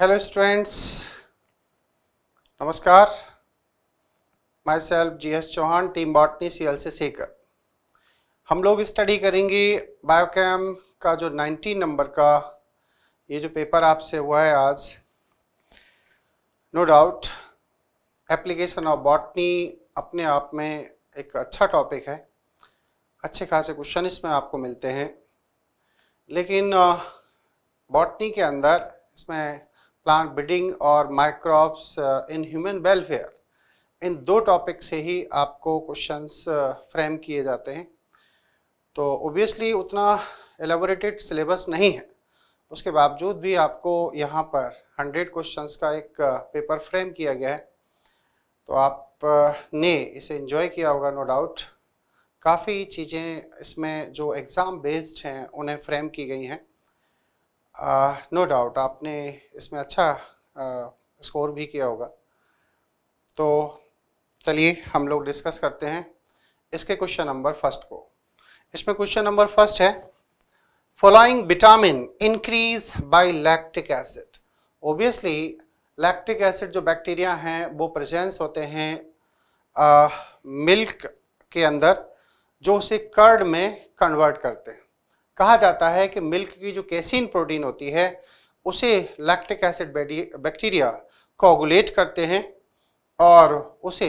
Hello students नमस्कार myself G S Chauhan team botany C L से सीकर हम लोग स्टडी करेंगे बायोकेम का जो 19 नंबर का ये जो पेपर आपसे हुआ है आज no doubt application of botany अपने आप में एक अच्छा टॉपिक है अच्छे खासे क्वेश्चन इसमें आपको मिलते हैं लेकिन बॉटनी uh, के अंदर इसमें प्लांट ब्रीडिंग और microbes इन ह्यूमन वेलफेयर इन दो टॉपिक से ही आपको क्वेश्चंस फ्रेम uh, किए जाते हैं तो ओबियसली उतना एलेबोरेटेड सिलेबस नहीं है उसके बावजूद भी आपको यहाँ पर 100 क्वेश्चंस का एक पेपर uh, फ्रेम किया गया है तो आपने uh, इसे इन्जॉय किया होगा नो डाउट काफ़ी चीज़ें इसमें जो एग्ज़ाम बेस्ड हैं उन्हें फ्रेम की गई हैं नो डाउट आपने इसमें अच्छा स्कोर भी किया होगा तो चलिए हम लोग डिस्कस करते हैं इसके क्वेश्चन नंबर फर्स्ट को इसमें क्वेश्चन नंबर फर्स्ट है following vitamin increase by lactic acid obviously lactic acid जो बैक्टीरिया हैं वो प्रेजेंस होते हैं मिल्क मिल्क के अंदर जो उसे कर्ड में कन्वर्ट करते हैं कहा जाता है कि मिल्क की जो कैसीन प्रोटीन होती है उसे लैक्टिक एसिड बैक्टीरिया कोगुलेट करते हैं और उसे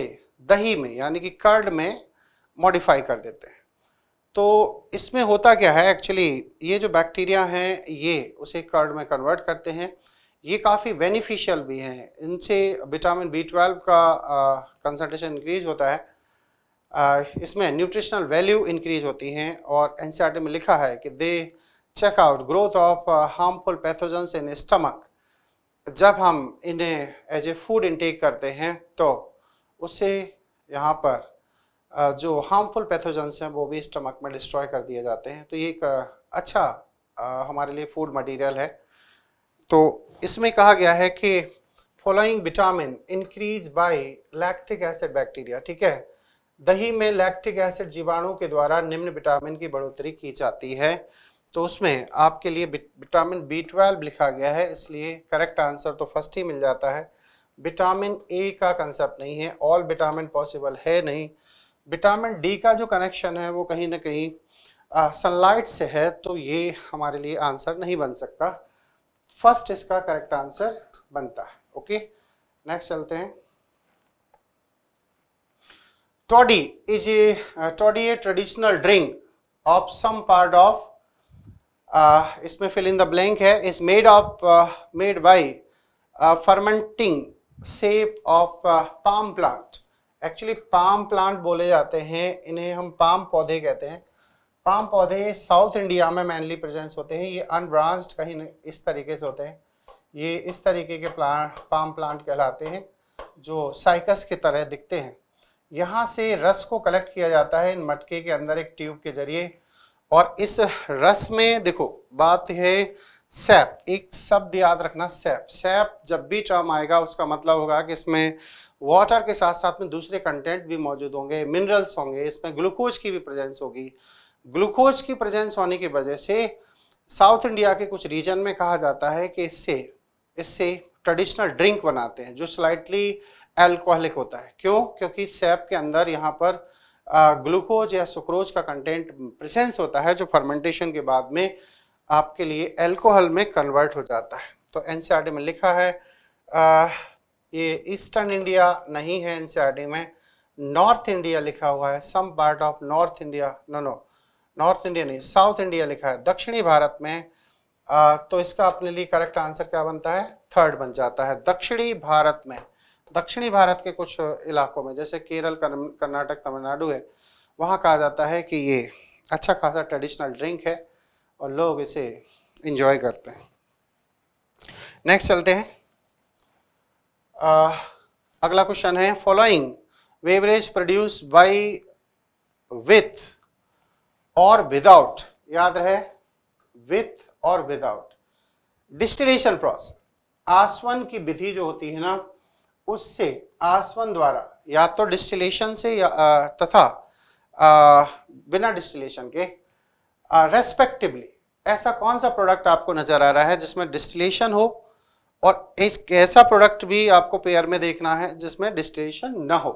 दही में यानी कि कर्ड में मॉडिफाई कर देते हैं तो इसमें होता क्या है एक्चुअली ये जो बैक्टीरिया हैं ये उसे कर्ड में कन्वर्ट करते हैं ये काफ़ी बेनिफिशियल भी हैं इनसे विटामिन बी ट्वेल्व का कंसनट्रेशन इंक्रीज होता है इसमें न्यूट्रिशनल वैल्यू इंक्रीज होती हैं और एन e में लिखा है कि they check out growth of harmful pathogens in stomach जब हम इन्हें एज ए फूड इनटेक करते हैं तो उससे यहाँ पर जो हार्मफुल पैथोजन्स हैं वो भी स्टमक में डिस्ट्रॉय कर दिए जाते हैं तो ये एक अच्छा हमारे लिए फूड मटेरियल है तो इसमें कहा गया है कि following vitamin increase by lactic acid bacteria ठीक है दही में लैक्टिक एसिड जीवाणु के द्वारा निम्न विटामिन की बढ़ोतरी की जाती है तो उसमें आपके लिए विटामिन बी ट्वेल्व लिखा गया है इसलिए करेक्ट आंसर तो फर्स्ट ही मिल जाता है विटामिन ए का कंसेप्ट नहीं है ऑल विटामिन पॉसिबल है नहीं विटामिन डी का जो कनेक्शन है वो कहीं ना कहीं सनलाइट से है तो ये हमारे लिए आंसर नहीं बन सकता फर्स्ट इसका करेक्ट आंसर बनता है ओके नेक्स्ट चलते हैं toddy is a uh, toddy a traditional drink of some part of uh, इसमें fill in the blank है is made of uh, made by uh, fermenting sap of palm plant actually palm plant बोले जाते हैं इन्हें हम palm पौधे कहते हैं पाम पौधे साउथ इंडिया में मेनली प्रेजेंस होते हैं ये अनब्रांच्ड कहीं इस तरीके से होते हैं ये इस तरीके के प्लांट पाम प्लांट कहलाते हैं जो साइकस की तरह दिखते हैं यहाँ से रस को कलेक्ट किया जाता है इन मटके के अंदर एक ट्यूब के जरिए और इस रस में देखो बात है सैप एक शब्द याद रखना सैप सैप जब भी टर्म आएगा उसका मतलब होगा कि इसमें वाटर के साथ साथ में दूसरे कंटेंट भी मौजूद होंगे मिनरल्स होंगे इसमें ग्लूकोज की भी प्रेजेंस होगी ग्लूकोज की प्रेजेंस होने की वजह से साउथ इंडिया के कुछ रीजन में कहा जाता है कि इससे इससे ट्रेडिशनल ड्रिंक बनाते हैं जो स्लाइटली एल्कोहलिक होता है क्यों क्योंकि सैप के अंदर यहाँ पर ग्लूकोज या सुक्रोज का कंटेंट प्रेजेंस होता है जो फर्मेंटेशन के बाद में आपके लिए एल्कोहल में कन्वर्ट हो जाता है तो एन e में लिखा है आ, ये ईस्टर्न इंडिया नहीं है एन e में नॉर्थ इंडिया लिखा हुआ है some part of north India no no north India नहीं साउथ इंडिया लिखा है दक्षिणी भारत में आ, तो इसका अपने लिए करेक्ट आंसर क्या बनता है थर्ड बन जाता है दक्षिणी भारत में दक्षिणी भारत के कुछ इलाकों में जैसे केरल कर्नाटक तमिलनाडु है वहाँ कहा जाता है कि ये अच्छा खासा ट्रेडिशनल ड्रिंक है और लोग इसे इंजॉय करते हैं नेक्स्ट चलते हैं आ, अगला क्वेश्चन है following beverage produce by with और विदाउट याद रहे विथ और विदाउट डिस्टिलेशन प्रोसेस आसवन की विधि जो होती है ना उससे आसवन द्वारा या तो डिस्टिलेशन से या आ, तथा आ, बिना डिस्टिलेशन के रेस्पेक्टिवली ऐसा कौन सा प्रोडक्ट आपको नज़र आ रहा है जिसमें डिस्टिलेशन हो और एक ऐसा प्रोडक्ट भी आपको पेयर में देखना है जिसमें डिस्टिलेशन ना हो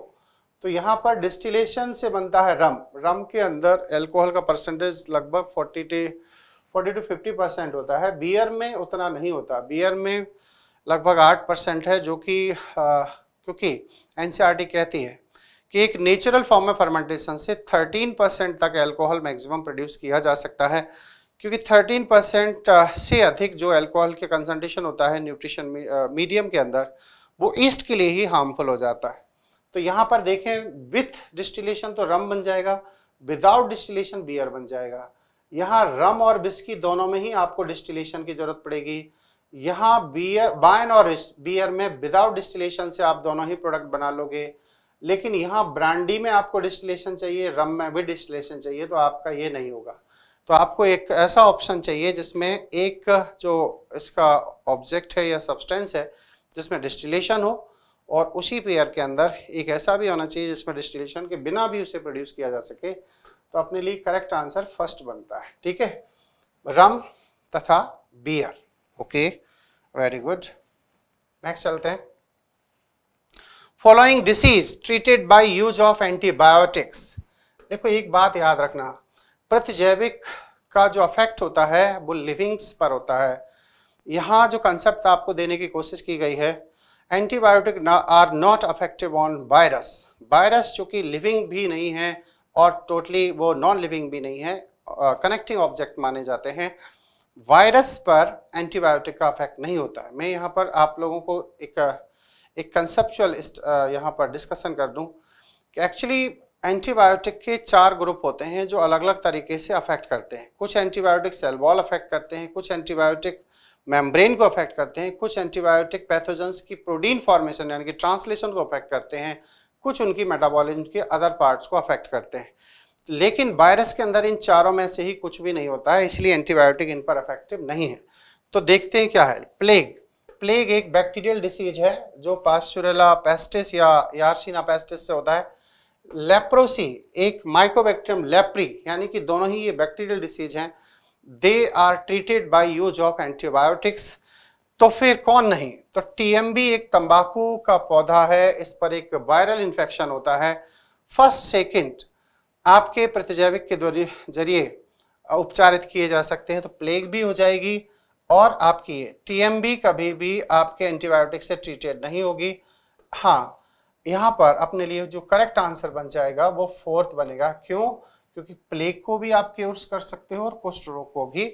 तो यहाँ पर डिस्टिलेशन से बनता है रम रम के अंदर एल्कोहल का परसेंटेज लगभग forty two forty two fifty percent होता है बियर में उतना नहीं होता बियर में लगभग आठ परसेंट है जो कि क्योंकि एन e कहती है कि एक नेचुरल फॉर्म में फर्मेंटेशन से 13 परसेंट तक अल्कोहल मैक्सिमम प्रोड्यूस किया जा सकता है क्योंकि 13 परसेंट से अधिक जो अल्कोहल के कंसनट्रेशन होता है न्यूट्रिशन मीडियम के अंदर वो ईस्ट के लिए ही हार्मफुल हो जाता है तो यहाँ पर देखें विथ डिस्टिलेशन तो रम बन जाएगा विदाउट डिस्टिलेशन बियर बन जाएगा यहाँ रम और बिस्की दोनों में ही आपको डिस्टिलेशन की ज़रूरत पड़ेगी यहाँ बियर वाइन और बियर में विदाउट डिस्टिलेशन से आप दोनों ही प्रोडक्ट बना लोगे लेकिन यहाँ ब्रांडी में आपको डिस्टिलेशन चाहिए रम में भी डिस्टिलेशन चाहिए तो आपका ये नहीं होगा तो आपको एक ऐसा ऑप्शन चाहिए जिसमें एक जो इसका ऑब्जेक्ट है या सब्सटेंस है जिसमें डिस्टिलेशन हो और उसी पेयर के अंदर एक ऐसा भी होना चाहिए जिसमें डिस्टिलेशन के बिना भी उसे प्रोड्यूस किया जा सके तो अपने लिए करेक्ट आंसर फर्स्ट बनता है ठीक है रम तथा beer okay very good next चलते हैं following disease treated by use of antibiotics देखो एक बात याद रखना प्रतिजैविक का जो अफेक्ट होता है वो लिविंग्स पर होता है यहाँ जो कंसेप्ट आपको देने की कोशिश की गई है antibiotic are not effective on virus virus जो कि लिविंग भी नहीं है और टोटली totally वो नॉन लिविंग भी नहीं है कनेक्टिंग uh, ऑब्जेक्ट माने जाते हैं वायरस पर एंटीबायोटिक का इफेक्ट नहीं होता है मैं यहाँ पर आप लोगों को एक एक कंसेप्चुअल यहाँ पर डिस्कशन कर दूँ कि एक्चुअली एंटीबायोटिक के चार ग्रुप होते हैं जो अलग अलग तरीके से अफेक्ट करते हैं कुछ एंटीबायोटिक सेल वॉल अफेक्ट करते हैं कुछ एंटीबायोटिक मेम्ब्रेन को अफेक्ट करते हैं कुछ एंटीबायोटिक पैथोजेंस की प्रोटीन फॉर्मेशन यानी कि ट्रांसलेशन को अफेक्ट करते हैं कुछ उनकी मेटाबॉलिज्म के अदर पार्ट्स को अफेक्ट करते हैं लेकिन वायरस के अंदर इन चारों में से ही कुछ भी नहीं होता है इसलिए एंटीबायोटिक इन पर अफेक्टिव नहीं है तो देखते हैं क्या है प्लेग प्लेग एक बैक्टीरियल डिसीज है जो पास्चुरेला पेस्टिस या यारसिना पेस्टिस से होता है लेप्रोसी एक माइकोबैक्टीरियम लेप्री यानी कि दोनों ही ये बैक्टीरियल डिसीज हैं they are treated by use of antibiotics तो फिर कौन नहीं तो टीएमबी एक तंबाकू का पौधा है इस पर एक वायरल इन्फेक्शन होता है फर्स्ट सेकेंड आपके प्रतिजैविक के जरिए उपचारित किए जा सकते हैं तो प्लेग भी हो जाएगी और आपकी टीएमबी कभी भी आपके एंटीबायोटिक से ट्रीटेड नहीं होगी हाँ यहाँ पर अपने लिए जो करेक्ट आंसर बन जाएगा वो फोर्थ बनेगा क्यों क्योंकि प्लेग को भी आप क्योर कर सकते हो और कुष्ट रोग को भी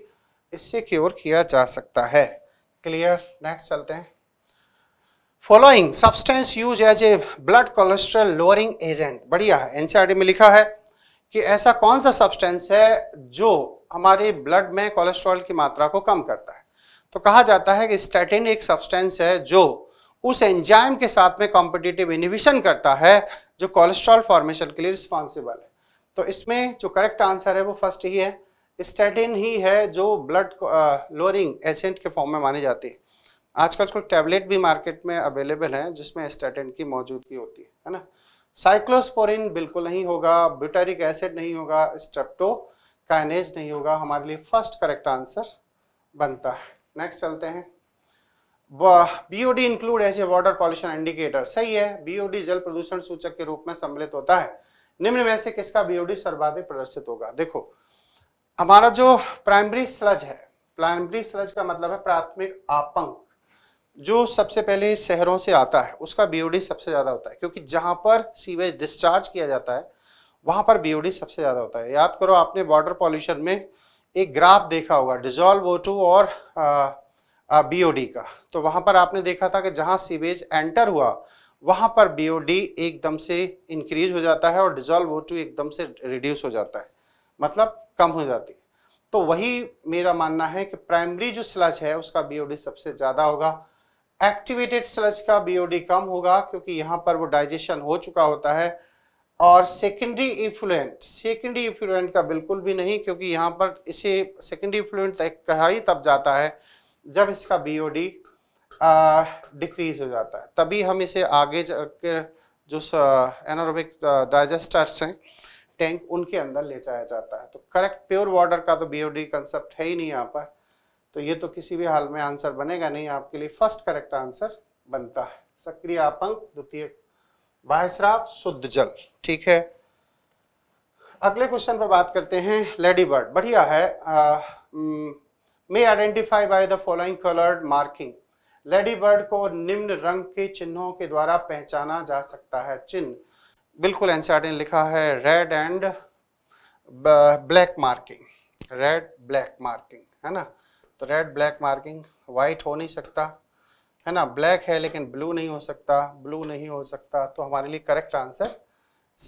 इससे क्योर किया जा सकता है क्लियर नेक्स्ट चलते हैं following substance use as a blood cholesterol lowering agent बढ़िया है में लिखा है कि ऐसा कौन सा सब्सटेंस है जो हमारे ब्लड में कोलेस्ट्रॉल की मात्रा को कम करता है तो कहा जाता है कि स्टैटिन एक सब्सटेंस है जो उस एंजाइम के साथ में कॉम्पिटिटिव इनिविशन करता है जो कोलेस्ट्रॉल फॉर्मेशन के लिए रिस्पॉन्सिबल है तो इसमें जो करेक्ट आंसर है वो फर्स्ट ही है स्टैटिन ही है जो ब्लड लोअरिंग एजेंट के फॉर्म में मानी जाती है आजकल कुछ टैबलेट भी मार्केट में अवेलेबल हैं जिसमें स्टैटिन की मौजूदगी होती है है ना साइक्लोस्पोरिन बिल्कुल नहीं होगा ब्यूटेरिक एसिड नहीं होगा स्ट्रेप्टो काइनेज नहीं होगा हमारे लिए फर्स्ट करेक्ट आंसर बनता है नेक्स्ट चलते हैं BOD include as a water pollution indicator सही है बीओडी जल प्रदूषण सूचक के रूप में सम्मिलित होता है निम्न में से किसका बीओडी सर्वाधिक प्रदर्शित होगा देखो हमारा जो प्राइमरी स्लज है प्राइमरी स्लज का मतलब है प्राथमिक आपंग जो सबसे पहले शहरों से आता है उसका बीओडी सबसे ज़्यादा होता है क्योंकि जहाँ पर सीवेज डिस्चार्ज किया जाता है वहाँ पर बीओडी सबसे ज़्यादा होता है याद करो आपने वाटर पॉल्यूशन में एक ग्राफ देखा होगा डिजॉल्व ओ और बीओडी का तो वहाँ पर आपने देखा था कि जहाँ सीवेज एंटर हुआ वहाँ पर बीओडी एकदम से इंक्रीज हो जाता है और डिजॉल्व ओ एकदम से रिड्यूस हो जाता है मतलब कम हो जाती है तो वही मेरा मानना है कि प्राइमरी जो स्लज है उसका बीओडी सबसे ज़्यादा होगा एक्टिवेटेड सेल्स का बीओडी कम होगा क्योंकि यहाँ पर वो डाइजेशन हो चुका होता है और सेकेंडरी इफ्लुएंट सेकेंडरी इफ्लुएंट का बिल्कुल भी नहीं क्योंकि यहाँ पर इसे सेकेंडरी इफ्लुएंट कहा ही तब जाता है जब इसका बीओडी डिक्रीज हो जाता है तभी हम इसे आगे के जो एनोरोबिक डाइजेस्टर्स हैं टैंक उनके अंदर ले जाया जाता है तो करेक्ट प्योर वाटर का तो बीओडी कंसेप्ट है ही नहीं यहाँ पर तो ये तो किसी भी हाल में आंसर बनेगा नहीं आपके लिए फर्स्ट करेक्ट आंसर बनता है सक्रिय अपंग द्वितीय बाह्यस्राव शुद्ध जल ठीक है अगले क्वेश्चन पर बात करते हैं लेडी बर्ड बढ़िया है may identify by the following coloured marking lady bird को निम्न रंग के चिन्हों के द्वारा पहचाना जा सकता है चिन्ह बिल्कुल एनसीआर ने लिखा है red and black marking red black marking है ना तो रेड ब्लैक मार्किंग वाइट हो नहीं सकता है ना ब्लैक है लेकिन ब्लू नहीं हो सकता ब्लू नहीं हो सकता तो हमारे लिए करेक्ट आंसर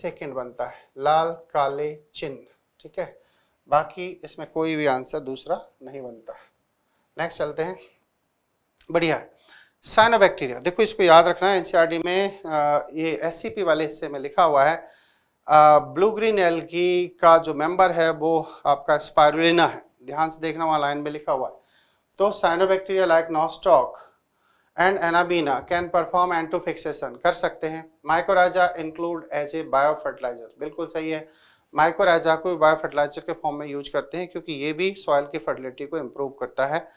सेकंड बनता है लाल काले चिन्ह ठीक है बाकी इसमें कोई भी आंसर दूसरा नहीं बनता नेक्स्ट चलते हैं बढ़िया साइनो बैक्टीरिया देखो इसको याद रखना है एन में ये एस वाले हिस्से में लिखा हुआ है ब्लू ग्रीन एलगी का जो मेंबर है वो आपका स्पायरुलिना है ध्यान से देखना वहां लाइन में लिखा हुआ है तो cyanobacteria like Nostoc and Anabaena can perform एंटोफिक्सेशन कर सकते हैं mycorrhiza include as a bio fertilizer बिल्कुल सही है माइकोराजा को बायो फर्टिलाइजर के फॉर्म में यूज करते हैं क्योंकि ये भी सॉइल की फर्टिलिटी को इम्प्रूव करता है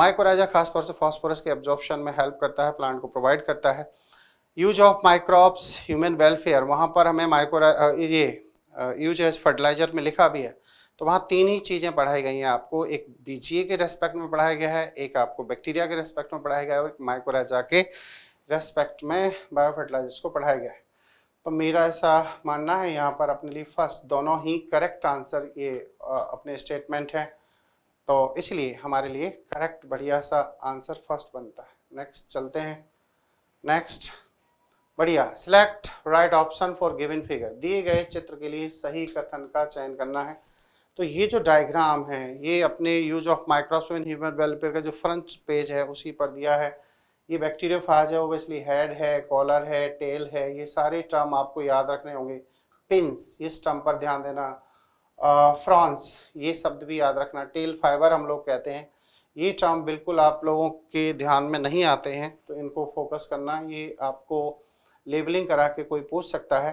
माइकोराजा uh, खासतौर से फॉस्फोरस के एब्जॉर्प्शन में हेल्प करता है प्लांट को प्रोवाइड करता है use of microbes human welfare वहाँ पर हमें माइकोरा ये यूज एज फर्टिलाइजर में लिखा भी है तो वहाँ तीन ही चीज़ें पढ़ाई गई हैं आपको एक बीजीए के रेस्पेक्ट में पढ़ाया गया है एक आपको बैक्टीरिया के रेस्पेक्ट में पढ़ाया गया है और माइकोराजा के रेस्पेक्ट में बायोफर्टिलाइजर्स को पढ़ाया गया है तो मेरा ऐसा मानना है यहाँ पर अपने लिए फर्स्ट दोनों ही करेक्ट आंसर ये अपने स्टेटमेंट हैं तो इसलिए हमारे लिए करेक्ट बढ़िया सा आंसर फर्स्ट बनता है नेक्स्ट चलते हैं नेक्स्ट बढ़िया select right option for given figure दिए गए चित्र के लिए सही कथन का चयन करना है तो ये जो डायग्राम है ये अपने use of microbes in human welfare का जो फ्रंट पेज है उसी पर दिया है ये बैक्टीरिया फाज है ओबियसली हेड है कॉलर है टेल है ये सारे टर्म आपको याद रखने होंगे पिंस इस टर्म पर ध्यान देना फ्रॉन्स ये शब्द भी याद रखना टेल फाइबर हम लोग कहते हैं ये टर्म बिल्कुल आप लोगों के ध्यान में नहीं आते हैं तो इनको फोकस करना ये आपको लेबलिंग करा के कोई पूछ सकता है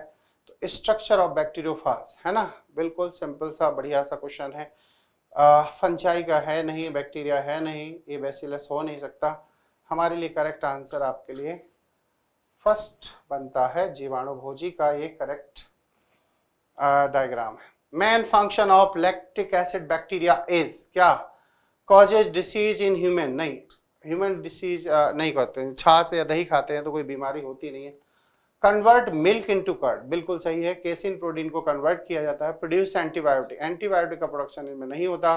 स्ट्रक्चर ऑफ बैक्टीरियोफाज है ना बिल्कुल सिंपल सा बढ़िया सा क्वेश्चन है फंचाई का है नहीं बैक्टीरिया है नहीं ये बेसिलस हो नहीं सकता हमारे लिए करेक्ट आंसर आपके लिए फर्स्ट बनता है जीवाणु भोजी का ये करेक्ट डायग्राम है main function of lactic acid bacteria is क्या कॉजेज डिसीज इन ह्यूमन नहीं ह्यूमन डिसीज नहीं करते छाछ या दही खाते हैं तो कोई बीमारी होती नहीं है कन्वर्ट मिल्क इंटू कर्ड बिल्कुल सही है केसिन प्रोटीन को कन्वर्ट किया जाता है प्रोड्यूस एंटीबायोटिक एंटीबायोटिक का प्रोडक्शन इनमें नहीं होता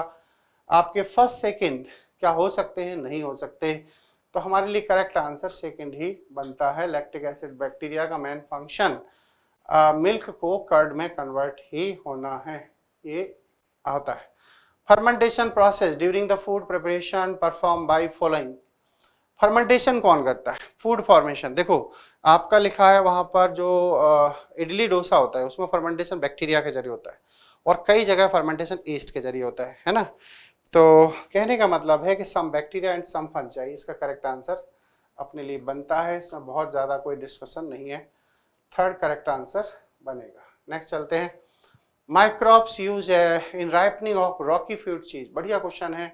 आपके फर्स्ट सेकेंड क्या हो सकते हैं नहीं हो सकते तो हमारे लिए करेक्ट आंसर सेकेंड ही बनता है लैक्टिक एसिड बैक्टीरिया का मेन फंक्शन मिल्क को कर्ड में कन्वर्ट ही होना है ये आता है fermentation process during the food preparation perform by following fermentation कौन करता है फूड फॉर्मेशन देखो आपका लिखा है वहाँ पर जो इडली डोसा होता है उसमें फर्मेंटेशन बैक्टीरिया के जरिए होता है और कई जगह फर्मेंटेशन ईस्ट के जरिए होता है है ना तो कहने का मतलब है कि some bacteria and some fungi इसका करेक्ट आंसर अपने लिए बनता है इसमें बहुत ज़्यादा कोई डिस्कशन नहीं है थर्ड करेक्ट आंसर बनेगा नेक्स्ट चलते हैं microbes use in ripening of रॉकी फ्रूट चीज बढ़िया क्वेश्चन है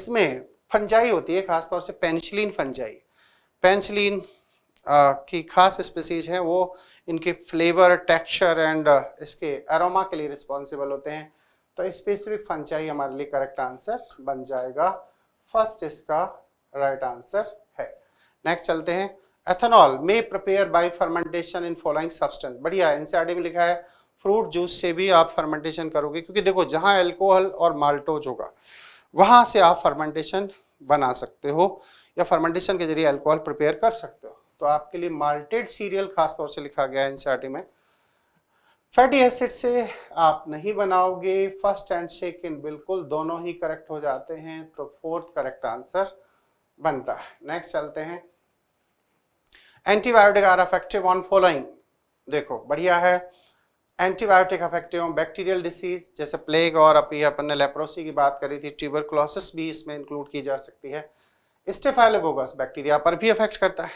इसमें फंजाई होती है खासतौर से पेंसिलिन फंजाई पेंसिलिन की खास स्पीसीज हैं वो इनके फ्लेवर टेक्सचर एंड इसके अरोमा के लिए रिस्पॉन्सिबल होते हैं तो स्पेसिफिक फंजाई हमारे लिए करेक्ट आंसर बन जाएगा फर्स्ट इसका राइट right आंसर है नेक्स्ट चलते हैं ethanol may prepare by fermentation in following substance बढ़िया एनसीआर में लिखा है फ्रूट जूस से भी आप फर्मेंटेशन करोगे क्योंकि देखो जहां एल्कोहल और माल्टोज होगा वहां से आप फर्मेंटेशन बना सकते हो या फर्मेंटेशन के जरिए अल्कोहल प्रिपेयर कर सकते हो तो आपके लिए माल्टेड सीरियल खासतौर से लिखा गया है एनसीईआरटी में फैटी एसिड से आप नहीं बनाओगे फर्स्ट एंड सेकेंड बिल्कुल दोनों ही करेक्ट हो जाते हैं तो फोर्थ करेक्ट आंसर बनता है नेक्स्ट चलते हैं antibiotic are effective on following देखो बढ़िया है एंटीबायोटिक अफेक्टिव बैक्टीरियल डिसीज जैसे प्लेग और अभी अपन ने लेप्रोसी की बात करी थी क्लोसिस भी इसमें इंक्लूड की जा सकती है स्टेफाइलोगोगस बैक्टीरिया पर भी अफेक्ट करता है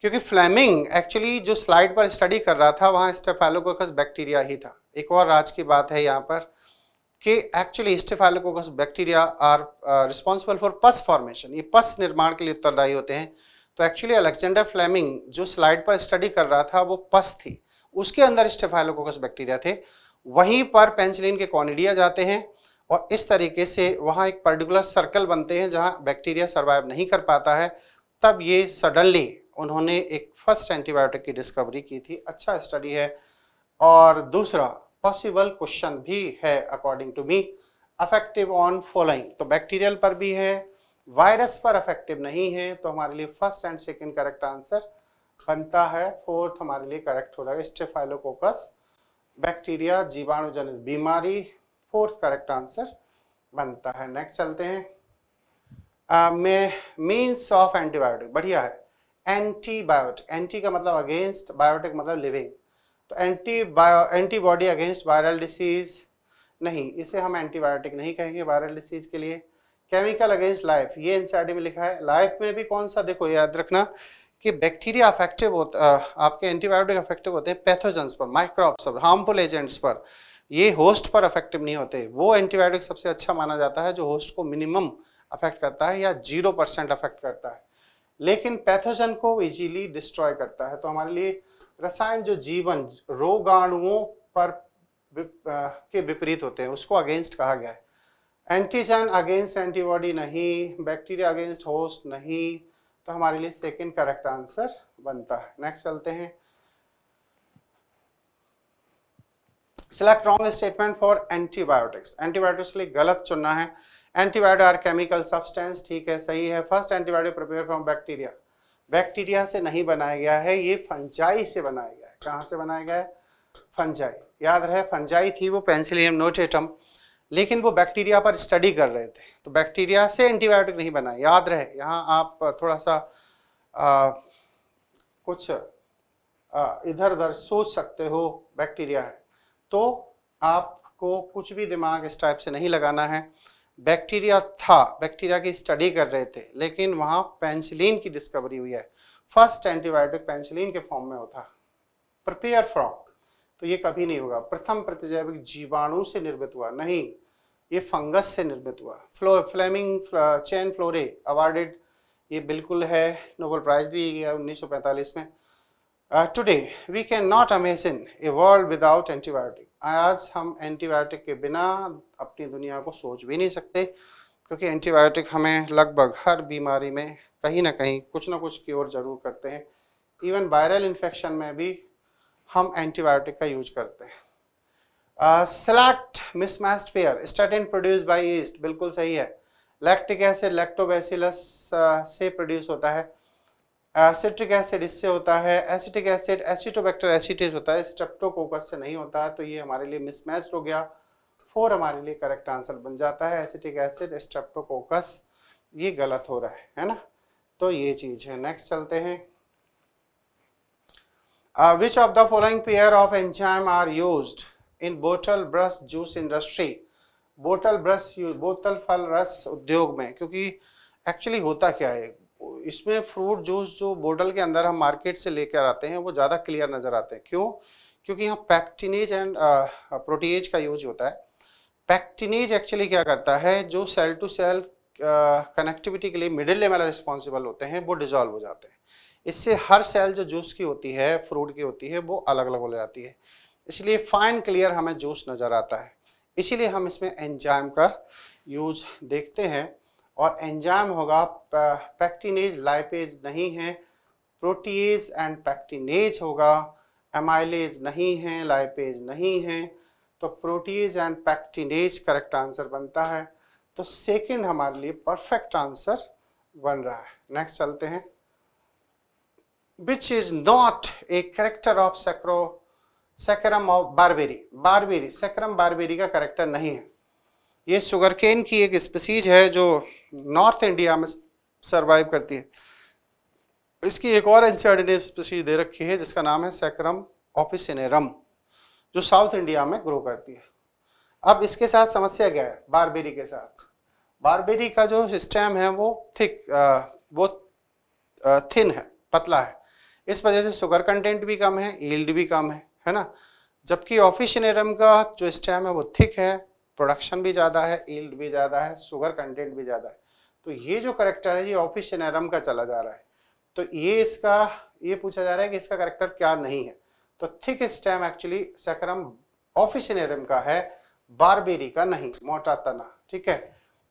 क्योंकि फ्लेमिंग एक्चुअली जो स्लाइड पर स्टडी कर रहा था वहाँ स्टेफाइलोकोकस बैक्टीरिया ही था एक और राज की बात है यहाँ पर कि actually staphylococcus bacteria are responsible for pus formation ये पस निर्माण के लिए उत्तरदायी होते हैं तो एक्चुअली अलेक्जेंडर फ्लैमिंग जो स्लाइड पर स्टडी कर रहा था वो पस थी उसके अंदर स्टेफाइलोकोकस बैक्टीरिया थे वहीं पर पेंसिलिन के कॉनिडिया जाते हैं और इस तरीके से वहाँ एक पर्टिकुलर सर्कल बनते हैं जहाँ बैक्टीरिया सर्वाइव नहीं कर पाता है तब ये सडनली उन्होंने एक फर्स्ट एंटीबायोटिक की डिस्कवरी की थी अच्छा स्टडी है और दूसरा पॉसिबल क्वेश्चन भी है according to me effective on following तो बैक्टीरियल पर भी है वायरस पर अफेक्टिव नहीं है तो हमारे लिए first and second correct answer बनता है फोर्थ हमारे लिए करेक्ट हो रहा है स्टेफाइलोकोकस बैक्टीरिया जीवाणु जनित बीमारी फोर्थ करेक्ट आंसर बनता है नेक्स्ट चलते हैं मीन्स ऑफ एंटीबायोटिक बढ़िया है एंटीबायोटिक एंटी का मतलब अगेंस्ट बायोटिक मतलब लिविंग तो bio antibody against viral disease नहीं इसे हम एंटीबायोटिक नहीं कहेंगे वायरल डिसीज के लिए केमिकल अगेंस्ट लाइफ ये एनसीआरटी में लिखा है लाइफ में भी कौन सा देखो याद रखना कि बैक्टीरिया अफेक्टिव होता आपके एंटीबायोटिक अफेक्टिव होते हैं पैथोजेंस पर माइक्रोब्स पर हार्मफुल एजेंट्स पर ये होस्ट पर अफेक्टिव नहीं होते वो एंटीबायोटिक सबसे अच्छा माना जाता है जो होस्ट को मिनिमम अफेक्ट करता है या जीरो परसेंट अफेक्ट करता है लेकिन पैथोजन को इजीली डिस्ट्रॉय करता है तो हमारे लिए रसायन जो जीवन रोगाणुओं पर के विपरीत होते हैं उसको अगेंस्ट कहा गया है एंटीजन अगेंस्ट एंटीबॉडी नहीं बैक्टीरिया अगेंस्ट होस्ट नहीं तो हमारे लिए सेकेंड करेक्ट आंसर बनता है नेक्स्ट चलते हैं select wrong statement for antibiotics antibiotics के लिए गलत चुनना है एंटीबायोटिक आर केमिकल सब्सटेंस ठीक है सही है first antibiotic prepare from bacteria bacteria से नहीं बनाया गया है ये फंजाई से बनाया गया है कहाँ से बनाया गया है फंजाई याद रहे फंजाई थी वो पेंसिलियम नोटेटम लेकिन वो बैक्टीरिया पर स्टडी कर रहे थे तो बैक्टीरिया से एंटीबायोटिक नहीं बना याद रहे यहाँ आप थोड़ा सा आ, कुछ इधर उधर सोच सकते हो बैक्टीरिया है तो आपको कुछ भी दिमाग इस टाइप से नहीं लगाना है बैक्टीरिया था बैक्टीरिया की स्टडी कर रहे थे लेकिन वहाँ पेंसिलिन की डिस्कवरी हुई है फर्स्ट एंटीबायोटिक पेंसिलिन के फॉर्म में होता प्रिपेयर फ्रॉम तो ये कभी नहीं होगा प्रथम प्रतिजैविक जीवाणु से निर्मित हुआ नहीं ये फंगस से निर्मित हुआ फ्लो फ्लेमिंग चैन फ्लोरे अवार्डेड ये बिल्कुल है नोबल प्राइज भी गया 1945 में today we can not imagine a world without antibiotic आज हम एंटीबायोटिक के बिना अपनी दुनिया को सोच भी नहीं सकते क्योंकि एंटीबायोटिक हमें लगभग हर बीमारी में कहीं ना कहीं कुछ ना कुछ की ओर जरूर करते हैं इवन वायरल इन्फेक्शन में भी हम एंटीबायोटिक का यूज करते हैं select mismatched pair statin produce by yeast बिल्कुल सही है लैक्टिक एसिड लैक्टोबैसिलस से प्रोड्यूस होता है सिट्रिक uh, एसिड इससे होता है एसिटिक एसिड एसिटोबैक्टर एसिटिस होता है स्ट्रेप्टोकोकस से नहीं होता है तो ये हमारे लिए मिसमैच हो गया फोर हमारे लिए करेक्ट आंसर बन जाता है एसिटिक एसिड स्ट्रेप्टोकोकस ये गलत हो रहा है है ना तो ये चीज़ है नेक्स्ट चलते हैं which of the following pair of enzyme are used in bottle brush juice industry bottle brush बोतल फल रस उद्योग में क्योंकि एक्चुअली होता क्या है इसमें फ्रूट जूस जो बोटल के अंदर हम मार्केट से लेकर आते हैं वो ज़्यादा क्लियर नज़र आते हैं क्यों क्योंकि यहाँ पैक्टिनेज एंड प्रोटीज का यूज होता है पैक्टिनेज एक्चुअली क्या करता है जो सेल टू सेल कनेक्टिविटी के लिए मिडिल लेवल रिस्पॉन्सिबल होते हैं वो डिजॉल्व हो जाते हैं इससे हर सेल जो जूस की होती है फ्रूट की होती है वो अलग अलग हो जाती है इसलिए फाइन क्लियर हमें जूस नज़र आता है इसीलिए हम इसमें एंजाइम का यूज देखते हैं और एंजाइम होगा पैक्टिनेज लाइपेज नहीं है प्रोटीज एंड पैक्टिनेज होगा एमाइलेज नहीं है लाइपेज नहीं है तो protease and pectinase correct answer बनता है तो सेकंड हमारे लिए परफेक्ट आंसर बन रहा है नेक्स्ट चलते हैं which is not a character of सेक्रो Saccharum of barberi barberi Saccharum barberi का करेक्टर नहीं है ये शुगर केन की एक स्पीसीज है जो नॉर्थ इंडिया में सर्वाइव करती है इसकी एक और एनसीआरडी स्पीसीज दे रखी है जिसका नाम है सेकरम ऑफिसिनेरम जो साउथ इंडिया में ग्रो करती है अब इसके साथ समस्या क्या है बारबेरी के साथ बारबेरी का जो सिस्टम है वो थिक वो थिन है पतला है इस वजह से शुगर कंटेंट भी कम है ईल्ड भी कम है है ना जबकि ऑफिशिनेरम का जो स्टैम है वो थिक है प्रोडक्शन भी ज़्यादा है ईल्ड भी ज़्यादा है शुगर कंटेंट भी ज़्यादा है तो ये जो करेक्टर है ये ऑफिशिनेरम का चला जा रहा है तो ये इसका ये पूछा जा रहा है कि इसका करेक्टर क्या नहीं है तो thick stem actually Saccharum officinarum का है बारबेरी का नहीं मोटा तना ठीक है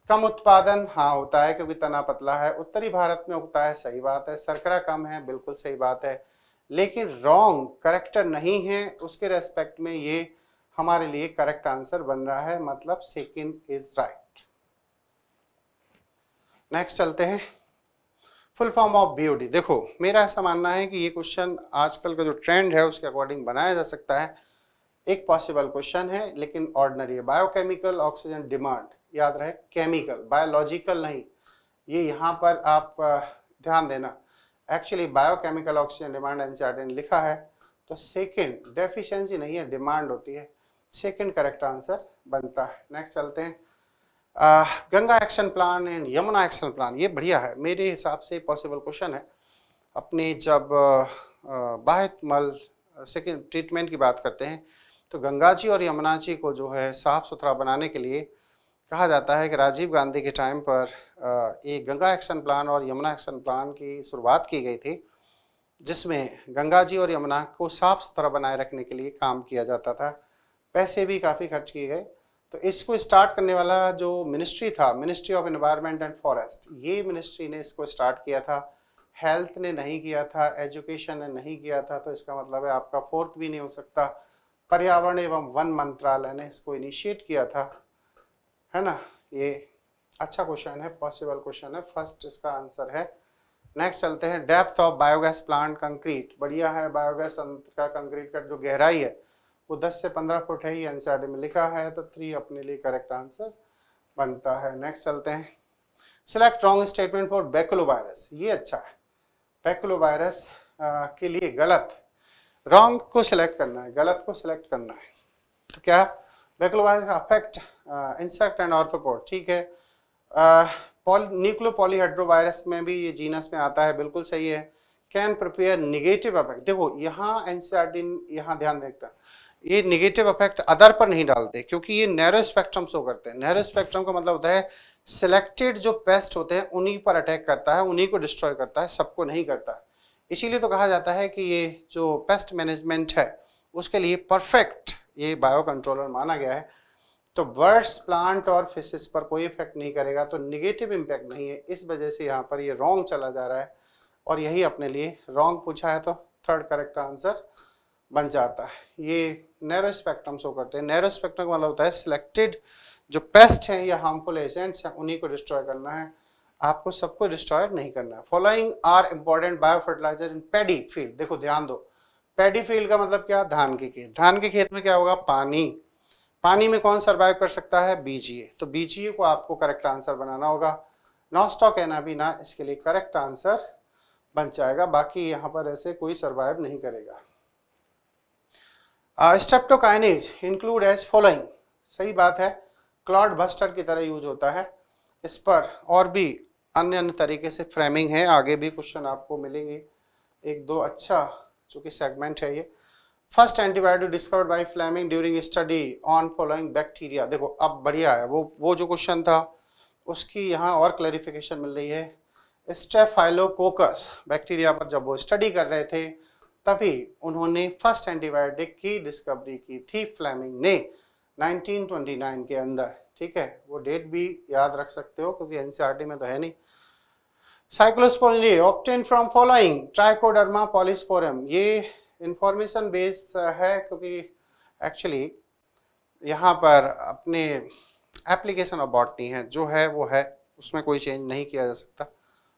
कम उत्पादन हाँ होता है क्योंकि तना पतला है उत्तरी भारत में उगता है सही बात है सरकरा कम है बिल्कुल सही बात है लेकिन रॉन्ग करेक्टर नहीं है उसके रेस्पेक्ट में ये हमारे लिए करेक्ट आंसर बन रहा है मतलब सेकेंड इज राइट नेक्स्ट चलते हैं फुल फॉर्म ऑफ बीओडी देखो मेरा ऐसा मानना है कि ये क्वेश्चन आजकल का जो ट्रेंड है उसके अकॉर्डिंग बनाया जा सकता है एक पॉसिबल क्वेश्चन है लेकिन ऑर्डनरी है बायोकेमिकल ऑक्सीजन डिमांड याद रहे केमिकल बायोलॉजिकल नहीं ये यहाँ पर आप ध्यान देना actually biochemical oxygen demand NCERT ने लिखा है तो सेकंड डेफिशिएंसी नहीं है डिमांड होती है सेकंड करेक्ट आंसर बनता है नेक्स्ट चलते हैं आ, Ganga action plan and Yamuna action plan ये बढ़िया है मेरे हिसाब से पॉसिबल क्वेश्चन है अपने जब बाहित मल सेकेंड ट्रीटमेंट की बात करते हैं तो गंगा जी और यमुना जी को जो है साफ़ सुथरा बनाने के लिए कहा जाता है कि राजीव गांधी के टाइम पर एक गंगा एक्शन प्लान और यमुना एक्शन प्लान की शुरुआत की गई थी जिसमें गंगा जी और यमुना को साफ सुथरा बनाए रखने के लिए काम किया जाता था पैसे भी काफ़ी खर्च किए गए तो इसको स्टार्ट करने वाला जो मिनिस्ट्री था ministry of environment and forest ये मिनिस्ट्री ने इसको स्टार्ट किया था हेल्थ ने नहीं किया था एजुकेशन ने नहीं किया था तो इसका मतलब है आपका फोर्थ भी नहीं हो सकता पर्यावरण एवं वन मंत्रालय ने इसको इनिशिएट किया था है ना ये अच्छा क्वेश्चन है पॉसिबल क्वेश्चन है फर्स्ट इसका आंसर है नेक्स्ट चलते हैं depth of biogas plant concrete बढ़िया है बायोगैस का कंक्रीट का जो गहराई है वो 10 से 15 फुट है ही एनसीआर में लिखा है तो थ्री अपने लिए करेक्ट आंसर बनता है नेक्स्ट चलते हैं select strong statement for virus ये अच्छा है वायरस के लिए गलत रॉन्ग को सिलेक्ट करना है गलत को सिलेक्ट करना है तो क्या वायरस का अफेक्ट इंसेक्ट एंड ऑर्थोपोड ठीक है पॉल uh, पॉलीहाइड्रोवायरस में भी ये जीनस में आता है बिल्कुल सही है कैन प्रिपेयर निगेटिव अफेक्ट देखो यहाँ एनसीआरटी यहाँ ध्यान देखता ये निगेटिव अफेक्ट अदर पर नहीं डालते क्योंकि ये नैरो स्पेक्ट्रम शो करते हैं नैरो स्पेक्ट्रम का मतलब होता है सिलेक्टेड जो पेस्ट होते हैं उन्हीं पर अटैक करता है उन्हीं को डिस्ट्रॉय करता है सबको नहीं करता इसीलिए तो कहा जाता है कि ये जो पेस्ट मैनेजमेंट है उसके लिए परफेक्ट ये बायो कंट्रोलर माना गया है तो वर्ड्स प्लांट और फिशेस पर कोई इफेक्ट नहीं करेगा तो निगेटिव इम्पैक्ट नहीं है इस वजह से यहाँ पर ये रॉन्ग चला जा रहा है और यही अपने लिए रॉन्ग पूछा है तो थर्ड करेक्ट आंसर बन जाता है ये नैरो स्पेक्ट्रम शो करते हैं नैरो स्पेक्ट्रम का मतलब होता है सिलेक्टेड जो पेस्ट हैं या हार्मफुल एजेंट्स हैं उन्हीं को डिस्ट्रॉय करना है आपको सबको डिस्ट्रॉय नहीं करना है following are important bio fertiliser in paddy field देखो ध्यान दो पेडी फील्ड का मतलब क्या धान के खेत धान के खेत में क्या होगा पानी पानी में कौन सर्वाइव कर सकता है बीजीए तो बीजीए को आपको करेक्ट आंसर बनाना होगा नॉस्टॉक ना इसके लिए करेक्ट आंसर बन जाएगा बाकी यहाँ पर ऐसे कोई सर्वाइव नहीं करेगा स्टेप्टोकाइनेज इंक्लूड एज फॉलोइंग सही बात है क्लॉड बस्टर की तरह यूज होता है इस पर और भी अन्य अन्य तरीके से फ्रेमिंग है आगे भी क्वेश्चन आपको मिलेंगे एक दो अच्छा चूँकि सेगमेंट है ये first antibiotic discovered by Fleming during study on following bacteria देखो अब बढ़िया है वो वो जो क्वेश्चन था उसकी यहाँ और क्लैरिफिकेशन मिल रही है स्टेफाइलोकोकस बैक्टीरिया पर जब वो स्टडी कर रहे थे तभी उन्होंने फर्स्ट एंटीबायोटिक की डिस्कवरी की थी फ्लैमिंग ने 1929 के अंदर ठीक है वो डेट भी याद रख सकते हो क्योंकि एनसीआरटी e में तो है नहीं cyclosporin obtain from following Trichoderma polysporum ये इंफॉर्मेशन बेस uh, है क्योंकि एक्चुअली यहाँ पर अपने एप्लीकेशन ऑफ बॉटनी है जो है वो है उसमें कोई चेंज नहीं किया जा सकता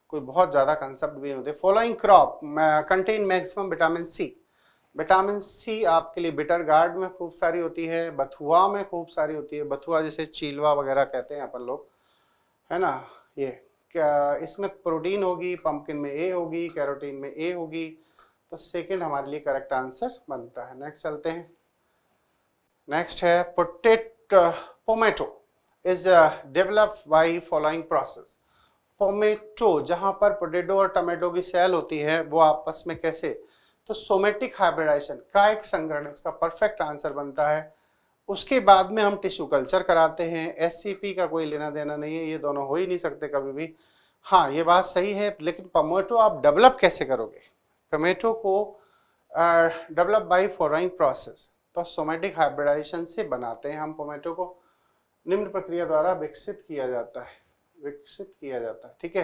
कोई बहुत ज़्यादा कंसेप्ट भी नहीं होते following crop contain maximum vitamin C vitamin C आपके लिए बिटर गार्ड में खूब सारी होती है बथुआ में खूब सारी होती है बथुआ जैसे चीलवा वगैरह कहते हैं अपन लोग है ना ये इसमें प्रोटीन होगी पंपकिन में ए होगी कैरोटीन में ए होगी तो सेकेंड हमारे लिए करेक्ट आंसर बनता है नेक्स्ट चलते हैं नेक्स्ट है potato pomato is develop by following process pomato जहाँ पर पोटेटो और टमेटो की सेल होती है वो आपस में कैसे तो सोमेटिक हाइब्रिडाइजेशन का एक संग्रहण इसका परफेक्ट आंसर बनता है उसके बाद में हम टिश्यू कल्चर कराते हैं एस का कोई लेना देना नहीं है ये दोनों हो ही नहीं सकते कभी भी हाँ ये बात सही है लेकिन पोमेटो आप डेवलप कैसे करोगे टोमेटो को डेवलप बाई फॉरइंग प्रोसेस तो सोमेटिक हाइब्रिडाइजेशन से बनाते हैं हम टोमेटो को निम्न प्रक्रिया द्वारा विकसित किया जाता है विकसित किया जाता है ठीक है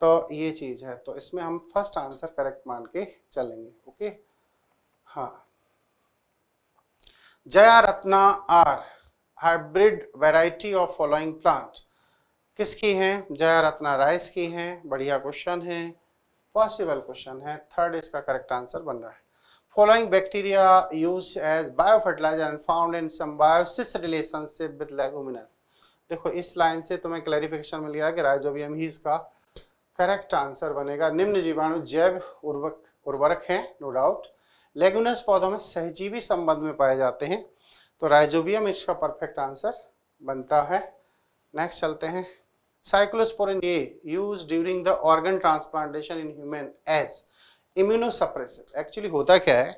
तो ये चीज़ है तो इसमें हम फर्स्ट आंसर करेक्ट मान के चलेंगे ओके हाँ Jaya Ratna are hybrid variety of following plant किसकी है जया रत्ना राइस की है बढ़िया क्वेश्चन है पॉसिबल क्वेश्चन है थर्ड इसका करेक्ट आंसर बन रहा है following bacteria use as bio fertiliser and found in symbiosis relationship with leguminous देखो इस लाइन से तुम्हें क्लैरिफिकेशन मिल गया कि राइजोबियम ही इसका करेक्ट आंसर बनेगा निम्न जीवाणु जैव उर्वक उर्वरक है नो डाउट लेगुनस पौधों में सहजीवी संबंध में पाए जाते हैं तो राइजोबियम इसका परफेक्ट आंसर बनता है नेक्स्ट चलते हैं Cyclosporin A used during the organ transplantation in human as immunosuppressive. Actually होता क्या है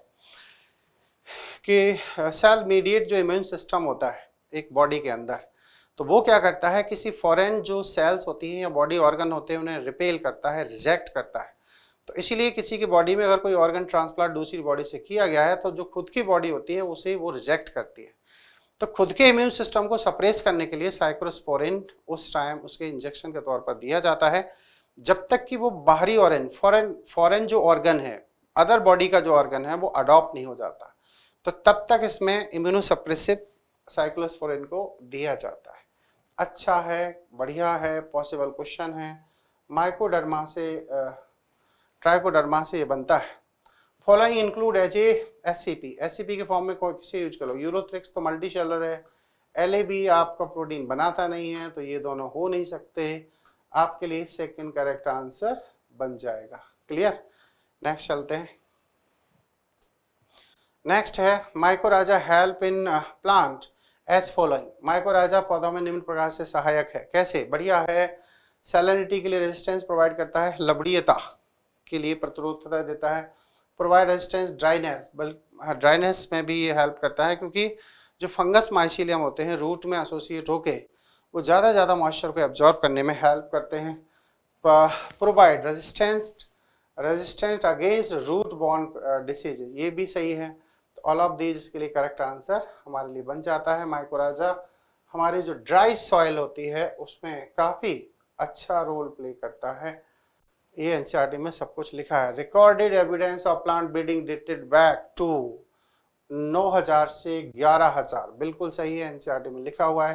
कि सेल मीडिएट जो इम्यून सिस्टम होता है एक बॉडी के अंदर तो वो क्या करता है किसी फॉरेन जो सेल्स होती हैं या बॉडी ऑर्गन होते हैं उन्हें रिपेल करता है रिजेक्ट करता है तो इसीलिए किसी की बॉडी में अगर कोई ऑर्गन ट्रांसप्लांट दूसरी बॉडी से किया गया है तो जो खुद की बॉडी होती है उसे वो रिजेक्ट करती है तो खुद के इम्यून सिस्टम को सप्रेस करने के लिए साइक्रोस्पोरिन उस टाइम उसके इंजेक्शन के तौर पर दिया जाता है जब तक कि वो बाहरी ऑर्गन फॉरेन फॉरेन जो ऑर्गन है अदर बॉडी का जो ऑर्गन है वो अडॉप्ट नहीं हो जाता तो तब तक इसमें इम्यूनोसप्रेसिव साइक्लोस्पोरिन को दिया जाता है अच्छा है बढ़िया है पॉसिबल क्वेश्चन है माइकोडर्मा से ट्राइकोडर्मा से ये बनता है फॉलोइंग इंक्लूड एज ए एस सी के फॉर्म में किसे यूज करो यूरोथ्रिक्स तो मल्टी शेलर है एल आपका प्रोटीन बनाता नहीं है तो ये दोनों हो नहीं सकते आपके लिए सेकेंड करेक्ट आंसर बन जाएगा क्लियर नेक्स्ट चलते हैं नेक्स्ट है mycorrhiza help in plant as following mycorrhiza पौधों में निम्न प्रकार से सहायक है कैसे बढ़िया है सैलिनिटी के लिए रेजिस्टेंस प्रोवाइड करता है लबड़ीयता के लिए प्रतिरोधता देता है प्रोवाइड रेजिस्टेंस ड्राइनेस बल्कि ड्राइनेस में भी ये हेल्प करता है क्योंकि जो फंगस माइशीलियम होते हैं रूट में एसोसिएट होके वो ज़्यादा से ज़्यादा मॉइस्चर को एब्जॉर्ब करने में हेल्प करते हैं provide resistance resistant against root bond disease ये भी सही है तो ऑल ऑफ दीज इसके लिए करेक्ट आंसर हमारे लिए बन जाता है माइकोराजा हमारी जो ड्राई सॉइल होती है उसमें काफ़ी अच्छा रोल प्ले करता है ये एनसीआरटी e में सब कुछ लिखा है recorded evidence of plant breeding dated back to 9000 से 11000 बिल्कुल सही है एनसीआरटी e में लिखा हुआ है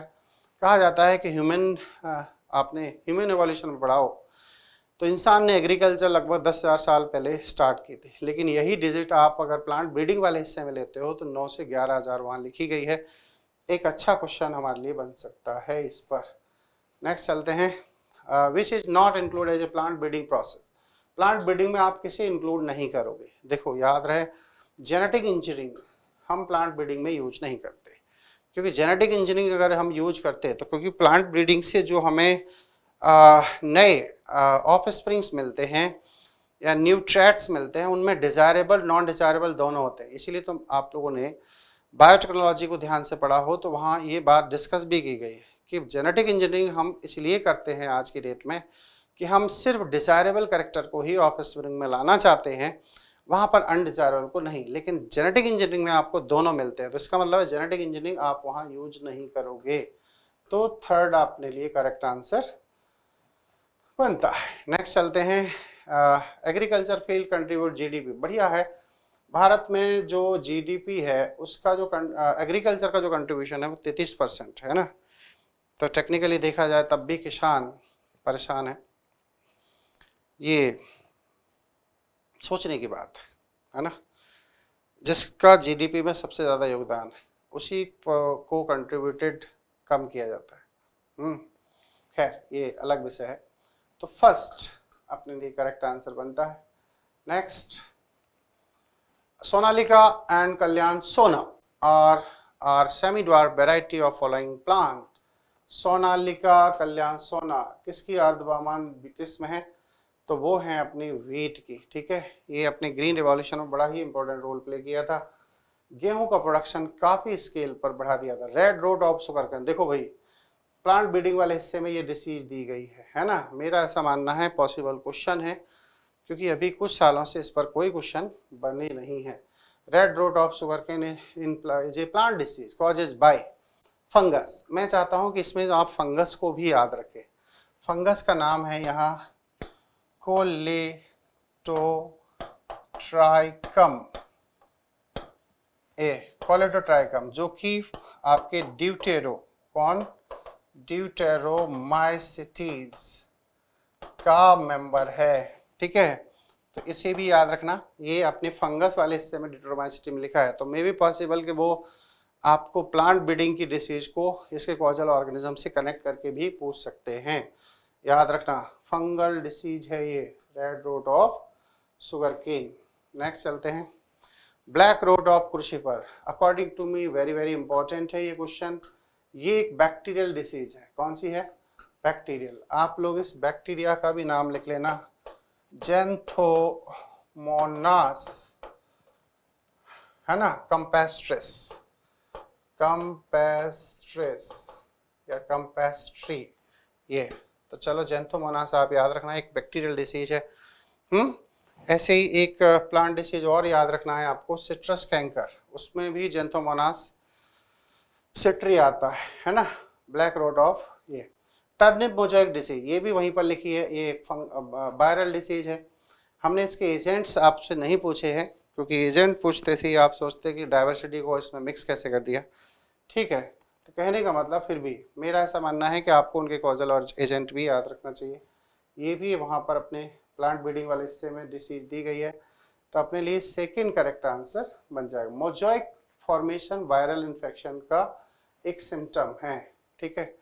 कहा जाता है कि ह्यूमन आपने ह्यूमन एवोल्यूशन पढ़ाओ तो इंसान ने एग्रीकल्चर लगभग दस हज़ार साल पहले स्टार्ट की थी लेकिन यही डिजिट आप अगर प्लांट ब्रीडिंग वाले हिस्से में लेते हो तो नौ से ग्यारह हज़ार वहाँ लिखी गई है एक अच्छा क्वेश्चन हमारे लिए बन सकता है इस पर नेक्स्ट चलते हैं which is not include as a plant breeding process plant breeding में आप किसी इंक्लूड नहीं करोगे देखो याद रहे जेनेटिक इंजीनियरिंग हम प्लांट ब्रीडिंग में यूज नहीं करते क्योंकि जेनेटिक इंजीनियरिंग अगर हम यूज करते हैं तो क्योंकि प्लांट ब्रीडिंग से जो हमें आ, uh, नए ऑफ uh, स्प्रिंग्स मिलते हैं या न्यू ट्रैट्स मिलते हैं उनमें डिज़ायरेबल नॉन डिज़ायरेबल दोनों होते हैं इसीलिए तो आप लोगों ने बायोटेक्नोलॉजी को ध्यान से पढ़ा हो तो वहाँ ये बात डिस्कस भी की गई है कि जेनेटिक इंजीनियरिंग हम इसलिए करते हैं आज की डेट में कि हम सिर्फ डिज़ायरेबल करेक्टर को ही ऑफिस में लाना चाहते हैं वहाँ पर अनडिज़ायरेबल को नहीं लेकिन जेनेटिक इंजीनियरिंग में आपको दोनों मिलते हैं तो इसका मतलब है जेनेटिक इंजीनियरिंग आप वहाँ यूज नहीं करोगे तो थर्ड आपने लिए करेक्ट आंसर बनता है नेक्स्ट चलते हैं एग्रीकल्चर फील्ड कंट्रीब्यूट जीडीपी बढ़िया है भारत में जो जीडीपी है उसका जो एग्रीकल्चर uh, का जो कंट्रीब्यूशन है वो तैतीस परसेंट है ना तो टेक्निकली देखा जाए तब भी किसान परेशान है ये सोचने की बात है ना जिसका जीडीपी में सबसे ज़्यादा योगदान है उसी को कंट्रीब्यूटेड कम किया जाता है हम्म, खैर ये अलग विषय है तो फर्स्ट अपने लिए करेक्ट आंसर बनता है नेक्स्ट सोनालिका एंड कल्याण सोना और are semi dwarf variety of following plant Sonalika Kalyan Sona किसकी अर्धवामान किस्म है तो वो है अपनी वीट की ठीक है ये अपने ग्रीन रिवॉल्यूशन में बड़ा ही इंपॉर्टेंट रोल प्ले किया था गेहूं का प्रोडक्शन काफ़ी स्केल पर बढ़ा दिया था रेड रोड ऑफ सुगरकन देखो भाई प्लांट ब्रीडिंग वाले हिस्से में ये डिसीज दी गई है है ना मेरा ऐसा मानना है पॉसिबल क्वेश्चन है क्योंकि अभी कुछ सालों से इस पर कोई क्वेश्चन बने नहीं है red rot of sugarcane in is a plant disease cause is by fungus मैं चाहता हूं कि इसमें आप फंगस को भी याद रखें फंगस का नाम है यहाँ कोलेटोट्राइकम ए कोलेटोट्राइकम जो कि आपके ड्यूटेरो कौन ड्यूटेरोमाइसिटीज का मेंबर है ठीक है तो इसे भी याद रखना ये अपने फंगस वाले हिस्से में डिटोरोमाइसिटी में लिखा है तो मे भी पॉसिबल कि वो आपको प्लांट ब्रीडिंग की डिसीज को इसके कॉजल ऑर्गेनिज्म से कनेक्ट करके भी पूछ सकते हैं याद रखना फंगल डिसीज है ये red rot of sugar cane next चलते हैं ब्लैक रोट ऑफ कृषि पर according to me very very important है ये क्वेश्चन ये एक बैक्टीरियल डिसीज है कौन सी है बैक्टीरियल आप लोग इस बैक्टीरिया का भी नाम लिख लेना जेंथोमोनास है ना कंपेस्ट्रेस कंपेस्ट्रेस या कंपेस्ट्री ये तो चलो जेंथोमोनास आप याद रखना एक बैक्टीरियल डिसीज है हुँ? हम्म? ऐसे ही एक प्लांट uh, डिसीज और याद रखना है आपको सिट्रस कैंकर उसमें भी जेंथोमोनास सिट्री आता है है ना ब्लैक रोड ऑफ ये टर्निप मोजाइक डिसीज ये भी वहीं पर लिखी है ये वायरल डिसीज uh, uh, है हमने इसके एजेंट्स आपसे नहीं पूछे हैं क्योंकि एजेंट पूछते से ही आप सोचते कि डाइवर्सिटी को इसमें मिक्स कैसे कर दिया ठीक है तो कहने का मतलब फिर भी मेरा ऐसा मानना है कि आपको उनके कॉजल और एजेंट भी याद रखना चाहिए ये भी वहाँ पर अपने प्लांट ब्रीडिंग वाले हिस्से में डिसीज दी गई है तो अपने लिए सेकेंड करेक्ट आंसर बन जाएगा मोजॉइक फॉर्मेशन वायरल इन्फेक्शन का एक सिम्टम है ठीक है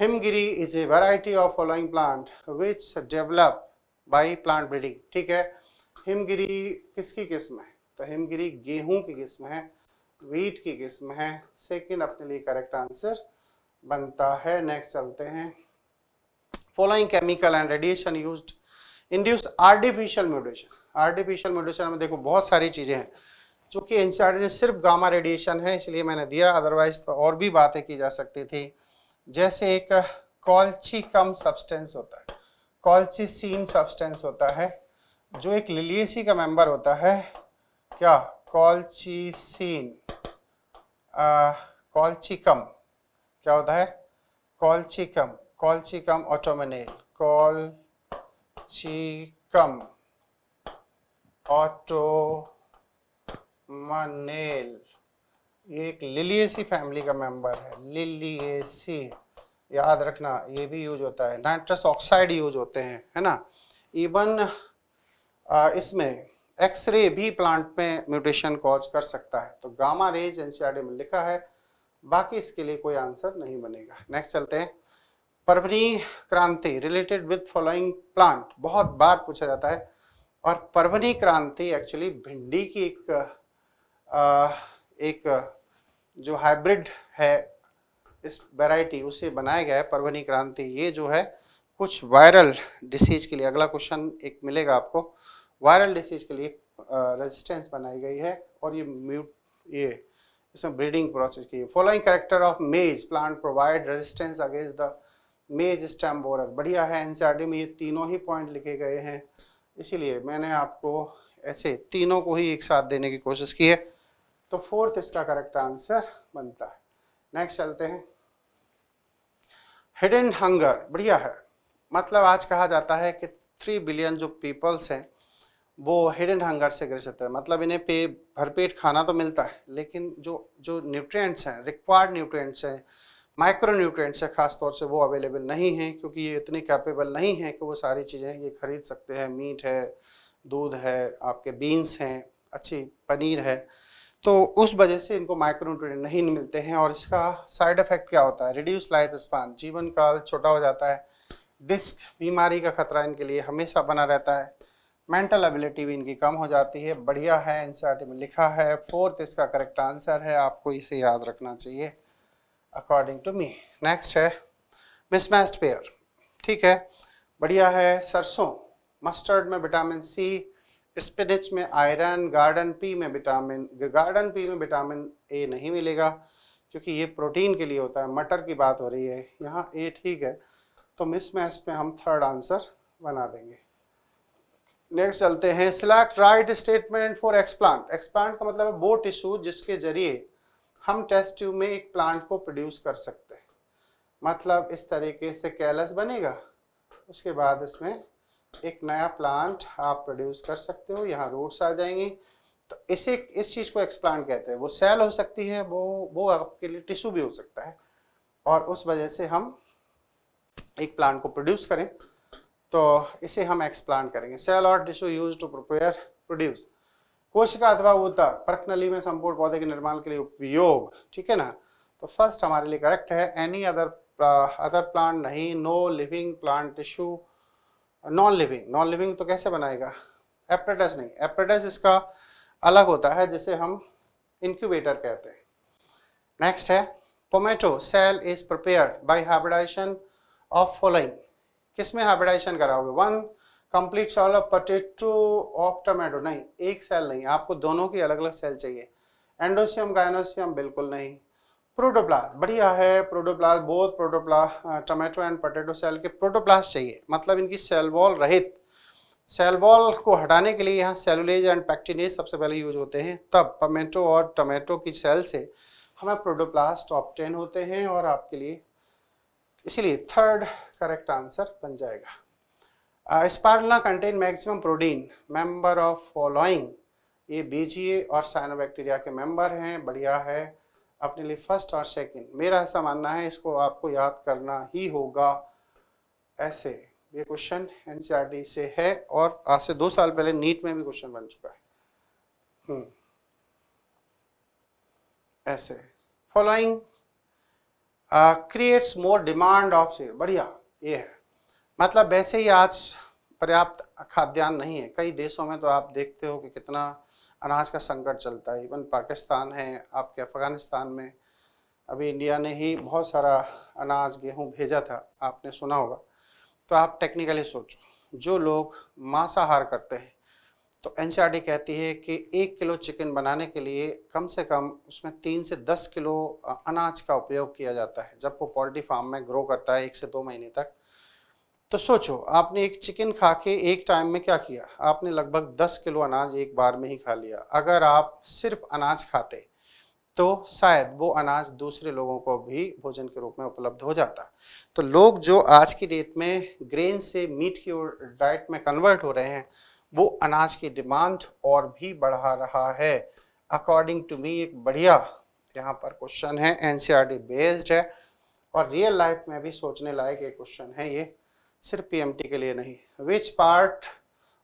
Himgiri is a variety of following plant which develop by plant breeding ठीक है हिमगिरी किसकी किस्म है तो हिमगिरी गेहूं की किस्म है वीट की किस्म है सेकेंड अपने लिए करेक्ट आंसर बनता है नेक्स्ट चलते हैं following chemical and radiation use induce artificial mutation artificial mutation में देखो बहुत सारी चीज़ें हैं चूँकि एनसीआरटी सिर्फ गामा रेडिएशन है इसलिए मैंने दिया अदरवाइज तो और भी बातें की जा सकती थी जैसे एक कॉल्ची कम सब्सटेंस होता है कॉल्ची सीम सब्सटेंस होता है जो एक लिलियसी का मेंबर होता है क्या कॉल्चीसीन कॉल्चिकम क्या होता है Colchicum Colchicum autumnale Colchicum autumnale ये एक लिलियसी फैमिली का मेंबर है लिलियसी याद रखना ये भी यूज होता है नाइट्रस ऑक्साइड यूज होते हैं है ना इवन इसमें एक्सरे भी प्लांट में म्यूटेशन कॉज कर सकता है तो गामा रेज एनसीआरडी में लिखा है बाकी इसके लिए कोई आंसर नहीं बनेगा नेक्स्ट चलते हैं परवनी क्रांति रिलेटेड विद फॉलोइंग प्लांट बहुत बार पूछा जाता है और परवनी क्रांति एक्चुअली भिंडी की एक आ, एक जो हाइब्रिड है इस वैरायटी उसे बनाया गया है परवनी क्रांति ये जो है कुछ वायरल डिसीज के लिए अगला क्वेश्चन एक मिलेगा आपको वायरल डिसीज के लिए रेजिस्टेंस बनाई गई है और ये म्यूट ये इसमें ब्रीडिंग प्रोसेस की following character of maize plant provide resistance against the maize stem borer बढ़िया है एनसीईआरटी में ये तीनों ही पॉइंट लिखे गए हैं इसीलिए मैंने आपको ऐसे तीनों को ही एक साथ देने की कोशिश की है तो फोर्थ इसका करेक्ट आंसर बनता है नेक्स्ट चलते हैं हिडन हंगर बढ़िया है मतलब आज कहा जाता है कि थ्री बिलियन जो पीपल्स हैं वो हिडन हंगर से ग्रसित है हैं मतलब इन्हें पे भरपेट खाना तो मिलता है लेकिन जो जो न्यूट्रिएंट्स हैं रिक्वायर्ड न्यूट्रिएंट्स हैं माइक्रो न्यूट्रिएंट्स हैं ख़ास तौर से वो अवेलेबल नहीं हैं क्योंकि ये इतने कैपेबल नहीं हैं कि वो सारी चीज़ें ये खरीद सकते हैं मीट है दूध है आपके बीन्स हैं अच्छी पनीर है तो उस वजह से इनको माइक्रो न्यूट्रिएंट नहीं मिलते हैं और इसका साइड इफ़ेक्ट क्या होता है रिड्यूस लाइफ स्पान जीवन काल छोटा हो जाता है डिस्क बीमारी का खतरा इनके लिए हमेशा बना रहता है मेंटल एबिलिटी भी इनकी कम हो जाती है बढ़िया है एनसीईआरटी में लिखा है फोर्थ इसका करेक्ट आंसर है आपको इसे याद रखना चाहिए अकॉर्डिंग टू मी नेक्स्ट है मिसमैस्ड पेयर ठीक है बढ़िया है सरसों मस्टर्ड में विटामिन सी स्पिनिच में आयरन गार्डन पी में विटामिन गार्डन पी में विटामिन ए नहीं मिलेगा क्योंकि ये प्रोटीन के लिए होता है मटर की बात हो रही है यहाँ ए ठीक है तो मिसमैच में हम थर्ड आंसर बना देंगे नेक्स्ट चलते हैं select right statement for explant explant का मतलब है वो टिश्यू जिसके जरिए हम टेस्ट ट्यूब में एक प्लांट को प्रोड्यूस कर सकते हैं मतलब इस तरीके से कैलस बनेगा उसके बाद इसमें एक नया प्लांट आप प्रोड्यूस कर सकते हो यहाँ रूट्स आ जाएंगे तो इसे इस चीज़ को एक्सप्लांट कहते हैं वो सेल हो सकती है वो वो आपके लिए टिश्यू भी हो सकता है और उस वजह से हम एक प्लांट को प्रोड्यूस करें तो इसे हम एक्सप्लांट करेंगे सेल और tissue use to prepare produce कोशिका अथवा ऊतक पर्क नली में संपूर्ण पौधे के निर्माण के लिए उपयोग ठीक है ना तो फर्स्ट हमारे लिए करेक्ट है एनी अदर अदर प्लांट नहीं no living plant tissue non living non living तो कैसे बनाएगा एप्रेटस नहीं एप्रेटस इसका अलग होता है जिसे हम इंक्यूबेटर कहते हैं नेक्स्ट है tomato cell is prepare by hybridisation of following किस में हाइब्रिडाइजेशन कराओगे one complete cell of potato of tomato नहीं एक सेल नहीं आपको दोनों की अलग अलग सेल चाहिए एंडोसियम गायनोसियम बिल्कुल नहीं प्रोटोप्लास्ट बढ़िया है प्रोटोप्लास्ट बहुत protoplast tomato and potato cell के प्रोटोप्लास्ट चाहिए मतलब इनकी सेल वॉल रहित सेल वॉल को हटाने के लिए यहाँ सेलुलेज एंड पैक्टिनेज सबसे पहले यूज होते हैं तब पमेटो और टमेटो की सेल से हमें प्रोटोप्लास्ट ऑप्टेन होते हैं और आपके लिए इसीलिए थर्ड करेक्ट आंसर बन जाएगा spirulina contain maximum protein member of following ये बीजीए और साइनोबैक्टीरिया के मेंबर हैं बढ़िया है अपने लिए फर्स्ट और सेकंड मेरा ऐसा मानना है इसको आपको याद करना ही होगा ऐसे ये क्वेश्चन एन e से है और आज से दो साल पहले नीट में भी क्वेश्चन बन चुका है हम्म। ऐसे following creates more demand of share बढ़िया ये है मतलब वैसे ही आज पर्याप्त खाद्यान्न नहीं है कई देशों में तो आप देखते हो कि कितना अनाज का संकट चलता है इवन पाकिस्तान है आपके अफ़गानिस्तान में अभी इंडिया ने ही बहुत सारा अनाज गेहूं भेजा था आपने सुना होगा तो आप टेक्निकली सोचो जो लोग मांसाहार करते हैं तो एन कहती है कि एक किलो चिकन बनाने के लिए कम से कम उसमें तीन से दस किलो अनाज का उपयोग किया जाता है जब वो पोल्ट्री फार्म में ग्रो करता है एक से दो महीने तक तो सोचो आपने एक चिकन खा के एक टाइम में क्या किया आपने लगभग दस किलो अनाज एक बार में ही खा लिया अगर आप सिर्फ अनाज खाते तो शायद वो अनाज दूसरे लोगों को भी भोजन के रूप में उपलब्ध हो जाता तो लोग जो आज की डेट में ग्रेन से मीट की डाइट में कन्वर्ट हो रहे हैं वो अनाज की डिमांड और भी बढ़ा रहा है अकॉर्डिंग टू मी एक बढ़िया यहाँ पर क्वेश्चन है एन बेस्ड है और रियल लाइफ में भी सोचने लायक एक क्वेश्चन है ये सिर्फ पीएमटी के लिए नहीं which part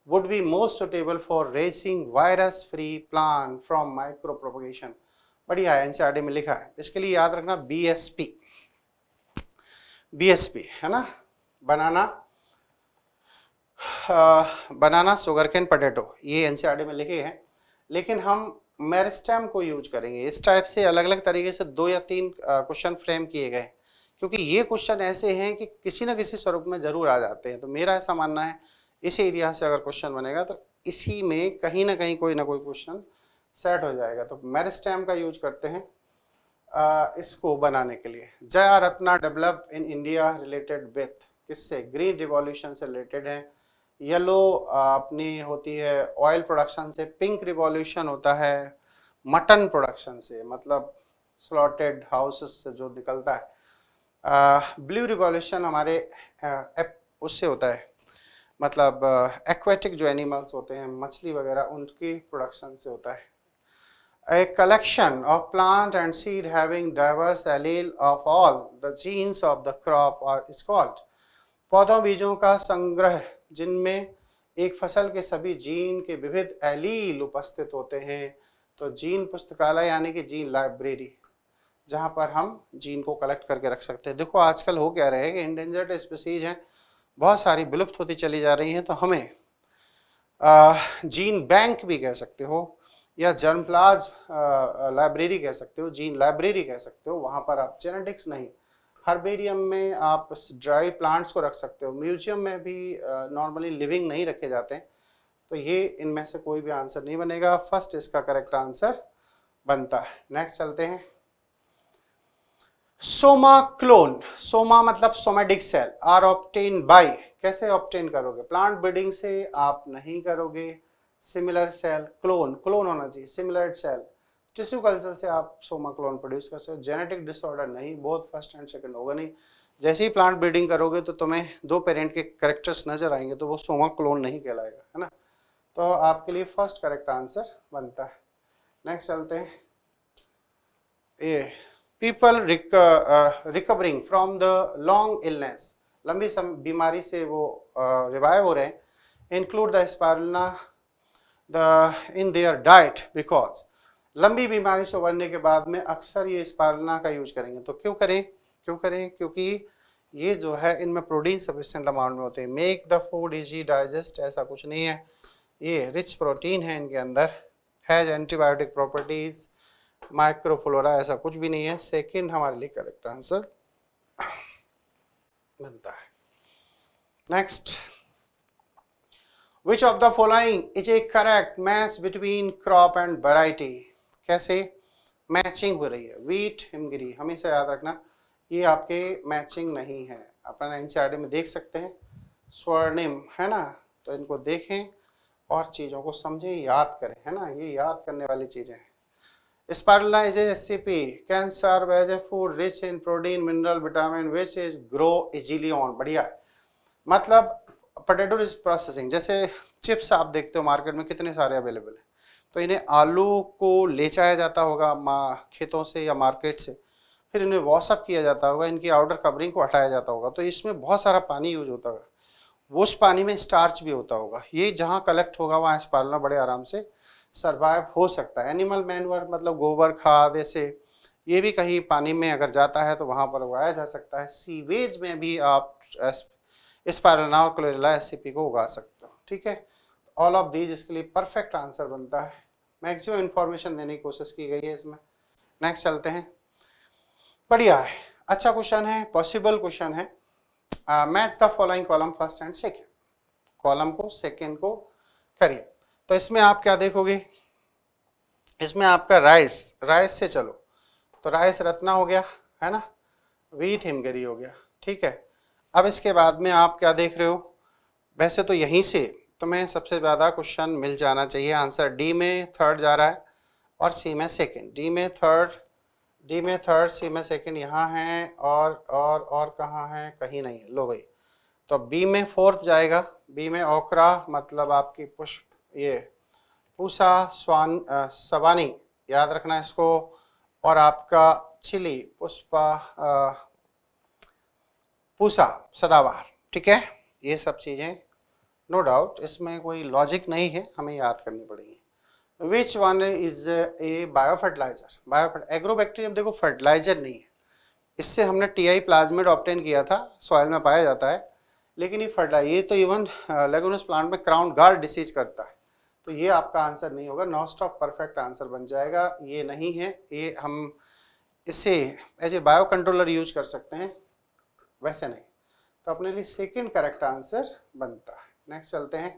would be most suitable for raising virus free plant from micro propagation बढ़िया है एनसीआरडी में लिखा है इसके लिए याद रखना B S P B S P है ना banana banana sugar cane potato ये डी में लिखे हैं लेकिन हम मेरिस्टैम को यूज करेंगे इस टाइप से अलग अलग तरीके से दो या तीन क्वेश्चन फ्रेम किए गए क्योंकि ये क्वेश्चन ऐसे हैं कि किसी न किसी स्वरूप में ज़रूर आ जाते हैं तो मेरा ऐसा मानना है इस एरिया से अगर क्वेश्चन बनेगा तो इसी में कहीं ना कहीं कोई ना कोई क्वेश्चन सेट हो जाएगा तो मेरिस्टैम का यूज करते हैं आ, इसको बनाने के लिए Jaya Ratna develop in India related with किससे ग्रीन रिवॉल्यूशन से रिलेटेड है येलो अपनी होती है ऑयल प्रोडक्शन से पिंक रिवॉल्यूशन होता है मटन प्रोडक्शन से मतलब स्लॉटेड हाउसेस से जो निकलता है ब्लू रिवॉल्यूशन हमारे उससे होता है मतलब एक्वेटिक जो एनिमल्स होते हैं मछली वगैरह उनकी प्रोडक्शन से होता है a collection of plant and seed having diverse allele of all the genes of the crop और is पौधों बीजों का संग्रह जिनमें एक फसल के सभी जीन के विविध एलील उपस्थित होते हैं तो जीन पुस्तकालय यानी कि जीन लाइब्रेरी जहाँ पर हम जीन को कलेक्ट करके रख सकते हैं देखो आजकल हो क्या रहे कि इंडेंजर्ड स्पीसीज हैं बहुत सारी विलुप्त होती चली जा रही हैं तो हमें आ, जीन बैंक भी कह सकते हो या जर्मप्लाज लाइब्रेरी कह सकते हो जीन लाइब्रेरी कह सकते हो वहाँ पर आप जेनेटिक्स नहीं हर्बेरियम में आप ड्राई प्लांट्स को रख सकते हो म्यूजियम में भी नॉर्मली लिविंग नहीं रखे जाते हैं तो ये इनमें से कोई भी आंसर नहीं बनेगा फर्स्ट इसका करेक्ट आंसर बनता है नेक्स्ट चलते हैं सोमा क्लोन सोमा मतलब somatic cell are obtain by कैसे ऑप्टेन करोगे प्लांट ब्रीडिंग से आप नहीं करोगे सिमिलर सेल क्लोन क्लोन होना चाहिए सिमिलर सेल टिश्यू कल्चर से आप सोमा क्लोन प्रोड्यूस कर सकते हो जेनेटिक डिसऑर्डर नहीं बहुत फर्स्ट एंड सेकंड होगा नहीं जैसे ही प्लांट ब्रीडिंग करोगे तो तुम्हें दो पेरेंट के करेक्टर्स नजर आएंगे तो वो सोमा क्लोन नहीं कहलाएगा है ना तो आपके लिए फर्स्ट करेक्ट आंसर बनता है नेक्स्ट चलते हैं ये people recovering from the long illness लंबी सम बीमारी से वो रिवाइव uh, हो रहे हैं include the spirulina the in their diet because लंबी बीमारी से उबरने के बाद में अक्सर ये स्पार्ना का यूज करेंगे तो क्यों करें क्यों करें क्योंकि ये जो है इनमें प्रोटीन सफिशेंट अमाउंट में होते हैं make the food easy digest ऐसा कुछ नहीं है ये रिच प्रोटीन है इनके अंदर हैज एंटीबायोटिक प्रॉपर्टीज़ माइक्रोफ्लोरा ऐसा कुछ भी नहीं है सेकेंड हमारे लिए करेक्ट आंसर बनता है next which of the following is a correct match between crop and variety कैसे मैचिंग हो रही है वीट हिमगिरी हमेशा याद रखना ये आपके मैचिंग नहीं है अपन एन में देख सकते हैं स्वर्णिम है ना तो इनको देखें और चीज़ों को समझें याद करें है ना ये याद करने वाली चीज़ें हैं spirulina is P cancer veg a food rich in protein mineral vitamin which is grow easily on बढ़िया मतलब पोटेटो इज प्रोसेसिंग जैसे चिप्स आप देखते हो मार्केट में कितने सारे अवेलेबल हैं तो इन्हें आलू को ले जाया जाता होगा माँ खेतों से या मार्केट से फिर इन्हें वॉशअप किया जाता होगा इनकी आउटर कवरिंग को हटाया जाता होगा तो इसमें बहुत सारा पानी यूज होता होगा उस पानी में स्टार्च भी होता होगा ये जहाँ कलेक्ट होगा वहाँ स्पालना बड़े आराम से सर्वाइव हो सकता है एनिमल मैनवर मतलब गोबर खाद ऐसे ये भी कहीं पानी में अगर जाता है तो वहाँ पर उगाया जा सकता है सीवेज में भी आप स्पायरना और क्लोरेला एस को उगा सकते हो ठीक है ऑल ऑफ दीज इसके लिए परफेक्ट आंसर बनता है मैक्सिमम इन्फॉर्मेशन देने की कोशिश की गई है इसमें नेक्स्ट चलते हैं बढ़िया है अच्छा क्वेश्चन है पॉसिबल क्वेश्चन है match the following column first and second column को सेकेंड को करिए तो इसमें आप क्या देखोगे इसमें आपका राइस राइस से चलो तो राइस रत्ना हो गया है ना वीट हिमगिरी हो गया ठीक है अब इसके बाद में आप क्या देख रहे हो वैसे तो यहीं से तुम्हें सबसे ज़्यादा क्वेश्चन मिल जाना चाहिए आंसर डी में थर्ड जा रहा है और सी में सेकंड डी में थर्ड डी में थर्ड सी में सेकंड यहाँ है और और और कहाँ है कहीं नहीं है लो भाई तो बी में फोर्थ जाएगा बी में ओकरा मतलब आपकी पुष्प ये पूसा स्वान आ, सवानी याद रखना इसको और आपका चिली पुष्पा पूसा सदावार ठीक है ये सब चीज़ें नो डाउट इसमें कोई लॉजिक नहीं है हमें याद करनी पड़ेगी which one is a bio fertiliser bio agro bacterium देखो फर्टिलाइजर नहीं है इससे हमने टी आई प्लाज्मेट ऑप्टेन किया था सॉयल में पाया जाता है लेकिन ये फर्टिलाइजर ये तो इवन लेगोनस प्लांट में क्राउन गार्ड डिसीज करता है तो ये आपका आंसर नहीं होगा नॉस्ट ऑफ परफेक्ट आंसर बन जाएगा ये नहीं है ये हम इसे as a bio controller use कर सकते हैं वैसे नहीं तो अपने लिए सेकेंड करेक्ट आंसर बनता है नेक्स्ट चलते हैं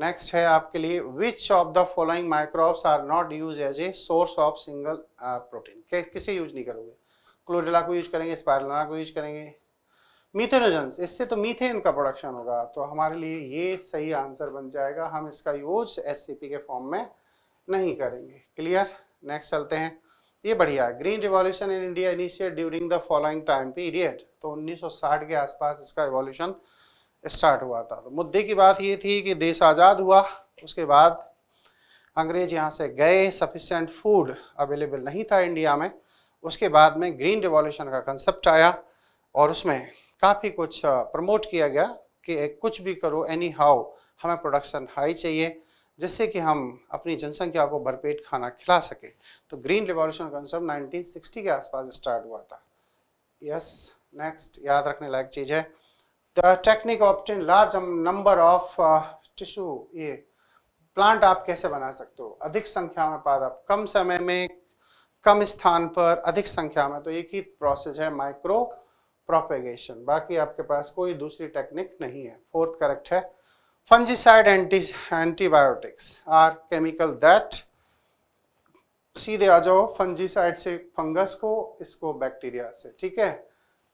नेक्स्ट है आपके लिए which of the following microbes are not use as a source of single protein किसे यूज नहीं करोगे क्लोरेला को यूज करेंगे स्पायरलाना को यूज करेंगे मीथेनोजेंस इससे तो मीथेन का प्रोडक्शन होगा तो हमारे लिए ये सही आंसर बन जाएगा हम इसका यूज एस के फॉर्म में नहीं करेंगे क्लियर नेक्स्ट चलते हैं ये बढ़िया green revolution in India initiate during the following time period तो 1960 के आसपास इसका रिवॉल्यूशन स्टार्ट हुआ था तो मुद्दे की बात ये थी कि देश आज़ाद हुआ उसके बाद अंग्रेज यहाँ से गए सफिशेंट फूड अवेलेबल नहीं था इंडिया में उसके बाद में ग्रीन रिवॉल्यूशन का कंसेप्ट आया और उसमें काफ़ी कुछ प्रमोट किया गया कि कुछ भी करो एनी हाउ हमें प्रोडक्शन हाई चाहिए जिससे कि हम अपनी जनसंख्या को भरपेट खाना खिला सके तो ग्रीन रिवॉल्यूशन कंसेप्ट 1960 के आसपास स्टार्ट हुआ था यस नेक्स्ट याद रखने लायक चीज़ है the technique obtain large number of uh, tissue ये plant आप कैसे बना सकते हो अधिक संख्या में पादप कम समय में कम स्थान पर अधिक संख्या में तो एक ही प्रोसेस है माइक्रो प्रोपेगेशन बाकी आपके पास कोई दूसरी टेक्निक नहीं है फोर्थ करेक्ट है fungicide anti antibiotics are chemical that सीधे आ जाओ फंजीसाइड से फंगस को इसको बैक्टीरिया से ठीक है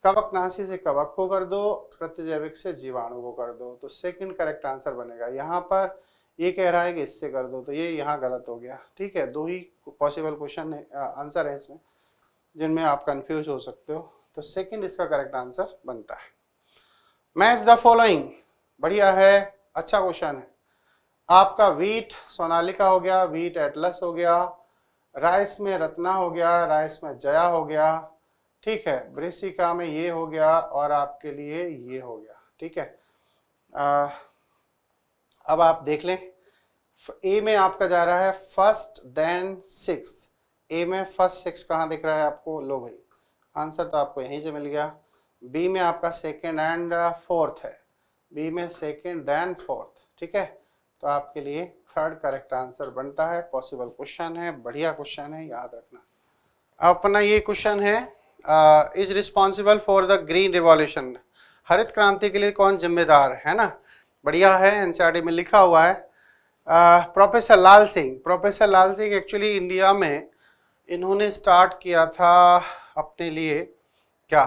कवक नासी से कवक को कर दो प्रतिजैविक से जीवाणु को कर दो तो सेकंड करेक्ट आंसर बनेगा यहाँ पर ये कह रहा है कि इससे कर दो तो ये यहाँ गलत हो गया ठीक है दो ही पॉसिबल क्वेश्चन है आंसर है इसमें जिनमें आप कंफ्यूज हो सकते हो तो सेकंड इसका करेक्ट आंसर बनता है मैच द फॉलोइंग बढ़िया है अच्छा क्वेश्चन है आपका वीट सोनालिका हो गया वीट एटलस हो गया राइस में रत्ना हो गया राइस में जया हो गया ठीक है ब्रेसिका में ये हो गया और आपके लिए ये हो गया ठीक है आ, अब आप देख लें ए में आपका जा रहा है फर्स्ट देन सिक्स ए में फर्स्ट सिक्स कहाँ दिख रहा है आपको लो भाई आंसर तो आपको यहीं से मिल गया बी में आपका सेकेंड एंड फोर्थ है बी में सेकेंड देन फोर्थ ठीक है तो आपके लिए थर्ड करेक्ट आंसर बनता है पॉसिबल क्वेश्चन है बढ़िया क्वेश्चन है याद रखना अपना ये क्वेश्चन है is responsible for the green revolution हरित क्रांति के लिए कौन जिम्मेदार है ना बढ़िया है एन e में लिखा हुआ है professor Lal Singh professor Lal Singh actually India में इन्होंने स्टार्ट किया था अपने लिए क्या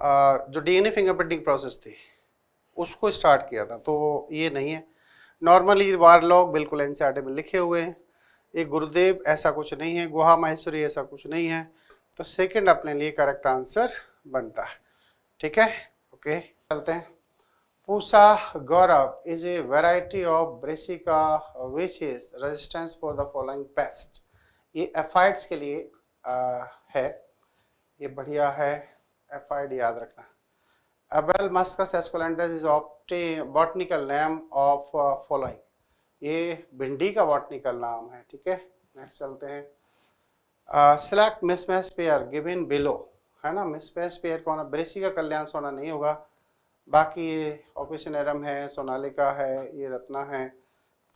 आ, जो डीएनए फिंगरप्रिंटिंग प्रोसेस थी उसको स्टार्ट किया था तो ये नहीं है नॉर्मली बार लोग बिल्कुल एन e में लिखे हुए हैं ये गुरुदेव ऐसा कुछ नहीं है गुहा माहेश्वरी ऐसा कुछ नहीं है तो सेकंड अपने लिए करेक्ट आंसर बनता है ठीक है ओके चलते हैं Pusa Gaurav is a variety of brassica which is resistance for the following pest ये एफाइड्स के लिए आ, है ये बढ़िया है एफाइड याद रखना abelmoschus esculentus is of the botanical name of following ये भिंडी का बॉटनिकल नाम है ठीक है नेक्स्ट चलते हैं Uh, select mismatch pair in below है ना mismatch पेयर कौन है ब्रेसी का कल्याण सोना नहीं होगा बाकी ये ऑपरेशन एरम है सोनालिका है ये रत्ना है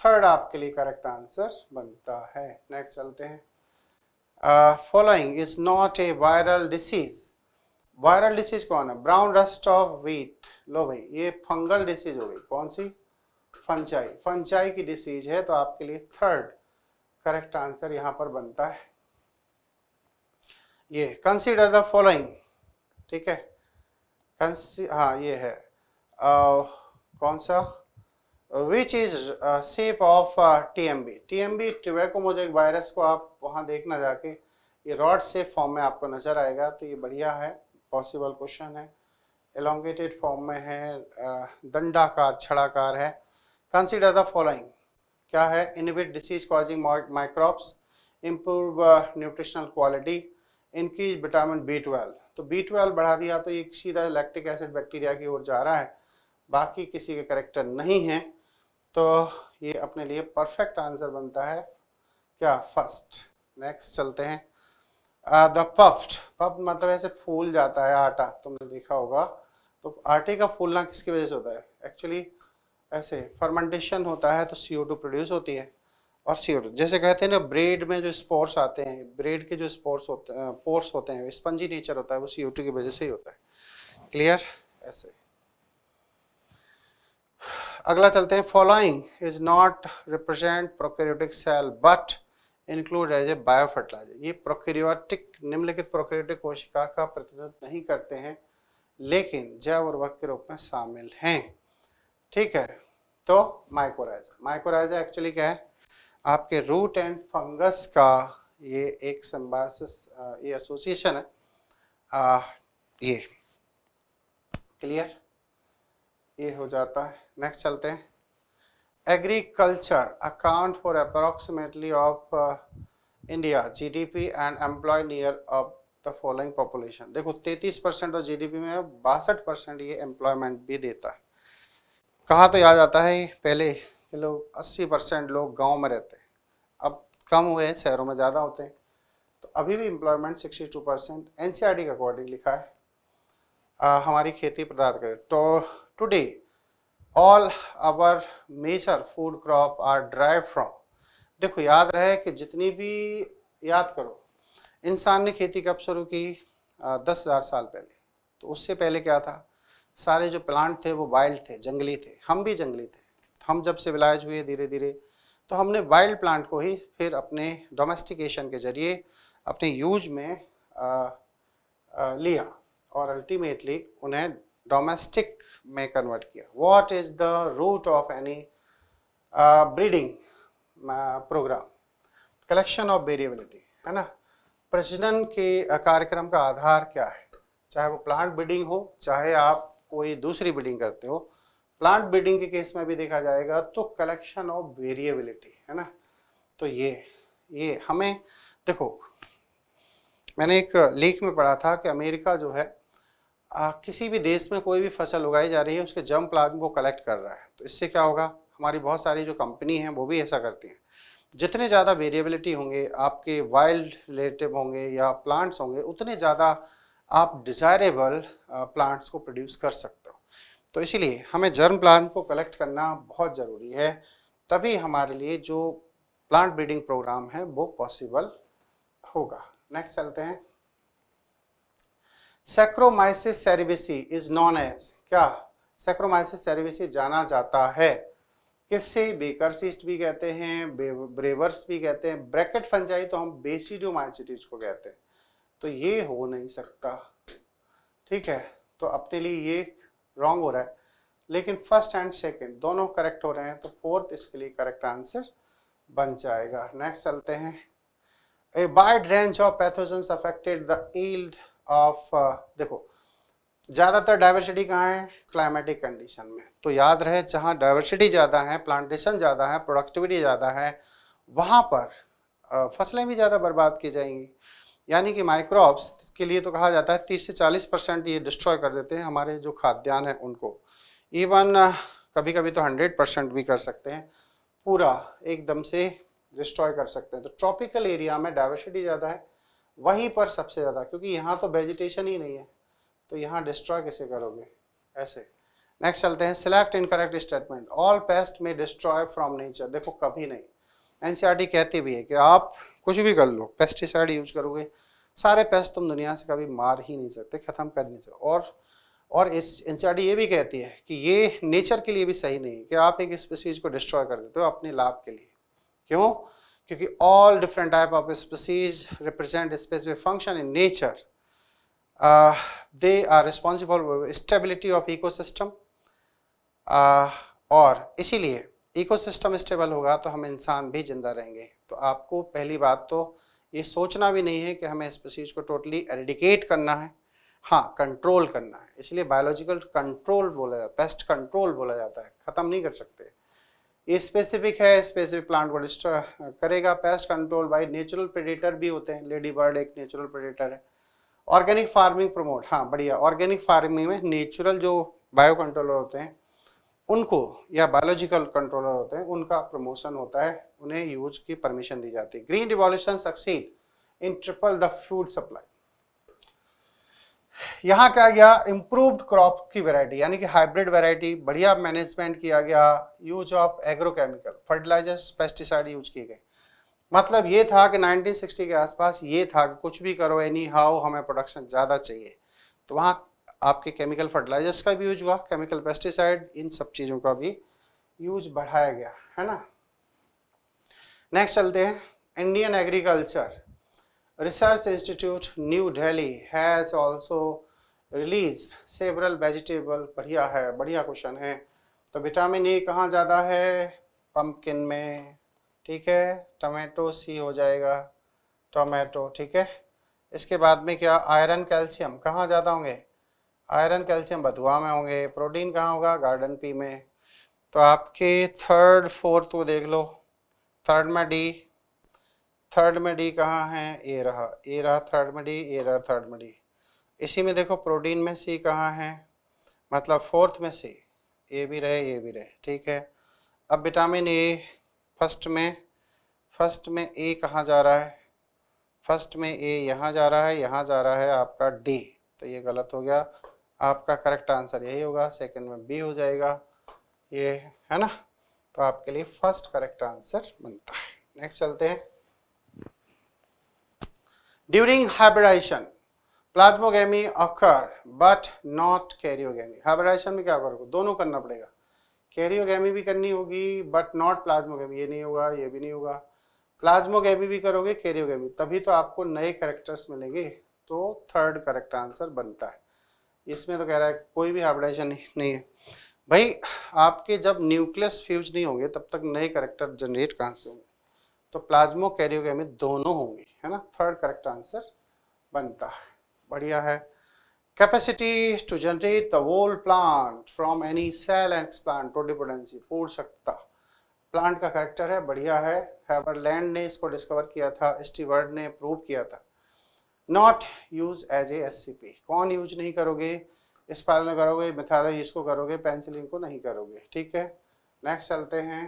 थर्ड आपके लिए करेक्ट आंसर बनता है नेक्स्ट चलते हैं following is not a viral disease viral disease कौन है ब्राउन रस्ट ऑफ व्हीट लो भाई ये फंगल डिसीज हो गई कौन सी फंचाई फंचाई की डिसीज है तो आपके लिए थर्ड करेक्ट आंसर यहाँ पर बनता है ये कंसीडर द फॉलोइंग ठीक है कंसी हाँ ये है uh, कौन सा which is shape of T M B T M B tobacco mosaic virus को आप वहाँ देखना जाके ये रॉड सेफ फॉर्म में आपको नज़र आएगा तो ये बढ़िया है पॉसिबल क्वेश्चन है एलोंगेटेड फॉर्म में है uh, दंडाकार छड़ाकार है कंसिडर द फॉलोइंग क्या है inhibit disease causing microbes improve nutritional quality increase vitamin B twelve तो बी ट्वेल्व बढ़ा दिया तो ये सीधा लैक्टिक एसिड बैक्टीरिया की ओर जा रहा है बाकी किसी के करेक्टर नहीं है तो ये अपने लिए परफेक्ट आंसर बनता है क्या फर्स्ट नेक्स्ट चलते हैं द पफ्ड पफ मतलब ऐसे फूल जाता है आटा तुमने देखा होगा तो आटे का फूलना किसकी वजह से होता है एक्चुअली ऐसे फर्मेंटेशन होता है तो सी प्रोड्यूस होती है और सीड जैसे कहते हैं ना ब्रेड में जो स्पोर्स आते हैं ब्रेड के जो स्पोर्स होते हैं पोर्स होते हैं स्पंजी नेचर होता है वो सी की वजह से ही होता है क्लियर ऐसे अगला चलते हैं following is not represent prokaryotic cell but include as a bio fertilizer ये प्रोकैरियोटिक निम्नलिखित प्रोकैरियोटिक कोशिका का प्रतिनिधित्व नहीं करते हैं लेकिन जैव उर्वरक के रूप में शामिल हैं ठीक है तो माइकोराइजा माइकोराइजा एक्चुअली क्या है आपके रूट एंड फंगस का ये एक ये एसोसिएशन है आ, ये क्लियर ये हो जाता है नेक्स्ट चलते हैं agriculture account for approximately of India GDP and employ near of the following population देखो 33 परसेंट और जीडीपी में बासठ परसेंट ये एम्प्लॉयमेंट भी देता है कहा तो याद आता है पहले कि लोग अस्सी परसेंट लोग गाँव में रहते हैं अब कम हुए हैं शहरों में ज़्यादा होते हैं तो अभी भी इम्प्लॉयमेंट सिक्सटी टू परसेंट एन के अकॉर्डिंग लिखा है आ, हमारी खेती प्रदान करे तो today all our major food crop are derived from देखो याद रहे कि जितनी भी याद करो इंसान ने खेती कब शुरू की आ, दस हज़ार साल पहले तो उससे पहले क्या था सारे जो प्लांट थे वो वाइल्ड थे जंगली थे हम भी जंगली थे हम जब सिविलाइज हुए धीरे धीरे तो हमने वाइल्ड प्लांट को ही फिर अपने डोमेस्टिकेशन के जरिए अपने यूज में आ, आ, लिया और अल्टीमेटली उन्हें डोमेस्टिक में कन्वर्ट किया what is the root of any breeding program collection of variability है ना प्रजनन के कार्यक्रम का आधार क्या है चाहे वो प्लांट ब्रीडिंग हो चाहे आप कोई दूसरी ब्रीडिंग करते हो प्लांट ब्रीडिंग के केस में भी देखा जाएगा तो कलेक्शन ऑफ वेरिएबिलिटी है ना तो ये ये हमें देखो मैंने एक लेख में पढ़ा था कि अमेरिका जो है आ, किसी भी देश में कोई भी फसल उगाई जा रही है उसके जम प्लाज्म को कलेक्ट कर रहा है तो इससे क्या होगा हमारी बहुत सारी जो कंपनी है वो भी ऐसा करती हैं जितने ज़्यादा वेरिएबिलिटी होंगे आपके वाइल्ड रिलेटिव होंगे या प्लांट्स होंगे उतने ज़्यादा आप डिज़ायरेबल प्लांट्स को प्रोड्यूस कर सकते तो इसीलिए हमें जर्म प्लान को कलेक्ट करना बहुत ज़रूरी है तभी हमारे लिए जो प्लांट ब्रीडिंग प्रोग्राम है वो पॉसिबल होगा नेक्स्ट चलते हैं saccharomyces cerevisiae is known as क्या सेक्रोमाइसिस सेरिविसी जाना जाता है किससे बेकर भी कहते हैं ब्रेवर्स भी कहते हैं ब्रैकेट फंजाई तो हम बेसिडियोमाइसिटीज को कहते हैं तो ये हो नहीं सकता ठीक है तो अपने लिए ये रॉन्ग हो रहा है लेकिन फर्स्ट एंड सेकेंड दोनों करेक्ट हो रहे हैं तो फोर्थ इसके लिए करेक्ट आंसर बन जाएगा नेक्स्ट चलते हैं a wide range of pathogen affected the yield of देखो ज़्यादातर डाइवर्सिटी कहाँ है क्लाइमेटिक कंडीशन में तो याद रहे जहाँ डाइवर्सिटी ज़्यादा है प्लांटेशन ज़्यादा है प्रोडक्टिविटी ज़्यादा है वहाँ पर uh, फसलें भी ज़्यादा बर्बाद की जाएंगी यानी कि माइक्रोब्स के लिए तो कहा जाता है तीस से चालीस परसेंट ये डिस्ट्रॉय कर देते हैं हमारे जो खाद्यान्न है उनको इवन कभी कभी तो हंड्रेड परसेंट भी कर सकते हैं पूरा एकदम से डिस्ट्रॉय कर सकते हैं तो ट्रॉपिकल एरिया में डाइवर्सिटी ज़्यादा है वहीं पर सबसे ज़्यादा क्योंकि यहाँ तो वेजिटेशन ही नहीं है तो यहाँ डिस्ट्रॉय कैसे करोगे ऐसे नेक्स्ट चलते हैं select incorrect statement all pest में डिस्ट्रॉय फ्रॉम नेचर देखो कभी नहीं एनसीईआरटी कहती भी है कि आप कुछ भी कर लो पेस्टिसाइड यूज करोगे सारे पेस्ट तुम दुनिया से कभी मार ही नहीं सकते ख़त्म कर नहीं सकते और और इस एन ये भी कहती है कि ये नेचर के लिए भी सही नहीं है कि आप एक स्पीसीज को डिस्ट्रॉय कर देते हो अपने लाभ के लिए क्यों क्योंकि all different type of species represent specific function in nature they are responsible stability of ecosystem और इसीलिए इकोसिस्टम स्टेबल होगा तो हम इंसान भी जिंदा रहेंगे तो आपको पहली बात तो ये सोचना भी नहीं है कि हमें स्पीसीज को टोटली एडिकेट करना है हाँ कंट्रोल करना है इसलिए बायोलॉजिकल कंट्रोल बोला जाता है पेस्ट कंट्रोल बोला जाता है ख़त्म नहीं कर सकते ये स्पेसिफिक है स्पेसिफिक प्लांट को डिस्ट्रॉय करेगा pest control by natural predator भी होते हैं लेडी बर्ड एक नेचुरल प्रेडेटर है ऑर्गेनिक फार्मिंग प्रमोट हाँ बढ़िया ऑर्गेनिक फार्मिंग में नेचुरल जो बायो कंट्रोलर होते हैं उनको या बायोलॉजिकल कंट्रोलर होते हैं उनका प्रमोशन होता है उन्हें यूज की परमिशन दी जाती है green revolution succeed in triple the food supply यहाँ क्या गया इम्प्रूव्ड क्रॉप की वैरायटी यानी कि हाइब्रिड वैरायटी बढ़िया मैनेजमेंट किया गया use of agrochemical fertilizers pesticide use किए गए मतलब ये था कि 1960 के आसपास ये था कि कुछ भी करो एनी हाउ हमें प्रोडक्शन ज़्यादा चाहिए तो वहाँ आपके केमिकल फर्टिलाइजर्स का भी यूज हुआ केमिकल पेस्टिसाइड इन सब चीज़ों का भी यूज बढ़ाया गया है ना नेक्स्ट चलते हैं Indian agriculture research institute new Delhi has also release several vegetable बढ़िया है बढ़िया क्वेश्चन है तो विटामिन ए e कहाँ ज़्यादा है पम्पकिन में ठीक है टमेटो सी हो जाएगा टोमेटो ठीक है इसके बाद में क्या आयरन कैल्शियम कहाँ ज़्यादा होंगे आयरन कैल्शियम बथुआ में होंगे प्रोटीन कहाँ होगा गार्डन पी में तो आपके थर्ड फोर्थ को देख लो थर्ड में डी थर्ड में डी कहाँ है ए रहा ए रहा थर्ड में डी ए रहा थर्ड में डी इसी में देखो प्रोटीन में सी कहाँ है मतलब फोर्थ में सी ए भी रहे ए भी रहे ठीक है अब विटामिन ए फर्स्ट में फर्स्ट में ए कहाँ जा रहा है फर्स्ट में ए यहाँ जा रहा है यहाँ जा रहा है आपका डी तो ये गलत हो गया आपका करेक्ट आंसर यही होगा सेकंड में बी हो जाएगा ये है ना तो आपके लिए फर्स्ट करेक्ट आंसर बनता है नेक्स्ट चलते हैं during hybridization plasmogamy occur but not karyogamy hybridization में क्या करोगे दोनों करना पड़ेगा कैरियोगेमी भी करनी होगी बट नॉट प्लाज्मोगेमी ये नहीं होगा ये भी नहीं होगा प्लाज्मोगेमी भी करोगे कैरियोगेमी तभी तो आपको नए करेक्टर्स मिलेंगे तो थर्ड करेक्ट आंसर बनता है इसमें तो कह रहा है कोई भी हाइब्रिडाइजेशन नहीं, नहीं है भाई आपके जब न्यूक्लियस फ्यूज नहीं होंगे तब तक नए करेक्टर जनरेट कहाँ से होंगे तो प्लाज्मो कैरियोगेमी दोनों होंगे है ना थर्ड करेक्ट आंसर बनता है बढ़िया है capacity to generate the plant from any cell and and explant totipotency पूर्ण सकता प्लांट का करेक्टर है बढ़िया है हैबरलैंड ने इसको डिस्कवर किया था स्टीवर्ड ने प्रूव किया था not use as A S कौन यूज नहीं करोगे इस करोगे मिथाला इसको करोगे पेंसिलिंग को नहीं करोगे ठीक है नेक्स्ट चलते हैं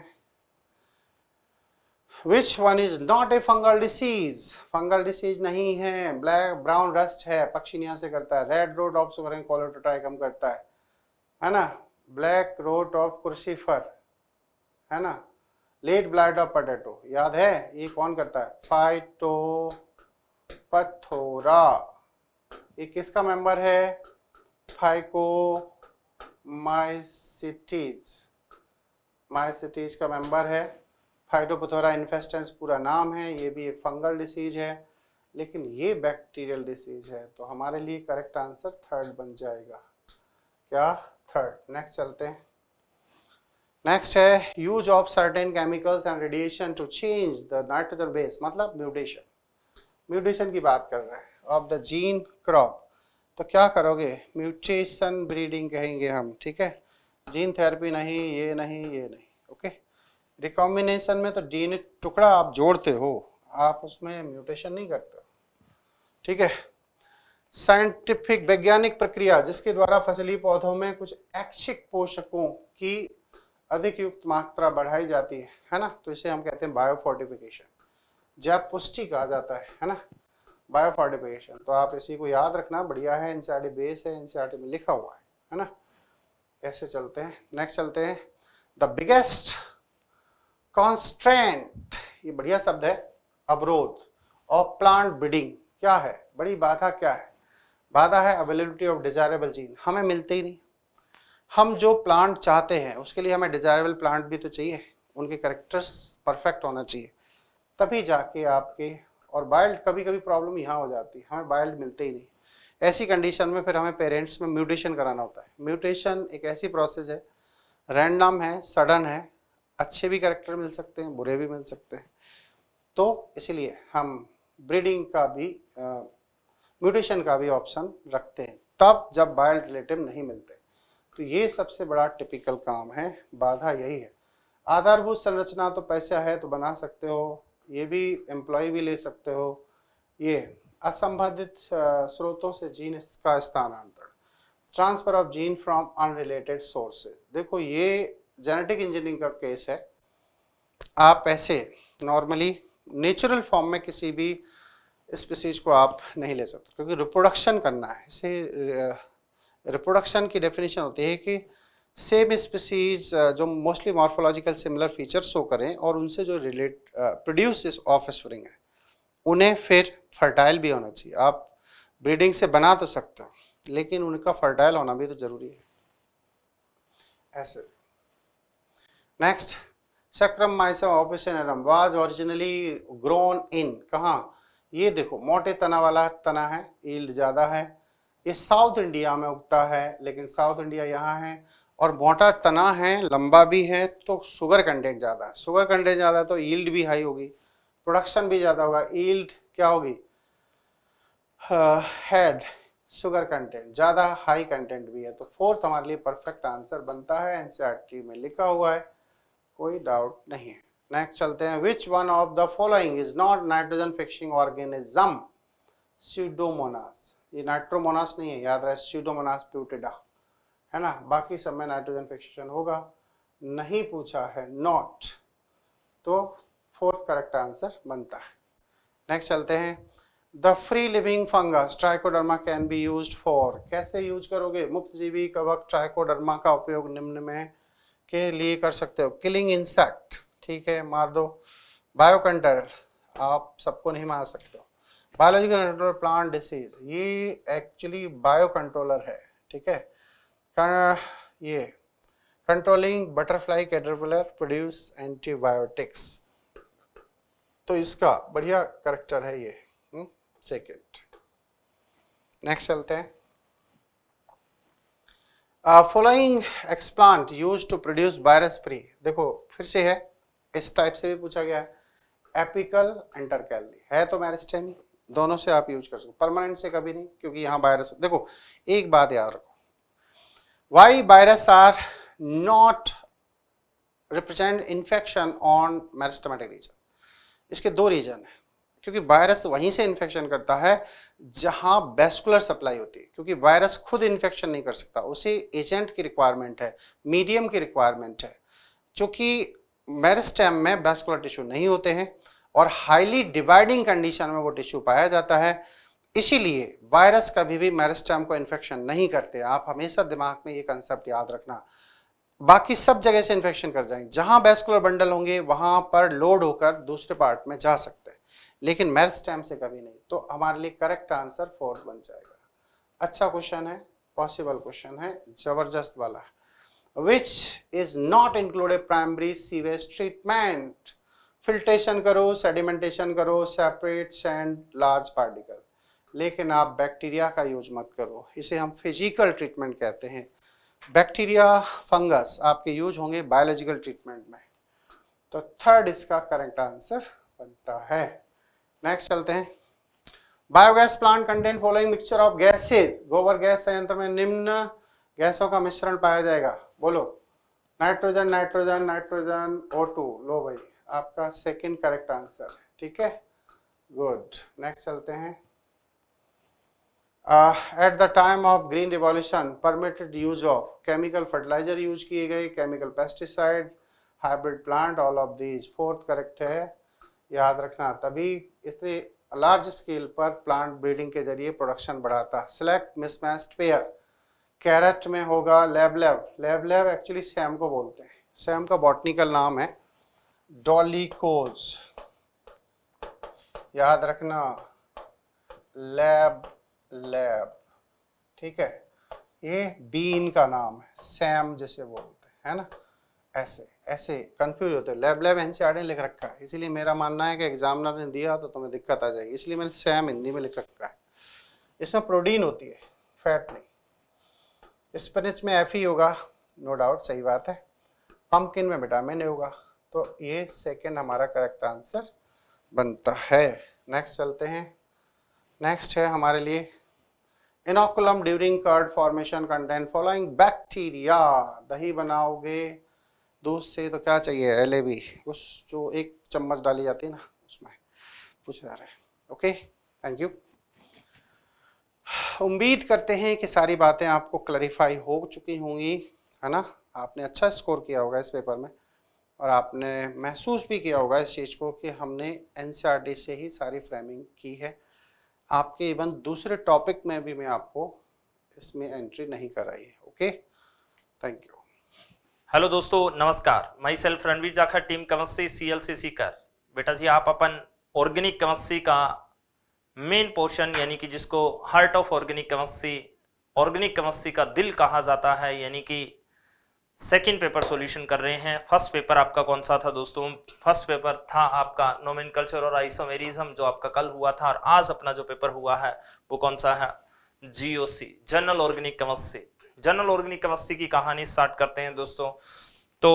which one is not a fungal disease fungal disease नहीं है ब्लैक ब्राउन रस्ट है पक्षी यहाँ से करता है red rot of sugarcane colletotrichum करता है है ना ब्लैक रोट ऑफ कुर्सीफर है ना लेट ब्लाइट ऑफ पटेटो याद है ये कौन करता है फाइटो पथोरा ये किसका मेंबर है माइसिटीज माइसिटीज का मेंबर है फाइटोपथोरा इन्फेस्टेंस पूरा नाम है ये भी एक फंगल डिसीज है लेकिन ये बैक्टीरियल डिसीज है तो हमारे लिए करेक्ट आंसर थर्ड बन जाएगा क्या थर्ड नेक्स्ट चलते हैं नेक्स्ट है use of certain chemicals and radiation to change the nitrogen base मतलब म्यूटेशन म्यूटेशन की बात कर रहे हैं ऑफ द जीन क्रॉप तो क्या करोगे म्यूटेशन ब्रीडिंग कहेंगे हम ठीक है जीन थेरेपी नहीं ये नहीं ये नहीं ओके रिकॉम्बिनेशन में तो डी टुकड़ा आप जोड़ते हो आप उसमें म्यूटेशन नहीं करते ठीक है साइंटिफिक वैज्ञानिक प्रक्रिया जिसके द्वारा फसली पौधों में कुछ ऐच्छिक पोषकों की अधिक युक्त मात्रा बढ़ाई जाती है है ना तो इसे हम कहते हैं बायोफोर्टिफिकेशन जैव पुष्टि कहा जाता है है ना बायोफॉर्टिफिकेशन तो आप इसी को याद रखना बढ़िया है एनसीईआरटी बेस है एनसीईआरटी में लिखा हुआ है है ना ऐसे चलते हैं नेक्स्ट चलते हैं द बिगेस्ट कॉन्स्ट्रेंट ये बढ़िया शब्द है अवरोध और प्लांट ब्रीडिंग क्या है बड़ी बाधा क्या है बाधा है अवेलेबिलिटी ऑफ डिजायरेबल जीन हमें मिलते ही नहीं हम जो प्लांट चाहते हैं उसके लिए हमें डिजायरेबल प्लांट भी तो चाहिए उनके करेक्टर्स परफेक्ट होना चाहिए तभी जाके आपके और बाइल्ड कभी कभी प्रॉब्लम यहाँ हो जाती है हमें बाइल्ड मिलते ही नहीं ऐसी कंडीशन में फिर हमें पेरेंट्स में म्यूटेशन कराना होता है म्यूटेशन एक ऐसी प्रोसेस है रैंडम है सडन है अच्छे भी करेक्टर मिल सकते हैं बुरे भी मिल सकते हैं तो इसलिए हम ब्रीडिंग का भी म्यूटेशन का भी ऑप्शन रखते हैं तब जब बाइल्ड रिलेटिव नहीं मिलते तो ये सबसे बड़ा टिपिकल काम है बाधा यही है आधारभूत संरचना तो पैसा है तो बना सकते हो ये भी एम्प्लॉय भी ले सकते हो ये असंबंधित स्रोतों से जीन का स्थानांतरण transfer of gene from unrelated sources देखो ये जेनेटिक इंजीनियरिंग का केस है आप ऐसे नॉर्मली नेचुरल फॉर्म में किसी भी स्पीसीज को आप नहीं ले सकते क्योंकि रिप्रोडक्शन करना है इसे रिप्रोडक्शन की डेफिनेशन होती है कि सेम स्पीसीज uh, जो mostly morphological similar feature show करें और उनसे जो रिलेट प्रोड्यूस ऑफ स्प्रिंग है उन्हें फिर फर्टाइल भी होना चाहिए आप ब्रीडिंग से बना तो सकते हो लेकिन उनका फर्टाइल होना भी तो ज़रूरी है ऐसे नेक्स्ट सक्रम माइसम एरम वाज ऑरिजिनली ग्रोन इन कहाँ ये देखो मोटे तना वाला तना है ईल्ड ज़्यादा है ये साउथ इंडिया में उगता है लेकिन साउथ इंडिया यहाँ है और मोटा तना है लंबा भी है तो शुगर कंटेंट ज़्यादा है शुगर कंटेंट ज़्यादा है तो ईल्ड भी हाई होगी प्रोडक्शन भी ज़्यादा होगा ईल्ड क्या होगी हेड शुगर कंटेंट ज़्यादा हाई कंटेंट भी है तो फोर्थ हमारे लिए परफेक्ट आंसर बनता है एनसीईआरटी e में लिखा हुआ है कोई डाउट नहीं है नेक्स्ट चलते हैं which one of the following is not nitrogen fixing organism pseudomonas ये नाइट्रोमोनास नहीं है याद रहे सीडोमोनास प्यूटेडा है ना बाकी सब में नाइट्रोजन फिक्सेशन होगा नहीं पूछा है नॉट तो फोर्थ करेक्ट आंसर बनता है नेक्स्ट चलते हैं the free living fungus trichoderma can be use for कैसे यूज करोगे मुक्त जीवी कवक ट्राइकोडर्मा का उपयोग निम्न में के लिए कर सकते हो किलिंग इंसेक्ट ठीक है मार दो बायोकंटर आप सबको नहीं मार सकते हो बायोलॉजिकल कंट्रोल प्लांट डिसीज ये एक्चुअली बायो कंट्रोलर है ठीक है ये controlling butterfly caterpillar produce antibiotics तो इसका बढ़िया करेक्टर है ये सेकेंड हम्म, नेक्स्ट चलते हैं following explant use to produce virus free देखो फिर से है इस टाइप से भी पूछा गया है एपिकल एंटरकैलरी है तो मैरिस्टेमी दोनों से आप यूज कर सकते परमानेंट से कभी नहीं क्योंकि यहाँ वायरस देखो एक बात याद रखो why virus are not represent infection on meristematic region इसके दो रीजन है क्योंकि वायरस वहीं से इन्फेक्शन करता है जहां वेस्कुलर सप्लाई होती है क्योंकि वायरस खुद इन्फेक्शन नहीं कर सकता उसे एजेंट की रिक्वायरमेंट है मीडियम की रिक्वायरमेंट है चूँकि मेरिस्टेम में वेस्कुलर टिश्यू नहीं होते हैं और हाईली डिवाइडिंग कंडीशन में वो टिश्यू पाया जाता है इसीलिए वायरस कभी भी मैरिस्टम को इन्फेक्शन नहीं करते आप हमेशा दिमाग में ये कंसेप्ट याद रखना बाकी सब जगह से इन्फेक्शन कर जाएंगे जहां बेस्कुलर बंडल होंगे वहां पर लोड होकर दूसरे पार्ट में जा सकते हैं लेकिन मेरिस्टम से कभी नहीं तो हमारे लिए करेक्ट आंसर फोर्थ बन जाएगा अच्छा क्वेश्चन है पॉसिबल क्वेश्चन है जबरदस्त वाला which is not included primary sewage treatment filtration करो सेडिमेंटेशन करो सेपरेट एंड लार्ज पार्टिकल लेकिन आप बैक्टीरिया का यूज मत करो इसे हम फिजिकल ट्रीटमेंट कहते हैं बैक्टीरिया फंगस आपके यूज होंगे बायोलॉजिकल ट्रीटमेंट में तो थर्ड इसका करेक्ट आंसर बनता है नेक्स्ट चलते हैं biogas plant content following mixture of gases गोबर गैस संयंत्र में निम्न गैसों का मिश्रण पाया जाएगा बोलो nitrogen nitrogen nitrogen O two लो भाई आपका सेकेंड करेक्ट आंसर है ठीक है गुड नेक्स्ट चलते हैं uh, at the time of green revolution permitted use of chemical fertilizer use किए गए chemical pesticide hybrid plant all of these fourth correct है याद रखना तभी इतने लार्ज स्केल पर प्लांट ब्रीडिंग के जरिए प्रोडक्शन बढ़ाता सिलेक्ट मिसमैच्ड पेयर कैरेट में होगा लेब लेब लेब लेब एक्चुअली सैम को बोलते हैं सैम का बॉटनिकल नाम है डॉलीकोज याद रखना लेब लैब ठीक है ये बीन का नाम है सैम जिसे बोलते हैं है ना ऐसे ऐसे कंफ्यूज होते हैं लैब लैब एनसीआर ने लिख रखा है इसीलिए मेरा मानना है कि एग्जामिनर ने दिया तो तुम्हें दिक्कत आ जाएगी इसलिए मैंने सैम हिंदी में लिख रखा है इसमें प्रोटीन होती है फैट नहीं स्पिनच में एफ ही होगा नो डाउट सही बात है पम्पकिन में विटामिन होगा तो ये सेकेंड हमारा करेक्ट आंसर बनता है नेक्स्ट चलते हैं नेक्स्ट है हमारे लिए inoculum during curd formation content following bacteria दही बनाओगे दूध से तो क्या चाहिए एल उस जो एक चम्मच डाली जाती है ना उसमें पूछ जा रहे हैं ओके थैंक यू उम्मीद करते हैं कि सारी बातें आपको क्लरिफाई हो चुकी होंगी है ना आपने अच्छा स्कोर किया होगा इस पेपर में और आपने महसूस भी किया होगा इस चीज़ को कि हमने एन से ही सारी फ्रेमिंग की है आपके इवन दूसरे टॉपिक में भी मैं आपको इसमें एंट्री नहीं कराई है ओके थैंक यू हेलो दोस्तों नमस्कार myself Ranveer Jakhar team कमस्सी सी एल सी सीकर बेटा जी आप अपन ऑर्गेनिक कमस्सी का मेन पोर्शन यानी कि जिसको हार्ट ऑफ ऑर्गेनिक कमस्सी ऑर्गेनिक कमस्सी का दिल कहा जाता है यानी कि सेकेंड पेपर सॉल्यूशन कर रहे हैं फर्स्ट पेपर आपका कौन सा था दोस्तों फर्स्ट पेपर था आपका नोमिन कल्चर और आइसोमेरिज्म जो आपका कल हुआ था और आज अपना जो पेपर हुआ है वो कौन सा है GOC general organic chemistry general organic chemistry की कहानी स्टार्ट करते हैं दोस्तों तो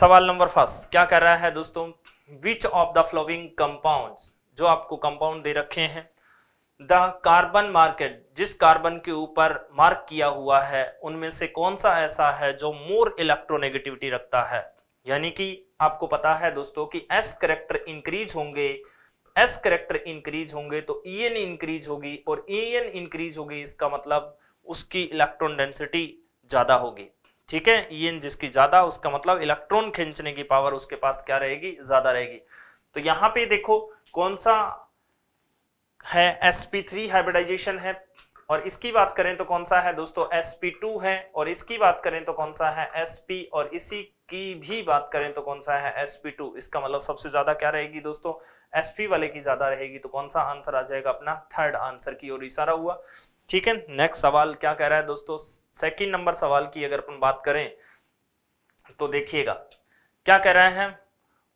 सवाल नंबर फर्स्ट क्या कर रहा है दोस्तों which of the following compound जो आपको कंपाउंड दे रखे हैं द कार्बन मार्केट जिस कार्बन के ऊपर मार्क किया हुआ है उनमें से कौन सा ऐसा है जो मोर इलेक्ट्रोनेगेटिविटी रखता है यानी कि आपको पता है दोस्तों कि एस करेक्टर इंक्रीज होंगे एस करेक्टर इंक्रीज होंगे तो ई एन इंक्रीज होगी और ई एन इंक्रीज होगी इसका मतलब उसकी इलेक्ट्रॉन डेंसिटी ज्यादा होगी ठीक है ई एन जिसकी ज्यादा उसका मतलब इलेक्ट्रॉन खींचने की पावर उसके पास क्या रहेगी ज्यादा रहेगी तो यहाँ पे देखो कौन सा है sp3 हाइब्रिडाइजेशन है और इसकी बात करें तो कौन सा है दोस्तों sp2 है और इसकी बात करें तो कौन सा है sp और इसी की भी बात करें तो कौन सा है sp2 इसका मतलब सबसे ज्यादा क्या रहेगी दोस्तों sp वाले की ज्यादा रहेगी तो कौन सा आंसर आ जाएगा अपना थर्ड आंसर की ओर इशारा हुआ ठीक है नेक्स्ट सवाल क्या कह रहा है दोस्तों सेकेंड नंबर सवाल की अगर अपन बात करें तो देखिएगा क्या कह रहे हैं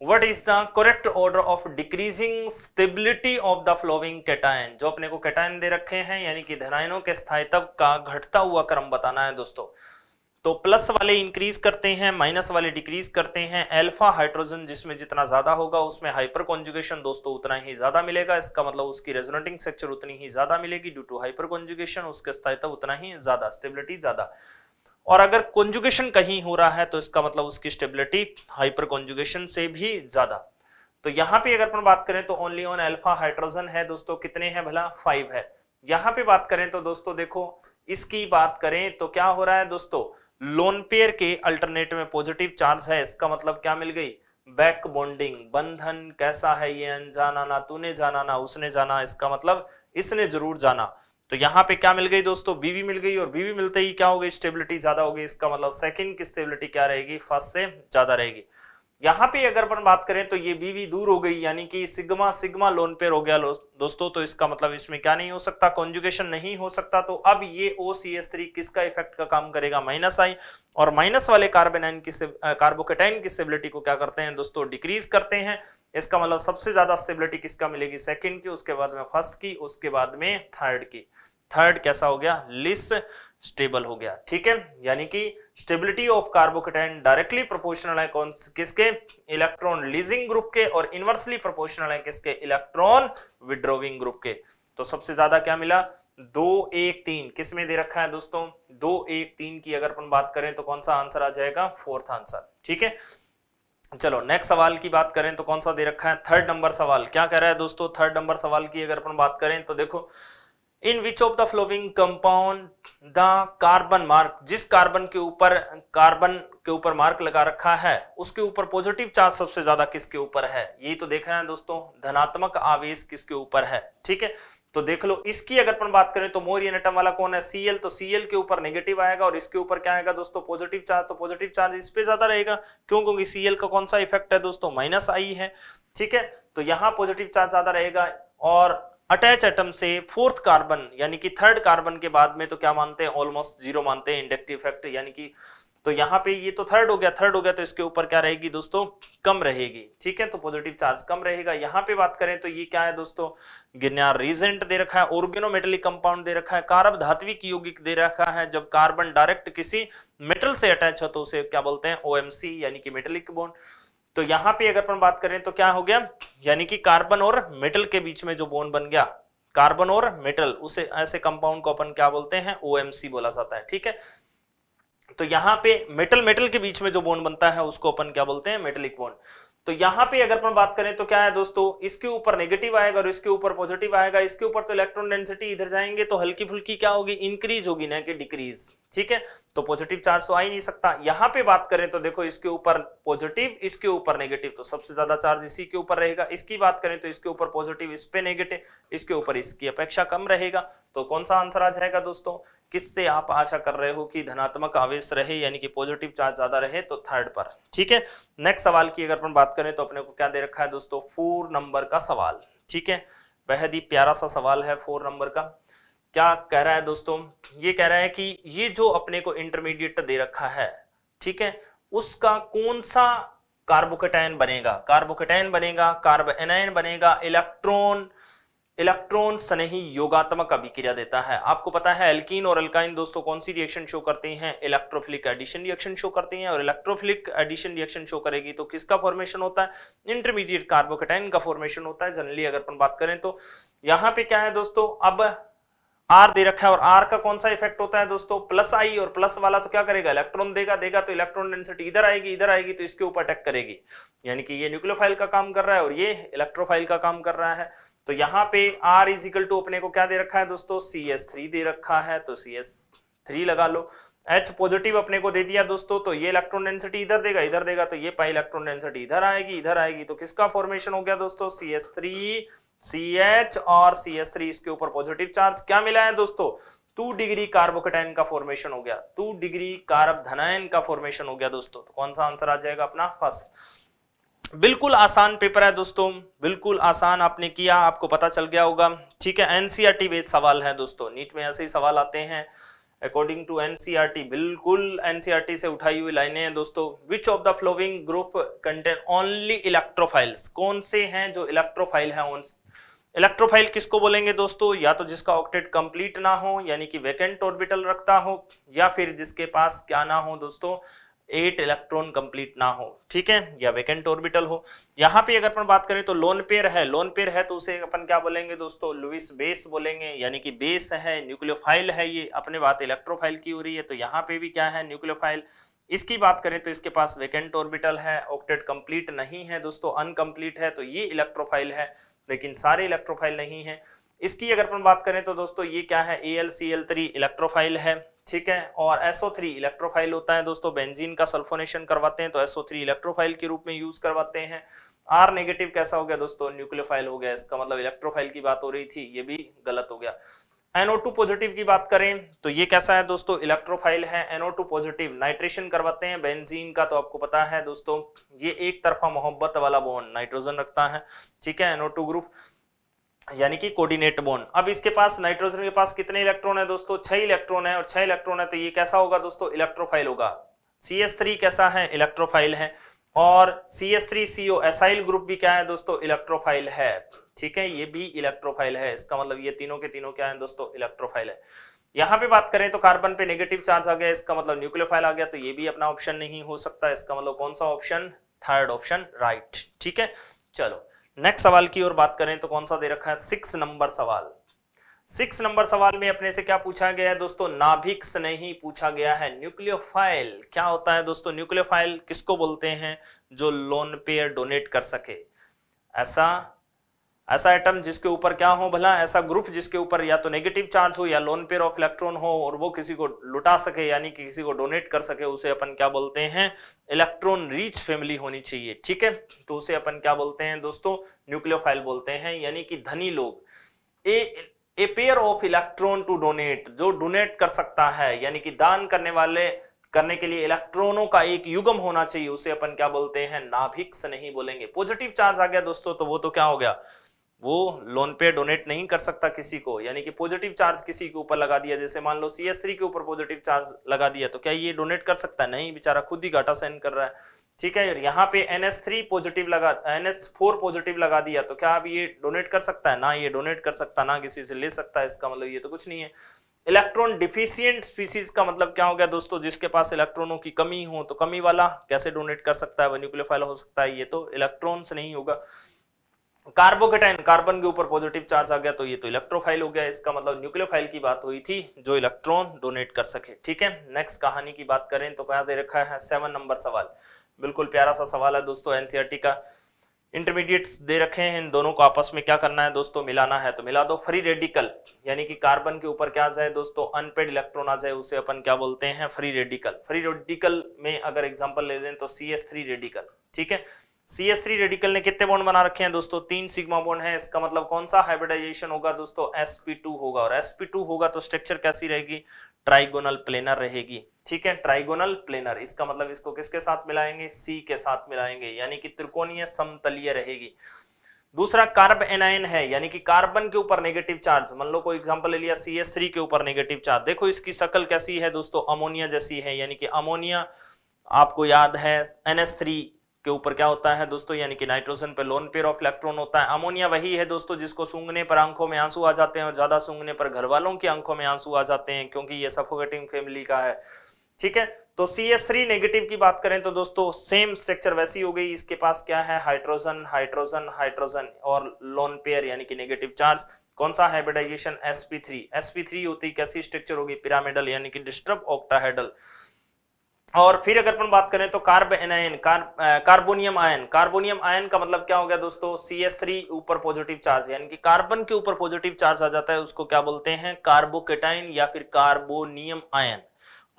what is the correct order of decreasing stability of the following cation जो अपने को कैटायन दे रखे हैं यानी कि धनायनों के स्थायित्व का घटता हुआ क्रम बताना है दोस्तों तो प्लस वाले इंक्रीज करते हैं माइनस वाले डिक्रीज करते हैं एल्फा हाइड्रोजन जिसमें जितना ज्यादा होगा उसमें हाइपर कॉन्जुगेशन दोस्तों उतना ही ज्यादा मिलेगा इसका मतलब उसकी रेजोनेटिंग स्ट्रक्चर उतनी ही ज्यादा मिलेगी ड्यू टू हाइपर कॉन्जुगेशन उसका स्थायित्व उतना ही ज्यादा स्टेबिलिटी ज्यादा और अगर कॉन्जुगेशन कहीं हो रहा है तो इसका मतलब उसकी स्टेबिलिटी हाइपर कॉन्जुगेशन से भी ज्यादा तो यहां पे अगर अपन बात करें तो ओनली ऑन एल्फा हाइड्रोजन है दोस्तों कितने हैं भला फाइव है यहां पे बात करें तो दोस्तों देखो इसकी बात करें तो क्या हो रहा है दोस्तों लोन पेयर के अल्टरनेट में पॉजिटिव चार्ज है इसका मतलब क्या मिल गई बैक बॉन्डिंग बंधन कैसा है ये अनजाना ना तूने जाना ना उसने जाना इसका मतलब इसने जरूर जाना तो यहाँ पे क्या मिल गई दोस्तों बीवी मिल गई और बीवी मिलते ही क्या हो गई स्टेबिलिटी ज्यादा होगी इसका मतलब सेकंड की स्टेबिलिटी क्या रहेगी फर्स्ट से ज्यादा रहेगी यहां पे अगर अपन बात करें तो ये बीवी दूर हो गई यानी कि सिग्मा सिग्मा लोन पेयर हो गया दोस्तों तो इसका मतलब इसमें क्या नहीं हो सकता कॉन्जुगेशन नहीं हो सकता तो अब ये ओ सी एस थ्री किसका इफेक्ट का काम करेगा माइनस आई और माइनस वाले कार्बेनाइन की कार्बोकेटाइन की स्टेबिलिटी को क्या करते हैं दोस्तों डिक्रीज करते हैं इसका मतलब सबसे ज्यादा स्टेबिलिटी किसका मिलेगी सेकेंड की उसके बाद में फर्स्ट की उसके बाद में थर्ड की थर्ड कैसा हो गया लिस स्टेबल हो गया ठीक है यानी कि stability of carbocation directly proportional है कौन किसके इलेक्ट्रॉन लीजिंग ग्रुप के और इनवर्सली प्रोपोर्शनल है किसके इलेक्ट्रॉन विड्रोविंग ग्रुप के तो सबसे ज्यादा क्या मिला दो एक तीन किस में दे रखा है दोस्तों दो एक तीन की अगर अपन बात करें तो कौन सा आंसर आ जाएगा फोर्थ आंसर ठीक है चलो नेक्स्ट सवाल की बात करें तो कौन सा दे रखा है थर्ड नंबर सवाल क्या कह रहा है दोस्तों थर्ड नंबर सवाल की अगर अपन बात करें तो देखो in which of the following compound the carbon mark जिस कार्बन के ऊपर कार्बन के ऊपर मार्क लगा रखा है उसके ऊपर पॉजिटिव चार्ज सबसे ज्यादा किसके ऊपर है ये तो देख रहे हैं दोस्तों धनात्मक आवेश किसके ऊपर है ठीक है तो देख लो इसकी अगर अपन बात करें तो मोरियन एटम वाला कौन है सीएल तो सीएल के ऊपर नेगेटिव आएगा और इसके ऊपर क्या आएगा दोस्तों पॉजिटिव चार्ज तो पॉजिटिव चार्ज इस पे ज्यादा रहेगा क्यों क्योंकि सीएल का कौन सा इफेक्ट है दोस्तों माइनस आई है ठीक है तो यहाँ पॉजिटिव चार्ज ज्यादा रहेगा और अटैच एटम से फोर्थ कार्बन यानी कि थर्ड कार्बन के बाद में तो क्या मानते हैं ऑलमोस्ट जीरो मानते हैं इंडक्टिव इफेक्ट यानी कि तो यहाँ पे ये तो थर्ड हो गया थर्ड हो गया तो इसके ऊपर क्या रहेगी दोस्तों कम रहेगी ठीक है तो पॉजिटिव चार्ज कम रहेगा यहाँ पे बात करें तो ये क्या है दोस्तों गिरनार रीजेंट दे रखा है ऑर्गेनोमेटलिक कंपाउंड दे रखा है कार्ब धात्विक यौगिक दे रखा है जब कार्बन डायरेक्ट किसी मेटल से अटैच हो तो उसे क्या बोलते हैं ओ यानी कि मेटेलिक बोन्ड तो यहां पे अगर अपन बात करें तो क्या हो गया यानी कि कार्बन और मेटल के बीच में जो बोन बन गया कार्बन और मेटल उसे ऐसे कंपाउंड को अपन क्या बोलते हैं ओएमसी बोला जाता है ठीक है तो यहाँ पे मेटल मेटल के बीच में जो बोन बनता है उसको अपन क्या बोलते हैं मेटलिक बोन तो यहाँ पे अगर अपन बात करें तो क्या है दोस्तों इसके ऊपर नेगेटिव आएगा और इसके ऊपर पॉजिटिव आएगा इसके ऊपर तो इलेक्ट्रॉन डेंसिटी इधर जाएंगे तो हल्की फुल्की क्या होगी इंक्रीज होगी ना कि डिक्रीज ठीक है तो पॉजिटिव चार्ज तो आ ही नहीं सकता यहां पे बात करें तो देखो इसके ऊपर पॉजिटिव इसके ऊपर नेगेटिव तो सबसे ज्यादा चार्ज इसी के ऊपर रहेगा इसकी बात करें तो इसके ऊपर पॉजिटिव इस पे नेगेटिव इसके ऊपर इसकी अपेक्षा कम रहेगा तो कौन सा आंसर आ जाएगा दोस्तों किससे आप आशा कर रहे हो कि धनात्मक आवेश रहे यानी कि पॉजिटिव चार्ज ज्यादा रहे तो थर्ड पर ठीक है नेक्स्ट सवाल की अगर बात करें तो अपने को क्या दे रखा है दोस्तों फोर नंबर का सवाल ठीक है बेहद ही प्यारा सा सवाल है फोर नंबर का क्या कह रहा है दोस्तों ये कह रहा है कि ये जो अपने को इंटरमीडिएट दे रखा है ठीक है उसका कौन सा कार्बोकेटाइन बनेगा कार्बोकेटाइन बनेगा कार्बेनाइन बनेगा इलेक्ट्रॉन इलेक्ट्रॉन स्नेही योगात्मक अभिक्रिया देता है आपको पता है एल्कीन और अल्काइन दोस्तों कौन सी रिएक्शन शो करती हैं इलेक्ट्रोफिलिक एडिशन रिएक्शन शो करती हैं और इलेक्ट्रोफिलिक एडिशन रिएक्शन शो करेगी तो किसका फॉर्मेशन होता है इंटरमीडिएट कार्बोकेटाइन का फॉर्मेशन होता है जनरली अगर अपन बात करें तो यहाँ पे क्या है दोस्तों अब आर दे रखा है और आर का कौन सा इफेक्ट होता है दोस्तों प्लस आई और प्लस वाला तो क्या करेगा इलेक्ट्रॉन देगा देगा तो इलेक्ट्रॉन डेंसिटी इधर आएगी इधर आएगी तो इसके ऊपर अटैक करेगी यानी कि ये न्यूक्लियोफाइल का काम कर रहा है और ये इलेक्ट्रोफाइल का काम कर रहा है तो यहाँ पे आर इजिकल टू अपने को क्या दे रखा है दोस्तों सी एस थ्री दे रखा है तो सी एस थ्री लगा लो एच पॉजिटिव अपने को दे दिया दोस्तों तो ये इलेक्ट्रॉन डेंसिटी इधर देगा इधर देगा तो ये पाई इलेक्ट्रॉन डेंसिटी इधर आएगी इधर आएगी तो किसका फॉर्मेशन हो गया दोस्तों C S three C H और सी एस थ्री इसके ऊपर पॉजिटिव चार्ज क्या मिला है दोस्तों टू डिग्री कार्बोकटाइन का फॉर्मेशन हो गया टू डिग्री कार्ब धनायन का फॉर्मेशन हो गया दोस्तों तो कौन सा आंसर आ जाएगा अपना फर्स्ट बिल्कुल आसान पेपर है दोस्तों बिल्कुल आसान आपने किया आपको पता चल गया होगा ठीक है एनसीईआरटी e बेस्ड सवाल है दोस्तों नीट में ऐसे ही सवाल आते हैं अकॉर्डिंग टू एनसीईआरटी बिल्कुल एनसीईआरटी e से उठाई हुई लाइनें हैं दोस्तों which of the following group contain only electrophiles कौन से हैं जो इलेक्ट्रोफाइल है इलेक्ट्रोफाइल किसको बोलेंगे दोस्तों या तो जिसका ऑक्टेट कंप्लीट ना हो यानी कि वैकेंट ऑर्बिटल रखता हो या फिर जिसके पास क्या ना हो दोस्तों एट इलेक्ट्रॉन कंप्लीट ना हो ठीक है या वेकेंट ऑर्बिटल हो यहाँ पे अगर अपन बात करें तो लोन पेयर है लोन पेयर है तो उसे अपन क्या बोलेंगे दोस्तों लुइस बेस बोलेंगे यानी कि बेस है न्यूक्लियोफाइल है ये अपने बात इलेक्ट्रोफाइल की हो रही है तो यहाँ पे भी क्या है न्यूक्लियोफाइल इसकी बात करें तो इसके पास वेकेंट ऑर्बिटल है ऑक्टेट कंप्लीट नहीं है दोस्तों अनकम्प्लीट है तो ये इलेक्ट्रोफाइल है लेकिन सारे इलेक्ट्रोफाइल नहीं है इसकी अगर अपन बात करें तो दोस्तों ये क्या है A L C L three electrophile है ठीक है और एसओ थ्री इलेक्ट्रोफाइल होता है दोस्तों बेंजीन का सल्फोनेशन करवाते हैं तो एसओ थ्री इलेक्ट्रोफाइल के रूप में यूज करवाते हैं आर नेगेटिव कैसा हो गया दोस्तों न्यूक्लियोफाइल हो गया इसका मतलब इलेक्ट्रोफाइल की बात हो रही थी ये भी गलत हो गया NO2 पॉजिटिव की बात करें तो ये कैसा है दोस्तों इलेक्ट्रोफाइल है NO2 पॉजिटिव नाइट्रेशन करवाते हैं बेंजीन का तो आपको पता है दोस्तों ये एक तरफा मोहब्बत वाला बोन नाइट्रोजन रखता है ठीक है NO2 ग्रुप यानी कि कोऑर्डिनेट बोन अब इसके पास नाइट्रोजन के पास कितने इलेक्ट्रॉन है दोस्तों छह इलेक्ट्रॉन है और छह इलेक्ट्रॉन है तो ये कैसा होगा दोस्तों इलेक्ट्रोफाइल होगा सी कैसा है इलेक्ट्रोफाइल है और C S three C O acyl group भी क्या है दोस्तों इलेक्ट्रोफाइल है ठीक है ये भी इलेक्ट्रोफाइल है इसका मतलब ये तीनों के तीनों क्या है दोस्तों इलेक्ट्रोफाइल है यहाँ पे बात करें तो कार्बन पे नेगेटिव चार्ज आ गया इसका मतलब न्यूक्लियोफाइल आ गया तो ये भी अपना ऑप्शन नहीं हो सकता इसका मतलब कौन सा ऑप्शन थर्ड ऑप्शन राइट ठीक है चलो नेक्स्ट सवाल की ओर बात करें तो कौन सा दे रखा है सिक्स नंबर सवाल सिक्स नंबर सवाल में अपने से क्या पूछा गया है दोस्तों नाभिक स्नेही पूछा गया है न्यूक्लियोफाइल क्या होता है दोस्तों न्यूक्लियोफाइल किसको बोलते हैं जो लोन पेयर डोनेट कर सके ऐसा ऐसा एटम जिसके ऊपर क्या हो भला ऐसा ग्रुप जिसके ऊपर या तो नेगेटिव चार्ज हो या लोन पेयर ऑफ इलेक्ट्रॉन हो और वो किसी को लुटा सके यानी कि किसी को डोनेट कर सके उसे अपन क्या बोलते हैं इलेक्ट्रॉन रिच फैमिली होनी चाहिए ठीक है तो उसे अपन क्या बोलते हैं दोस्तों न्यूक्लियोफाइल बोलते हैं यानी कि धनी लोग a a pair of electron to donate जो डोनेट कर सकता है यानी कि दान करने वाले करने के लिए इलेक्ट्रॉनों का एक युगम होना चाहिए उसे अपन क्या बोलते हैं नाभिक्स नहीं बोलेंगे पॉजिटिव चार्ज आ गया दोस्तों तो वो तो क्या हो गया वो लोन पे डोनेट नहीं कर सकता किसी को यानी कि पॉजिटिव चार्ज किसी के ऊपर लगा दिया जैसे मान लो सी एस थ्री के ऊपर पॉजिटिव चार्ज लगा दिया तो क्या ये डोनेट कर सकता है नहीं बेचारा खुद ही घाटा सहन कर रहा है ठीक है और यहाँ पे एन एस थ्री पॉजिटिव लगा एन एस फोर पॉजिटिव लगा दिया तो क्या आप ये डोनेट कर सकता है ना ये डोनेट कर सकता ना किसी से ले सकता है इसका मतलब ये तो कुछ नहीं है इलेक्ट्रॉन डिफिशियंट स्पीसीज का मतलब क्या हो गया दोस्तों जिसके पास इलेक्ट्रॉनों की कमी हो तो कमी वाला कैसे डोनेट कर सकता है न्यूक्लियोफाइल हो सकता है ये तो इलेक्ट्रॉन से नहीं होगा कार्बोकेटाइन कार्बन के ऊपर पॉजिटिव चार्ज आ गया तो ये तो इलेक्ट्रोफाइल हो गया इसका मतलब न्यूक्लियोफाइल की बात हुई थी जो इलेक्ट्रॉन डोनेट कर सके ठीक है नेक्स्ट कहानी की बात करें तो कहा से रखा है सेवन नंबर सवाल बिल्कुल प्यारा सा सवाल है दोस्तों एनसीआरटी e का इंटरमीडिएट्स दे रखे हैं इन दोनों को आपस में क्या करना है दोस्तों मिलाना है तो मिला दो फ्री रेडिकल यानी कि कार्बन के ऊपर क्या जाए दोस्तों अनपेड इलेक्ट्रॉन आ जाए उसे अपन क्या बोलते हैं फ्री रेडिकल फ्री रेडिकल में अगर एग्जांपल ले लें तो सी एस थ्री रेडिकल ठीक है सी एस थ्री रेडिकल ने कितने बॉन्ड बना रखे हैं दोस्तों तीन सिग्मा बॉन्ड है इसका मतलब कौन सा हाइब्रिडाइजेशन होगा दोस्तों एस पी टू होगा और एस पी टू होगा तो स्ट्रक्चर कैसी रहेगी ट्राइगोनल प्लेनर रहेगी ठीक है ट्राइगोनल प्लेनर इसका मतलब इसको किसके साथ मिलाएंगे सी के साथ मिलाएंगे यानी कि त्रिकोणीय समतलीय रहेगी दूसरा कार्ब एनायन है यानी कि कार्बन के ऊपर नेगेटिव चार्ज मान लो कोई एग्जांपल ले लिया सी एस थ्री के ऊपर नेगेटिव चार्ज देखो इसकी शक्ल कैसी है दोस्तों अमोनिया जैसी है यानी कि अमोनिया आपको याद है एन एस थ्री के ऊपर क्या होता है दोस्तों यानी कि नाइट्रोजन पे लोन पेयर ऑफ इलेक्ट्रॉन होता है अमोनिया वही है दोस्तों जिसको सूंघने पर आंखों में आंसू आ जाते हैं और ज़्यादा सूंघने पर घर वालों की आंखों में आंसू आ जाते हैं क्योंकि ये सफोकेटिंग फैमिली का है ठीक है तो सी एस थ्री नेगेटिव की बात करें तो दोस्तों सेम स्ट्रक्चर वैसी हो गई इसके पास क्या है हाइड्रोजन हाइड्रोजन हाइड्रोजन और लोन पेयर यानी कि नेगेटिव चार्ज कौन सा हाइब्रिडाइजेशन थ्री sp3 थ्री होती कैसी स्ट्रक्चर होगी पिरामिडल यानी कि डिस्टर्ब ऑक्टाहेडल और फिर अगर अपन बात करें तो carbanion car, carbonium ion carbonium ion का मतलब क्या हो गया दोस्तों सी एस थ्री ऊपर पॉजिटिव चार्ज यानी कि कार्बन के ऊपर पॉजिटिव चार्ज आ जाता है उसको क्या बोलते हैं कार्बोकेटाइन या फिर कार्बोनियम आयन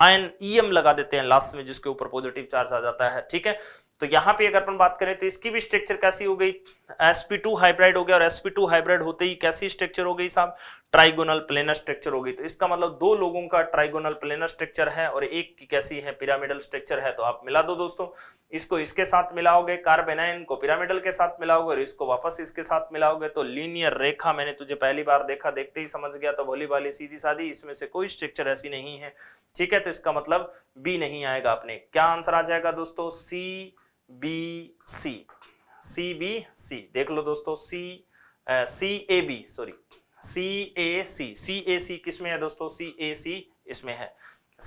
आयन ईएम लगा देते हैं लास्ट में जिसके ऊपर पॉजिटिव चार्ज आ जाता है ठीक है तो यहाँ पे अगर अपन बात करें तो इसकी भी स्ट्रक्चर कैसी हो गई एसपी टू हाइब्राइड हो गया और एसपी टू हाइब्राइड होते ही कैसी स्ट्रक्चर हो गई साहब ट्राइगोनल प्लेनर स्ट्रक्चर होगी तो इसका मतलब दो लोगों का ट्राइगोनल प्लेनर स्ट्रक्चर है और एक की कैसी है पिरामिडल स्ट्रक्चर है तो आप मिला दो दोस्तों इसको इसके साथ मिलाओगे कार्बेनाइन को पिरामिडल के साथ मिलाओगे और इसको वापस इसके साथ मिलाओगे तो लीनियर रेखा मैंने तुझे पहली बार देखा देखते ही समझ गया तो भोली भाली सीधी साधी इसमें से कोई स्ट्रक्चर ऐसी नहीं है ठीक है तो इसका मतलब बी नहीं आएगा आपने क्या आंसर आ जाएगा दोस्तों C B C C B C देख लो दोस्तों सी सी ए बी सॉरी सी ए सी सी ए सी किसमें है दोस्तों सी ए सी इसमें है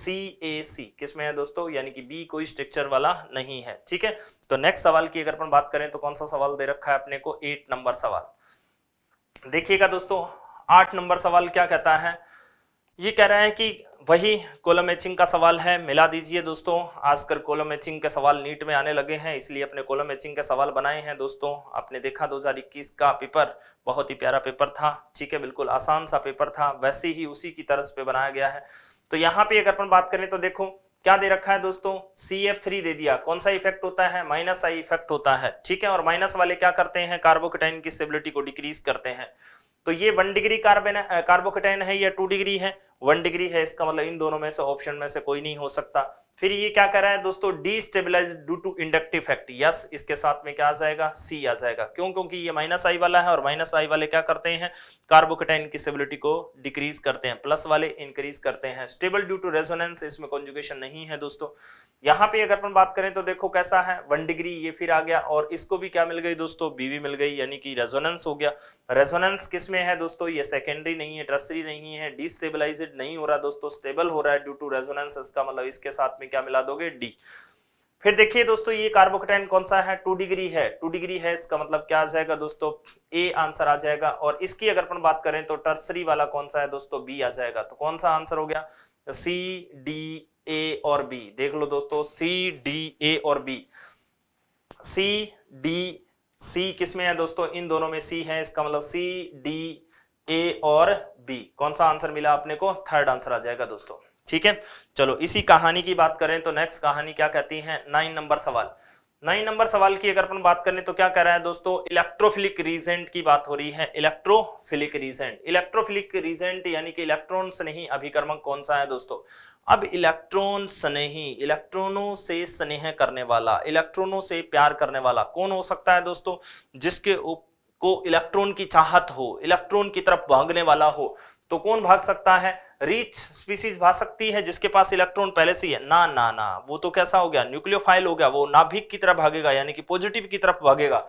सी ए सी किसमें है दोस्तों यानी कि बी कोई स्ट्रक्चर वाला नहीं है ठीक है तो नेक्स्ट सवाल की अगर अपन बात करें तो कौन सा सवाल दे रखा है अपने को एट नंबर सवाल देखिएगा दोस्तों आठ नंबर सवाल क्या कहता है ये कह रहा है कि वही कॉलम मैचिंग का सवाल है मिला दीजिए दोस्तों आजकल कॉलम मैचिंग के सवाल नीट में आने लगे हैं इसलिए अपने कॉलम मैचिंग के सवाल बनाए हैं दोस्तों आपने देखा 2021 का पेपर बहुत ही प्यारा पेपर था ठीक है बिल्कुल आसान सा पेपर था वैसे ही उसी की तरस पे बनाया गया है तो यहाँ पे अगर अपन बात करें तो देखो क्या दे रखा है दोस्तों सी एफ थ्री दे दिया कौन सा इफेक्ट होता है माइनस आई इफेक्ट होता है ठीक है और माइनस वाले क्या करते हैं कार्बोकेटाइन की स्टेबिलिटी को डिक्रीज करते हैं तो ये वन डिग्री कार्बन कार्बोकेटाइन है या टू डिग्री है वन डिग्री है इसका मतलब इन दोनों में से ऑप्शन में से कोई नहीं हो सकता फिर ये क्या कर रहा है दोस्तों stabilise due to inductive effect yes इसके साथ में क्या आ जाएगा सी आ जाएगा क्यों क्योंकि ये माइनस आई वाला है और माइनस आई वाले क्या करते हैं कार्बोकेटाइन की स्टेबिलिटी को डिक्रीज करते हैं प्लस वाले इंक्रीज करते हैं स्टेबल ड्यू टू रेजोनेंस इसमें कॉन्जुगेशन नहीं है दोस्तों यहाँ पे अगर अपन बात करें तो देखो कैसा है वन डिग्री ये फिर आ गया और इसको भी क्या मिल गई दोस्तों बीवी मिल गई यानी कि रेजोनेंस हो गया रेजोनेंस किस में है दोस्तों ये सेकेंडरी नहीं है टर्सरी नहीं है डिस्टेबिलाईज नहीं हो रहा दोस्तों स्टेबल हो रहा है ड्यू टू रेजोनेंस इसका मतलब इसके साथ में क्या मिला दोगे डी फिर देखिए दोस्तों ये कार्बोकटाइन कौन सा है टू डिग्री है टू डिग्री है इसका मतलब क्या आ जाएगा दोस्तों ए आंसर आ जाएगा और इसकी अगर अपन बात करें तो टर्सरी वाला कौन सा है दोस्तों बी आ जाएगा तो कौन सा आंसर हो गया सी डी ए और बी देख लो दोस्तों सी डी ए और बी सी डी सी किसमें है दोस्तों इन दोनों में सी है इसका मतलब सी डी ए और बी कौन सा आंसर मिला आपने को थर्ड आंसर आ जाएगा दोस्तों ठीक है चलो इसी कहानी की बात करें तो नेक्स्ट कहानी क्या कहती है नाइन नंबर सवाल नाइन नंबर सवाल की अगर अपन बात करें तो क्या कह रहा है दोस्तों इलेक्ट्रोफिलिक रीजेंट की बात हो रही है इलेक्ट्रोफिलिक रीजेंट इलेक्ट्रोफिलिक रीजेंट यानी कि इलेक्ट्रॉन्स नहीं अभिकर्मक कौन सा है दोस्तों अब इलेक्ट्रॉन स्नेही इलेक्ट्रॉनों से स्नेह करने वाला इलेक्ट्रॉनों से प्यार करने वाला कौन हो सकता है दोस्तों जिसके को इलेक्ट्रॉन की चाहत हो इलेक्ट्रॉन की तरफ भागने वाला हो तो कौन भाग सकता है रिच स्पीसीज भा सकती है जिसके पास इलेक्ट्रॉन पहले से ही है ना ना ना वो तो कैसा हो गया न्यूक्लियोफाइल हो गया वो नाभिक की तरफ भागेगा यानी कि पॉजिटिव की तरफ भागेगा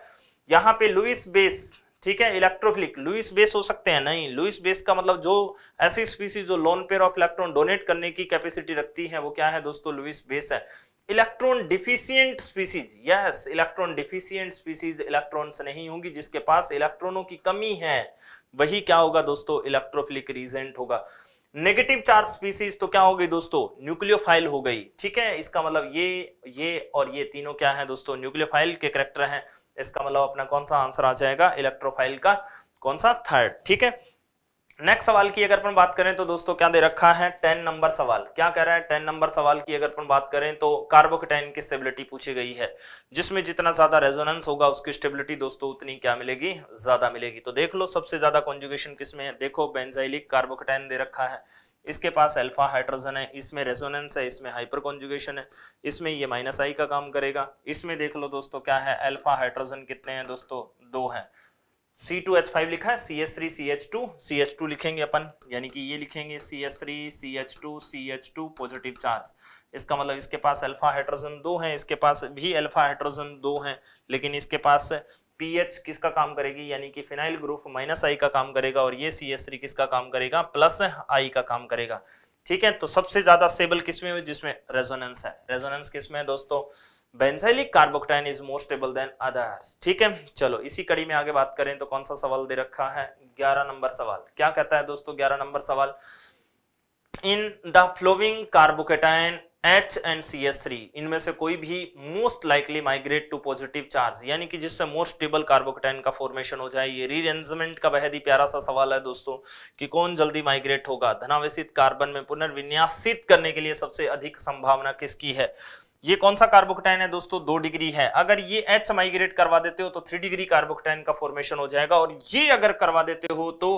यहाँ पे लुइस बेस ठीक है इलेक्ट्रोफिलिक लुइस बेस हो सकते हैं नहीं लुइस बेस का मतलब जो ऐसी स्पीसीज जो lone pair of electron donate करने की कैपेसिटी रखती है वो क्या है दोस्तों लुइस बेस है electron deficient species yes electron deficient species electrons नहीं होंगी जिसके पास इलेक्ट्रॉनों की कमी है वही क्या होगा दोस्तों इलेक्ट्रोफिलिक रीजेंट होगा नेगेटिव चार्ज स्पीसीज तो क्या हो गई दोस्तों न्यूक्लियोफाइल हो गई ठीक है इसका मतलब ये ये और ये तीनों क्या है दोस्तों न्यूक्लियोफाइल के करेक्टर हैं इसका मतलब अपना कौन सा आंसर आ जाएगा इलेक्ट्रोफाइल का कौन सा थर्ड ठीक है नेक्स्ट सवाल की अगर अपन बात करें तो दोस्तों क्या दे रखा है टेन नंबर सवाल क्या कह रहा है टेन नंबर सवाल की अगर अपन बात करें तो कार्बोकटैन की स्टेबिलिटी पूछी गई है जिसमें जितना ज्यादा रेजोनेंस होगा उसकी स्टेबिलिटी दोस्तों उतनी क्या मिलेगी ज्यादा मिलेगी तो देख लो सबसे ज्यादा कॉन्जुगेशन किसमें है देखो बेंजाइलिक कार्बोकटैन दे रखा है इसके पास अल्फा हाइड्रोजन है इसमें रेजोनेंस है इसमें हाइपर कॉन्जुगेशन है इसमें ये माइनस आई का काम करेगा इसमें देख लो दोस्तों क्या है अल्फा हाइड्रोजन कितने हैं दोस्तों दो हैं C2H5 लिखा है CH3 CH2 CH2 लिखेंगे अपन यानी कि ये लिखेंगे CH3 CH2 CH2 positive charge इसका मतलब इसके पास अल्फा हाइड्रोजन दो हैं इसके पास भी अल्फा हाइड्रोजन दो हैं लेकिन इसके पास पीएच किसका काम करेगी यानी कि फिनाइल ग्रुप माइनस आई का काम करेगा और ये सी एस थ्री किसका काम करेगा प्लस आई का काम करेगा ठीक है तो सबसे ज्यादा स्टेबल किसमें हुई जिसमें रेजोनेंस है रेजोनेंस किसमें है दोस्तों benzylic carbocation is more stable than others ठीक है चलो इसी कड़ी में आगे बात करें तो कौन सा सवाल दे रखा है ग्यारह नंबर सवाल क्या कहता है दोस्तों ग्यारह नंबर सवाल in the following carbocation H and C S three इनमें से कोई भी most likely migrate to positive charge यानी कि जिससे मोस्ट स्टेबल कार्बोकेटाइन का फॉर्मेशन हो जाए ये रीअरेंजमेंट का बेहद ही प्यारा सा सवाल है दोस्तों कि कौन जल्दी माइग्रेट होगा धनावेशित कार्बन में पुनर्विन्यासित करने के लिए सबसे अधिक संभावना किसकी है ये कौन सा कार्बोकटाइन है दोस्तों दो डिग्री है अगर ये एच माइग्रेट करवा देते हो तो थ्री डिग्री कार्बोकटाइन का फॉर्मेशन हो जाएगा और ये अगर करवा देते हो तो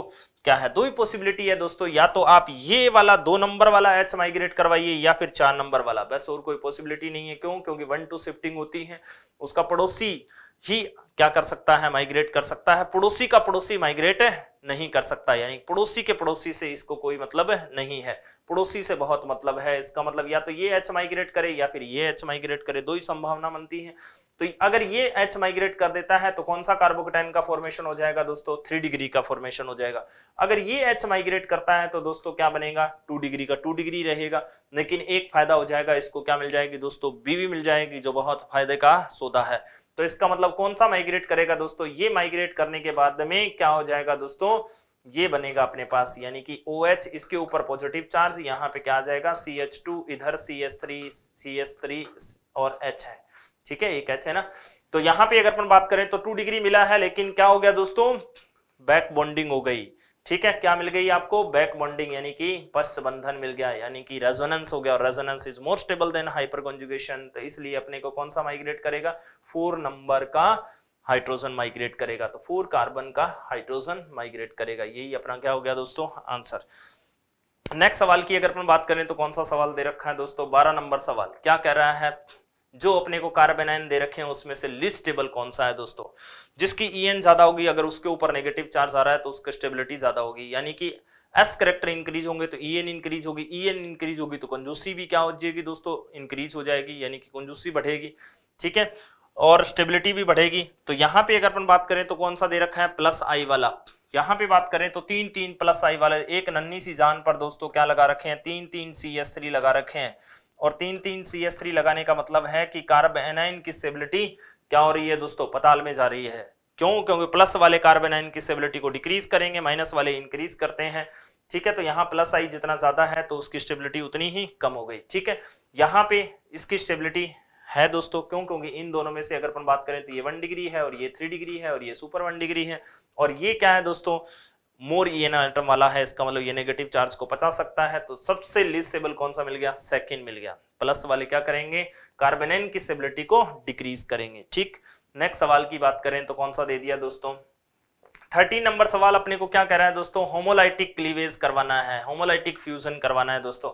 क्या है दो ही पॉसिबिलिटी है दोस्तों या तो आप ये वाला दो नंबर वाला एच माइग्रेट करवाइए या फिर चार नंबर वाला बस और कोई पॉसिबिलिटी नहीं है क्यों क्योंकि वन टू शिफ्टिंग होती है उसका पड़ोसी ही क्या कर सकता है माइग्रेट कर सकता है पड़ोसी का पड़ोसी माइग्रेट नहीं कर सकता यानी पड़ोसी के पड़ोसी से इसको कोई मतलब नहीं है पड़ोसी से बहुत मतलब है इसका मतलब या तो ये एच माइग्रेट करे या फिर ये एच माइग्रेट करे दो ही संभावना बनती है तो अगर ये एच माइग्रेट कर देता है तो कौन सा कार्बोकेटाइन का फॉर्मेशन हो जाएगा दोस्तों थ्री डिग्री का फॉर्मेशन हो जाएगा अगर ये एच माइग्रेट करता है तो दोस्तों क्या बनेगा टू डिग्री का टू डिग्री रहेगा लेकिन एक फायदा हो जाएगा इसको क्या मिल जाएगी दोस्तों बीवी मिल जाएगी जो बहुत फायदे का सौदा है तो इसका मतलब कौन सा माइग्रेट करेगा दोस्तों ये माइग्रेट करने के बाद में क्या हो जाएगा दोस्तों ये बनेगा अपने पास यानी कि ओ OH इसके ऊपर पॉजिटिव चार्ज यहाँ पे क्या आ जाएगा सी एच टू इधर C S three C S three और एच है ठीक है एक एच है ना तो यहाँ पे अगर अपन बात करें तो टू डिग्री मिला है लेकिन क्या हो गया दोस्तों बैक बॉन्डिंग हो गई ठीक है क्या मिल गई आपको बैक बॉन्डिंग यानी कि पश्च बंधन मिल गया यानी कि रेजोनेंस हो गया और resonance is more stable than hyperconjugation तो इसलिए अपने को कौन सा माइग्रेट करेगा फोर नंबर का हाइड्रोजन माइग्रेट करेगा तो फोर कार्बन का हाइड्रोजन माइग्रेट करेगा यही अपना क्या हो गया दोस्तों आंसर नेक्स्ट सवाल की अगर अपन बात करें तो कौन सा सवाल दे रखा है दोस्तों बारह नंबर सवाल क्या कह रहा है जो अपने को कार्बन आयन दे रखे हैं उसमें से लिस्ट स्टेबल कौन सा है दोस्तों जिसकी ई एन ज्यादा होगी अगर उसके ऊपर नेगेटिव चार्ज आ रहा है तो उसकी स्टेबिलिटी ज्यादा होगी यानी कि एस करेक्टर इंक्रीज होंगे तो ई एन इंक्रीज होगी ई एन इंक्रीज होगी तो कंजूसी भी क्या हो जाएगी दोस्तों इंक्रीज हो जाएगी यानी कि कंजूसी बढ़ेगी ठीक है और स्टेबिलिटी भी बढ़ेगी तो यहाँ पे अगर अपन बात करें तो कौन सा दे रखा है प्लस आई वाला यहाँ पे बात करें तो तीन तीन प्लस आई वाला एक नन्नी सी जान पर दोस्तों क्या लगा रखे हैं तीन तीन सी एस थ्री लगा रखे हैं और तीन तीन सी एस थ्री लगाने का मतलब है कि कार्ब एनाइन की स्टेबिलिटी क्या हो रही है दोस्तों पताल में जा रही है क्यों क्योंकि प्लस वाले कार्बेनाइन की स्टेबिलिटी को डिक्रीज करेंगे माइनस वाले इंक्रीज करते हैं ठीक है तो यहाँ प्लस आई जितना ज्यादा है तो उसकी स्टेबिलिटी उतनी ही कम हो गई ठीक है यहाँ पे इसकी स्टेबिलिटी है दोस्तों क्यों क्योंकि इन दोनों में से अगर अपन बात करें तो ये वन डिग्री है और ये थ्री डिग्री है और ये सुपर वन डिग्री है और ये क्या है दोस्तों मोर ई एन आइटम वाला है इसका मतलब ये नेगेटिव चार्ज को पचा सकता है तो सबसे लीस्ट सेबल कौन सा मिल गया सेकेंड मिल गया प्लस वाले क्या करेंगे कार्बन की सेबिलिटी को डिक्रीज करेंगे ठीक नेक्स्ट सवाल की बात करें तो कौन सा दे दिया दोस्तों थर्टीन नंबर सवाल अपने को क्या कह रहा है दोस्तों होमोलाइटिक क्लीवेज करवाना है होमोलाइटिक फ्यूजन करवाना है दोस्तों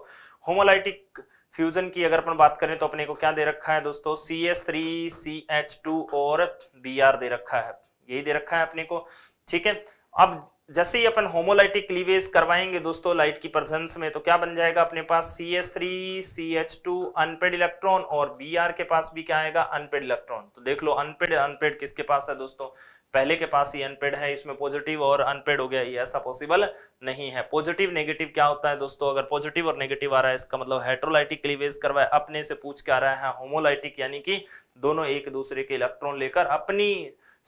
होमोलाइटिक फ्यूजन की अगर अपन बात करें तो अपने को क्या दे रखा है दोस्तों C S three C H two और बी आर दे रखा है यही दे रखा है अपने को ठीक है अब जैसे ही अपन होमोलाइटिक क्लीवेज करवाएंगे दोस्तों लाइट की प्रेजेंस में तो क्या बन जाएगा अपने पास C S three C H two unpaired electron और बी आर के पास भी क्या आएगा अनपेड इलेक्ट्रॉन तो देख लो अनपेड अनपेड किसके पास है दोस्तों पहले के पास ही अनपेड है इसमें पॉजिटिव और अनपेड हो गया ये ऐसा पॉसिबल नहीं है पॉजिटिव नेगेटिव क्या होता है दोस्तों अगर पॉजिटिव और नेगेटिव आ रहा है इसका मतलब हेट्रोलाइटिक क्लीवेज करवाए अपने से पूछ के आ रहा है होमोलाइटिक यानी कि दोनों एक दूसरे के इलेक्ट्रॉन लेकर अपनी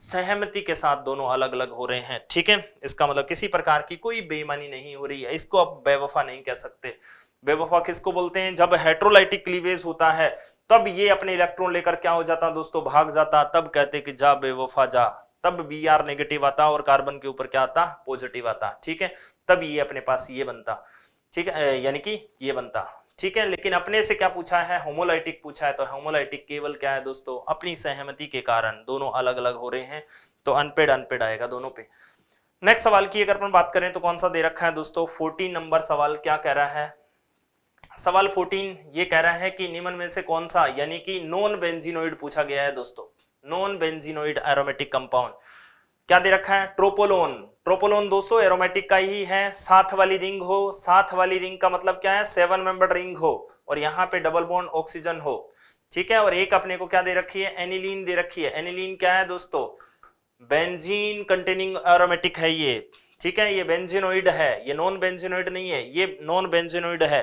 सहमति के साथ दोनों अलग अलग हो रहे हैं ठीक है इसका मतलब किसी प्रकार की कोई बेईमानी नहीं हो रही है इसको आप बेवफा नहीं कह सकते बेवफा किसको बोलते हैं जब हेट्रोलाइटिक क्लीवेज होता है तब ये अपने इलेक्ट्रॉन लेकर क्या हो जाता दोस्तों भाग जाता तब कहते कि जा बेवफा जा तब बी आर नेगेटिव आता और कार्बन के ऊपर क्या आता पॉजिटिव आता ठीक है तब ये अपने पास ये बनता ठीक है यानी कि ये बनता ठीक है लेकिन अपने से क्या पूछा है होमोलाइटिक पूछा है तो होमोलाइटिक केवल क्या है दोस्तों अपनी सहमति के कारण दोनों अलग अलग हो रहे हैं तो अनपेड अनपेड आएगा दोनों पे नेक्स्ट सवाल की अगर अपन बात करें तो कौन सा दे रखा है दोस्तों फोर्टीन नंबर सवाल क्या कह रहा है सवाल फोर्टीन ये कह रहा है कि निमन में से कौन सा यानी कि नॉन बेंजीनोइड पूछा गया है दोस्तों नॉन बेंजीनोइड एरोमेटिक कंपाउंड क्या दे रखा है ट्रोपोलोन प्रोपोलोन दोस्तों एरोमेटिक का ही है साथ वाली रिंग हो साथ वाली रिंग का मतलब क्या है सेवन मेंबर रिंग हो और यहाँ पे डबल बोन ऑक्सीजन हो ठीक है और एक अपने को क्या दे रखी है एनिलीन दे रखी है एनिलीन क्या है दोस्तों बेंजीन कंटेनिंग एरोमेटिक है ये ठीक है ये बेंजिनोइड है ये नॉन बेंजिनोइड नहीं है ये नॉन बेंजिनोइड है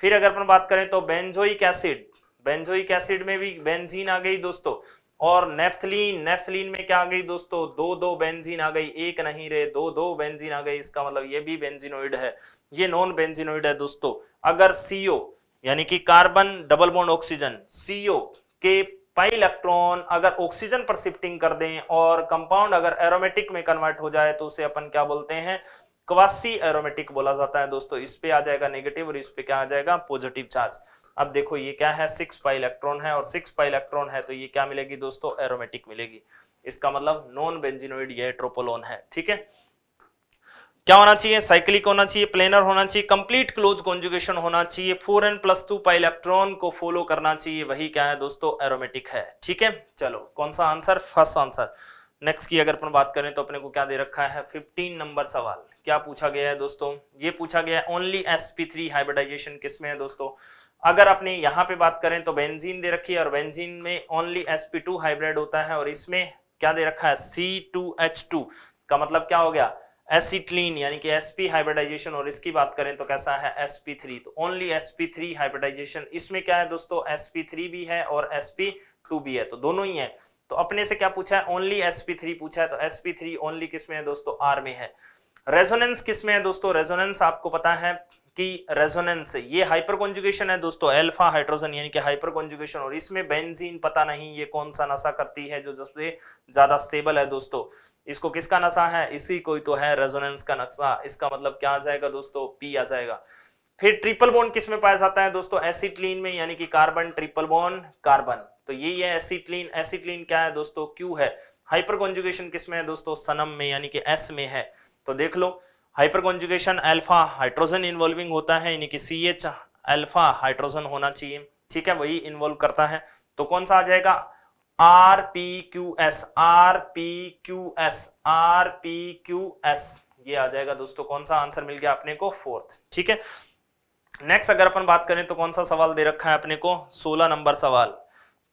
फिर अगर अपन बात करें तो बेंजोइक एसिड बेंजोइक एसिड में भी बेंजीन आ गई दोस्तों और नेफ्थलीन नेफ्थलीन में क्या आ गई दोस्तों दो दो बेंजीन आ गई एक नहीं रे दो दो बेंजीन आ गई इसका मतलब ये भी बेंजीनोइड है ये नॉन बेंजीनोइड है दोस्तों अगर सीओ यानी कि carbon double bond oxygen CO के पाई इलेक्ट्रॉन अगर ऑक्सीजन पर शिफ्टिंग कर दें और कंपाउंड अगर एरोमेटिक में कन्वर्ट हो जाए तो उसे अपन क्या बोलते हैं क्वासी एरोमेटिक बोला जाता है दोस्तों इस पे आ जाएगा नेगेटिव और इस पे क्या आ जाएगा पॉजिटिव चार्ज अब देखो ये क्या है सिक्स पाई इलेक्ट्रॉन है और सिक्स पाई इलेक्ट्रॉन है तो ये क्या मिलेगी दोस्तों एरोमेटिक मिलेगी इसका मतलब नॉन बेंजिनोइड ये ट्रोपोलोन है ठीक है क्या होना चाहिए साइक्लिक होना चाहिए प्लेनर होना चाहिए कंप्लीट क्लोज कॉन्जुगेशन होना चाहिए four N plus two pi electron को फॉलो करना चाहिए वही क्या है दोस्तों एरोमेटिक है ठीक है चलो कौन सा आंसर फर्स्ट आंसर नेक्स्ट की अगर अपन बात करें तो अपने को क्या दे रखा है 15 नंबर सवाल क्या पूछा गया है दोस्तों ये पूछा गया है only S P three hybridisation किसमें है दोस्तों अगर अपने यहाँ पे बात करें तो बेंजीन दे रखी है और बेंजीन में ओनली sp2 हाइब्रिड होता है और इसमें क्या दे रखा है C2H2 का मतलब क्या हो गया एसिटलीन यानी कि sp हाइब्रिडाइजेशन और इसकी बात करें तो कैसा है sp3 तो ओनली sp3 हाइब्रिडाइजेशन इसमें क्या है दोस्तों sp3 भी है और sp2 भी है तो दोनों ही है तो अपने से क्या पूछा है ओनली sp3 पूछा है तो sp3 ओनली किसमें है दोस्तों आर में है रेजोनेंस किसमें है दोस्तों रेजोनेंस आपको पता है की रेजोनेंस ये हाइपर कॉन्जुगेशन है दोस्तों एल्फा हाइड्रोजन यानी कि हाइपर कॉन्जुगेशन और इसमें बेंजीन पता नहीं ये कौन सा नशा करती है जो सबसे ज्यादा स्टेबल है दोस्तों इसको किसका नशा है इसी कोई तो है रेजोनेंस का नशा इसका मतलब क्या आ जाएगा दोस्तों पी आ जाएगा फिर ट्रिपल बोन किस में पाया जाता है दोस्तों एसिटलीन में यानी कि कार्बन ट्रिपल बोन कार्बन तो यही है एसिटलीन एसिटलीन क्या है दोस्तों क्यू है हाइपर कॉन्जुगेशन किस में है दोस्तों सनम में यानी कि एस में है तो देख लो hyperconjugation alpha hydrogen involving होता है यानी कि सी एच एल्फा हाइड्रोजन होना चाहिए ठीक है वही इन्वॉल्व करता है तो कौन सा आ जाएगा R P Q S R P Q S R P Q S ये आ जाएगा दोस्तों कौन सा आंसर मिल गया अपने को फोर्थ ठीक है नेक्स्ट अगर अपन बात करें तो कौन सा सवाल दे रखा है अपने को सोलह नंबर सवाल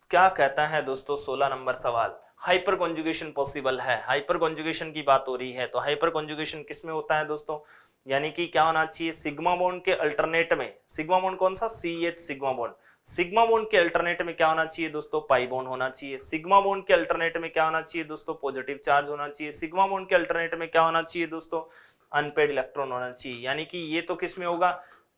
क्या कहता है दोस्तों सोलह नंबर सवाल हाइपर कॉन्जुगेशन पॉसिबल है हाइपर कॉन्जुगेशन की बात हो रही है तो हाइपर कॉन्जुगेशन किस में होता है दोस्तों यानी कि क्या होना चाहिए सिग्मा बोन के अल्टरनेट में सिग्मा बोन कौन सा C H sigma bond sigma bond के अल्टरनेट में क्या होना चाहिए दोस्तों पाई बोन होना चाहिए सिग्मा बोन के अल्टरनेट में क्या होना चाहिए दोस्तों पॉजिटिव चार्ज होना चाहिए सिग्मा बोन के अल्टरनेट में क्या होना चाहिए दोस्तों अनपेड इलेक्ट्रॉन होना चाहिए यानी कि ये तो किस में होगा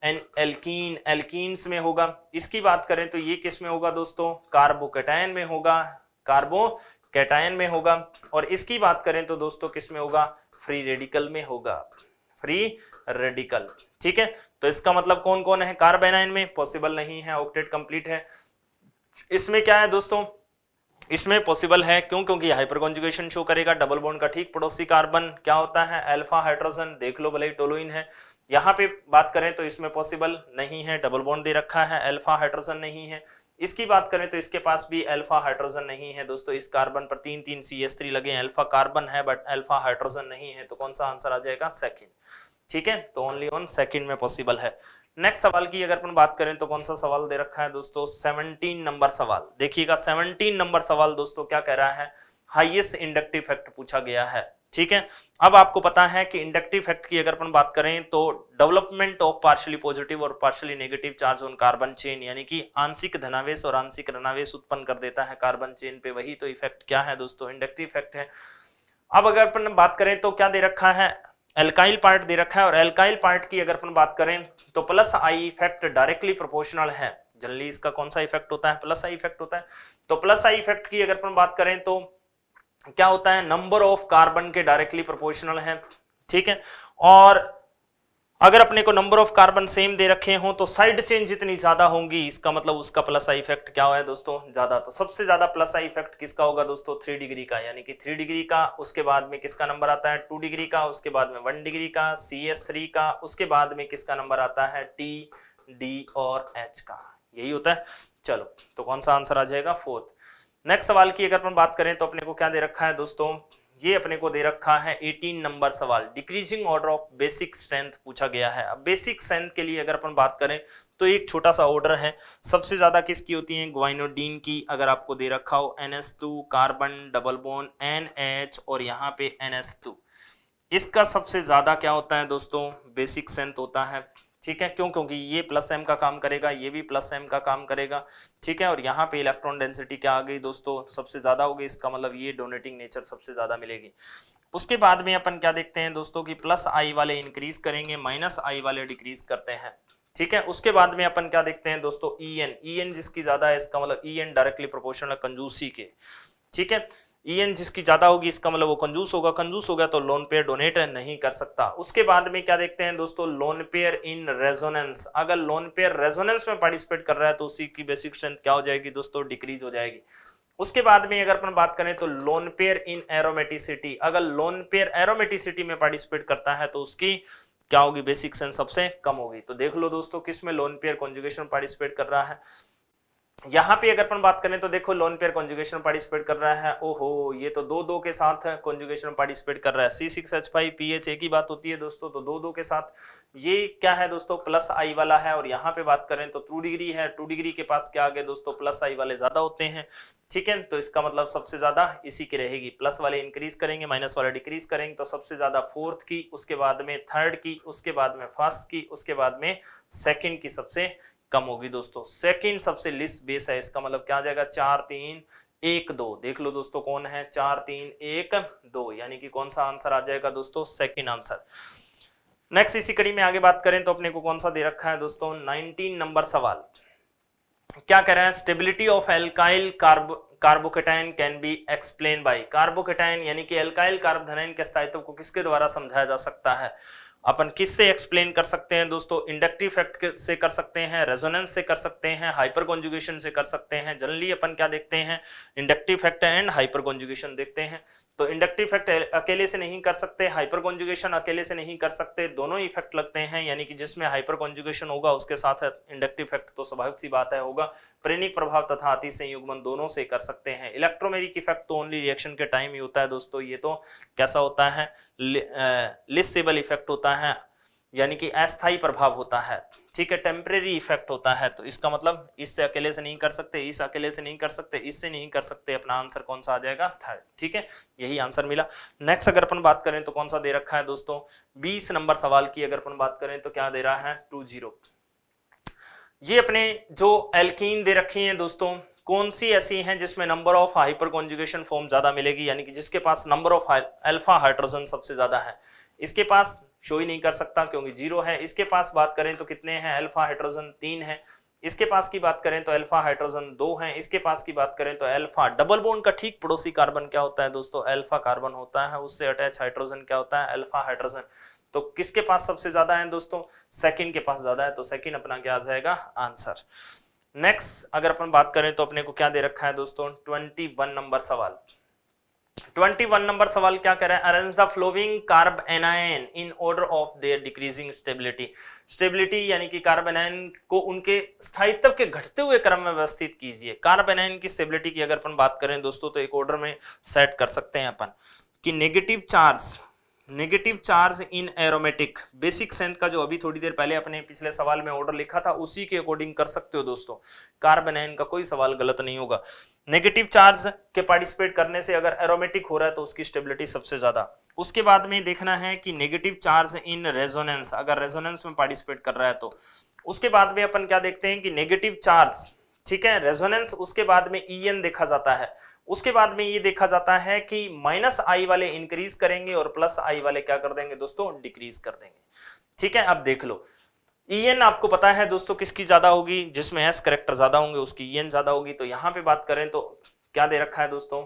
एन एल्कीन एल्कीन्स में होगा इसकी बात करें तो ये किस में होगा दोस्तों कार्बोकेटाइन में होगा कार्बो कैटायन में होगा और इसकी बात करें तो दोस्तों किस में होगा फ्री रेडिकल में होगा फ्री रेडिकल ठीक है तो इसका मतलब कौन कौन है कार्बेनाइन में पॉसिबल नहीं है ऑक्टेट कंप्लीट है इसमें क्या है दोस्तों इसमें पॉसिबल है क्यों क्योंकि हाइपर कॉन्जुगेशन शो करेगा डबल बोन का ठीक पड़ोसी कार्बन क्या होता है अल्फा हाइड्रोजन देख लो भले टोलोइन है यहाँ पे बात करें तो इसमें पॉसिबल नहीं है डबल बोन दे रखा है अल्फा हाइड्रोजन नहीं है इसकी बात करें तो इसके पास भी अल्फा हाइड्रोजन नहीं है दोस्तों इस कार्बन पर तीन तीन सी एस थ्री लगे अल्फा कार्बन है बट अल्फा हाइड्रोजन नहीं है तो कौन सा आंसर आ जाएगा सेकंड ठीक है तो ओनली ऑन सेकंड में पॉसिबल है नेक्स्ट सवाल की अगर अपन बात करें तो कौन सा सवाल दे रखा है दोस्तों 17 नंबर सवाल देखिएगा 17 नंबर सवाल दोस्तों क्या कह रहा है हाईएस्ट इंडक्टिव फैक्ट पूछा गया है ठीक है अब आपको पता है कि इंडक्टिव इफेक्ट की अगर अपन बात करें तो डेवलपमेंट ऑफ पार्शियली पॉजिटिव और partially negative charge on carbon chain यानी कि आंशिक धनावेश और आंशिक ऋणावेश उत्पन्न कर देता है कार्बन चेन पे वही तो इफेक्ट क्या है दोस्तों इंडक्टिव इफेक्ट है अब अगर अपन बात करें तो क्या दे रखा है एल्काइल पार्ट दे रखा है और एल्काइल पार्ट की अगर अपन बात करें तो plus I effect directly proportional है जनरली इसका कौन सा इफेक्ट होता है प्लस आई इफेक्ट होता है तो प्लस आई इफेक्ट की अगर अपन बात करें तो क्या होता है नंबर ऑफ कार्बन के डायरेक्टली प्रोपोर्शनल है ठीक है और अगर अपने को नंबर ऑफ कार्बन सेम दे रखे हों तो साइड चेन जितनी ज्यादा होंगी इसका मतलब उसका प्लस आई इफेक्ट क्या है दोस्तों ज्यादा तो सबसे ज्यादा प्लस आई इफेक्ट किसका होगा दोस्तों थ्री डिग्री का यानी कि थ्री डिग्री का उसके बाद में किसका नंबर आता है टू डिग्री का उसके बाद में वन डिग्री का सी एस थ्री का उसके बाद में किसका नंबर आता है टी डी और एच का यही होता है चलो तो कौन सा आंसर आ जाएगा फोर्थ नेक्स्ट सवाल की अगर अपन बात करें तो अपने को क्या दे रखा है दोस्तों ये अपने को दे रखा है 18 नंबर सवाल decreasing order of basic strength पूछा गया है अब बेसिक स्ट्रेंथ के लिए अगर अपन बात करें तो एक छोटा सा ऑर्डर है सबसे ज़्यादा किसकी होती है ग्वाइनोडीन की अगर आपको दे रखा हो N carbon double bond N और यहाँ पे एन इसका सबसे ज़्यादा क्या होता है दोस्तों बेसिक स्ट्रेंथ होता है ठीक है क्यों क्योंकि ये प्लस एम का काम करेगा ये भी प्लस एम का काम करेगा ठीक है और यहाँ पे इलेक्ट्रॉन डेंसिटी क्या आ गई दोस्तों सबसे ज़्यादा हो गई इसका मतलब ये डोनेटिंग नेचर सबसे ज़्यादा मिलेगी उसके बाद में अपन क्या देखते हैं दोस्तों की प्लस आई वाले इंक्रीज करेंगे माइनस आई वाले डिक्रीज करते हैं ठीक है उसके बाद में अपन क्या देखते हैं दोस्तों ई एन ई एन जिसकी ज़्यादा है इसका मतलब ई एन डायरेक्टली प्रोपोर्शनल कंजूसी के ठीक है ईएन जिसकी ज्यादा होगी इसका मतलब वो कंजूस होगा कंजूस हो गया तो लोन पेयर डोनेट नहीं कर सकता उसके बाद में क्या देखते हैं दोस्तों लोन पेयर इन रेजोनेंस अगर लोन पेयर रेजोनेंस में पार्टिसिपेट कर रहा है तो उसी की बेसिक स्ट्रेंथ क्या हो जाएगी दोस्तों डिक्रीज हो जाएगी उसके बाद में अगर अपन बात करें तो लोन पेयर इन एरोमेटिसिटी अगर लोन पेयर एरोमेटिसिटी में पार्टिसिपेट करता है तो उसकी क्या होगी बेसिक सेंस सबसे कम होगी तो देख लो दोस्तों किस में लोन पेयर कॉन्जुगेशन पार्टिसिपेट कर रहा है यहाँ पे अगर अपन बात करें तो देखो लोन पेयर कॉन्जुगेशन पार्टिसिपेट कर रहा है ओहो ये तो दो दो के साथ कॉन्जुगेशन पार्टिसिपेट कर रहा है C six H five P H एक ही बात होती है दोस्तों तो दो दो के साथ ये क्या है दोस्तों प्लस आई वाला है और यहाँ पे बात करें तो टू डिग्री है टू डिग्री के पास क्या आगे दोस्तों प्लस आई वाले ज्यादा होते हैं ठीक है तो इसका मतलब सबसे ज्यादा इसी की रहेगी प्लस वाले इंक्रीज करेंगे माइनस वाले डिक्रीज करेंगे तो सबसे ज्यादा फोर्थ की उसके बाद में थर्ड की उसके बाद में फर्स्ट की उसके बाद में सेकेंड की सबसे कम होगी दोस्तों सेकंड सबसे लिस्ट बेस है इसका मतलब क्या आ जाएगा चार तीन एक दो देख लो दोस्तों कौन है चार तीन एक दो यानी कि कौन सा आंसर आ जाएगा दोस्तों सेकंड आंसर नेक्स्ट इसी कड़ी में आगे बात करें तो अपने को कौन सा दे रखा है दोस्तों नाइनटीन नंबर सवाल क्या कह रहे हैं stability of alkyl carb carbocation can be explained by carbocation यानी कि एल्काइल कार्बधनाइन के स्थायित्व को किसके द्वारा समझाया जा सकता है अपन किससे एक्सप्लेन कर सकते हैं दोस्तों इंडक्टिव फैक्ट से कर सकते हैं रेजोनेंस से कर सकते हैं हाइपर कॉन्जुगेशन से कर सकते हैं जनरली अपन क्या देखते हैं inductive effect and hyperconjugation देखते हैं तो इंडक्टिव इफेक्ट अकेले से नहीं कर सकते हाइपर कॉन्जुगेशन अकेले से नहीं कर सकते दोनों इफेक्ट लगते हैं यानी कि जिसमें हाइपर कॉन्जुगेशन होगा उसके साथ इंडक्टिव इफेक्ट तो स्वाभाविक सी बात है होगा प्रेनिक प्रभाव तथा अति से युग्मन दोनों से कर सकते हैं इलेक्ट्रोमेरिक इफेक्ट तो ओनली रिएक्शन के टाइम ही होता है दोस्तों ये तो कैसा होता है लिस्सेबल इफेक्ट होता है यानी कि अस्थायी प्रभाव होता है ठीक है टेम्परेरी इफेक्ट होता है तो इसका मतलब इससे अकेले से नहीं कर सकते इस अकेले से नहीं कर सकते इससे नहीं कर सकते अपना आंसर कौन सा आ जाएगा थर्ड ठीक है यही आंसर मिला नेक्स्ट अगर अपन बात करें तो कौन सा दे रखा है दोस्तों बीस नंबर सवाल की अगर अपन बात करें तो क्या दे रहा है टू जीरो ये अपने जो एल्किन दे रखे हैं दोस्तों कौन सी ऐसी हैं जिसमें number of hyperconjugation form ज्यादा मिलेगी यानी कि जिसके पास नंबर ऑफ अल्फा हाइड्रोजन सबसे ज्यादा है इसके पास शो ही नहीं कर सकता क्योंकि जीरो है इसके पास बात करें तो कितने हैं अल्फा हाइड्रोजन तीन है इसके पास की बात करें तो अल्फा हाइड्रोजन दो है इसके पास की बात करें तो अल्फा डबल बोन का ठीक पड़ोसी कार्बन क्या होता है दोस्तों अल्फा कार्बन होता है उससे अटैच हाइड्रोजन क्या होता है अल्फा हाइड्रोजन तो किसके पास सबसे ज्यादा है दोस्तों सेकंड के पास ज्यादा है तो सेकंड अपना क्या आ जाएगा आंसर नेक्स्ट अगर अपन बात करें तो अपने को क्या दे रखा है दोस्तों ट्वेंटी वन नंबर सवाल ट्वेंटी वन नंबर सवाल क्या कह arrange the following carbanion in order of their decreasing stability stability यानी कि कार्ब एनायन को उनके स्थायित्व के घटते हुए क्रम में व्यवस्थित कीजिए कार्ब एनायन की स्टेबिलिटी की अगर अपन बात करें दोस्तों तो एक ऑर्डर में सेट कर सकते हैं अपन कि negative charge negative charge in aromatic basic strength का जो अभी थोड़ी देर पहले अपने पिछले सवाल में ऑर्डर लिखा था उसी के अकॉर्डिंग कर सकते हो दोस्तों कार्बन एन का कोई सवाल गलत नहीं होगा नेगेटिव चार्ज के पार्टिसिपेट करने से अगर एरोमेटिक हो रहा है तो उसकी स्टेबिलिटी सबसे ज्यादा उसके बाद में देखना है कि नेगेटिव चार्ज इन रेजोनेंस अगर रेजोनेंस में पार्टिसिपेट कर रहा है तो उसके बाद में अपन क्या देखते हैं कि नेगेटिव चार्ज ठीक है रेजोनेंस उसके बाद में ई देखा जाता है उसके बाद में ये देखा जाता है कि माइनस आई वाले इंक्रीज करेंगे और प्लस आई वाले क्या कर देंगे दोस्तों डिक्रीज कर देंगे ठीक है अब देख लो ई आपको पता है दोस्तों किसकी ज्यादा होगी जिसमें एस करेक्टर ज्यादा होंगे उसकी ई ज्यादा होगी तो यहाँ पे बात करें तो क्या दे रखा है दोस्तों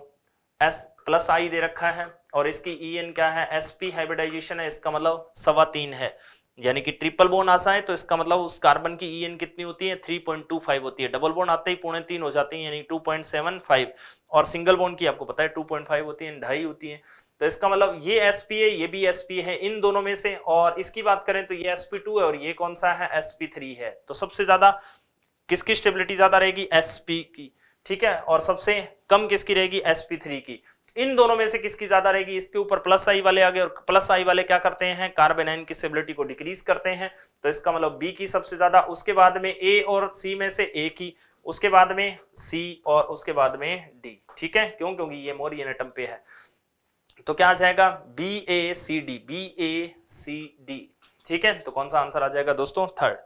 एस प्लस आई दे रखा है और इसकी ई क्या है एस पी हाइब्रिडाइजेशन है इसका मतलब सवा तीन है यानी कि ट्रिपल बोन आशा है तो इसका मतलब उस कार्बन की ई एन कितनी होती है 3.25 होती है डबल बोन आते ही पौने तीन हो जाते हैं यानी 2.75 और सिंगल बोन की आपको पता है 2.5 होती है ढाई होती है तो इसका मतलब ये एस पी है ये भी एस पी है इन दोनों में से और इसकी बात करें तो ये एस पी टू है और ये कौन सा है एस पी थ्री है तो सबसे ज्यादा किसकी स्टेबिलिटी ज्यादा रहेगी एस पी की ठीक है और सबसे कम किसकी रहेगी एस पी थ्री की इन दोनों में से किसकी ज्यादा रहेगी इसके ऊपर प्लस आई वाले आगे और प्लस आई वाले क्या करते हैं कार्बन एन की स्टेबिलिटी को डिक्रीज करते हैं तो इसका मतलब बी की सबसे ज्यादा उसके बाद में ए और सी में से ए की उसके बाद में सी और उसके बाद में डी ठीक है क्यों क्योंकि ये मोरियन एटम पे है तो क्या आ जाएगा B A C D B A C D ठीक है तो कौन सा आंसर आ जाएगा दोस्तों थर्ड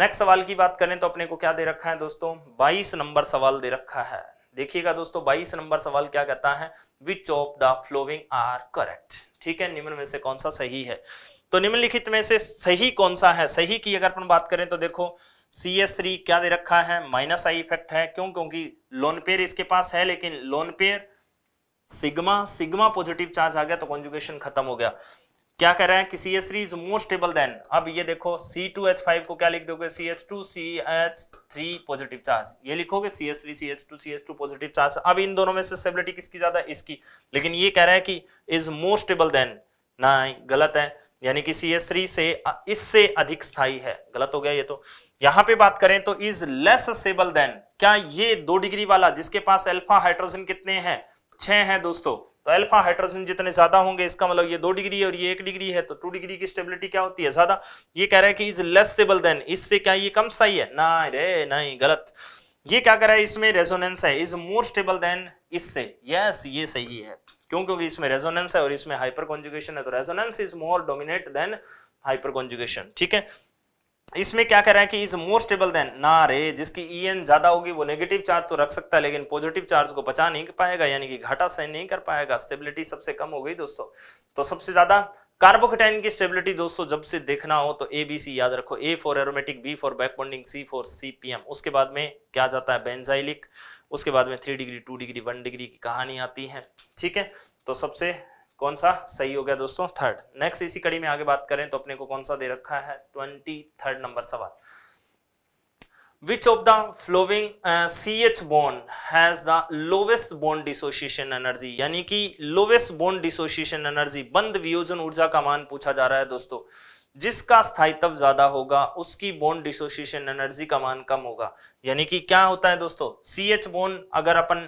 नेक्स्ट सवाल की बात करें तो अपने को क्या दे रखा है दोस्तों 22 नंबर सवाल दे रखा है देखिएगा दोस्तों बाईस नंबर सवाल क्या कहता है which of the following are correct ठीक है निम्न में से कौन सा सही है तो निम्नलिखित में से सही कौन सा है सही की अगर अपन बात करें तो देखो सी एस थ्री क्या दे रखा है माइनस आई इफेक्ट है क्यों क्योंकि लोन पेयर इसके पास है लेकिन lone pair sigma sigma positive charge आ गया तो कॉन्जुगेशन खत्म हो गया क्या कह रहे हैं कि C S three is most stable than अब ये देखो सी टू एच फाइव को क्या लिख दोगे C H two C H three positive charge ये लिखोगे C S three C H two C H two positive charge अब इन दोनों में से स्टेबिलिटी किसकी ज्यादा इसकी लेकिन ये कह रहा है कि इज मोस्ट स्टेबल देन ना गलत है यानी कि सी एस थ्री से इससे अधिक स्थायी है गलत हो गया ये तो यहां पे बात करें तो इज लेस स्टेबल देन क्या ये दो डिग्री वाला जिसके पास एल्फा हाइड्रोजन कितने हैं छह हैं दोस्तों तो अल्फा हाइड्रोजन जितने ज्यादा होंगे इसका मतलब ये दो डिग्री है और ये एक डिग्री है तो टू डिग्री की स्टेबिलिटी क्या होती है ज्यादा ये कह रहे हैं कि इज लेस स्टेबल देन इससे क्या ये कम सही है ना रे नहीं गलत ये क्या कर रहा है इसमें रेजोनेंस है इज मोर स्टेबल देन इससे यस ये सही है क्यों क्योंकि इसमें रेजोनेंस है और इसमें हाइपर कॉन्जुगेशन है तो resonance is more dominate than hyper conjugation ठीक है इसमें क्या कह रहा है कि इज मोर स्टेबल देन ना रे जिसकी ई e एन ज्यादा होगी वो नेगेटिव चार्ज तो रख सकता है लेकिन पॉजिटिव चार्ज को बचा नहीं कर पाएगा यानी कि घाटा सहन नहीं कर पाएगा स्टेबिलिटी सबसे कम हो गई दोस्तों तो सबसे ज्यादा कार्बोकेटाइन की स्टेबिलिटी दोस्तों जब से देखना हो तो ए बी सी याद रखो A for aromatic B for back bonding C for C P M उसके बाद में क्या जाता है बेंजाइलिक उसके बाद में three degree two degree one degree की कहानी आती है ठीक है तो सबसे कौन सा सही हो गया दोस्तों थर्ड नेक्स्ट इसी कड़ी में आगे बात करें तो अपने को कौन सा दे रखा है ट्वेंटी थर्ड नंबर सवाल which of the following C H bond has the lowest bond dissociation energy यानी कि लोवेस्ट bond डिसोसिएशन एनर्जी बंद वियोजन ऊर्जा का मान पूछा जा रहा है दोस्तों जिसका स्थायित्व ज्यादा होगा उसकी बोन डिसोसिएशन एनर्जी का मान कम होगा यानी कि क्या होता है दोस्तों सी एच बोन अगर अपन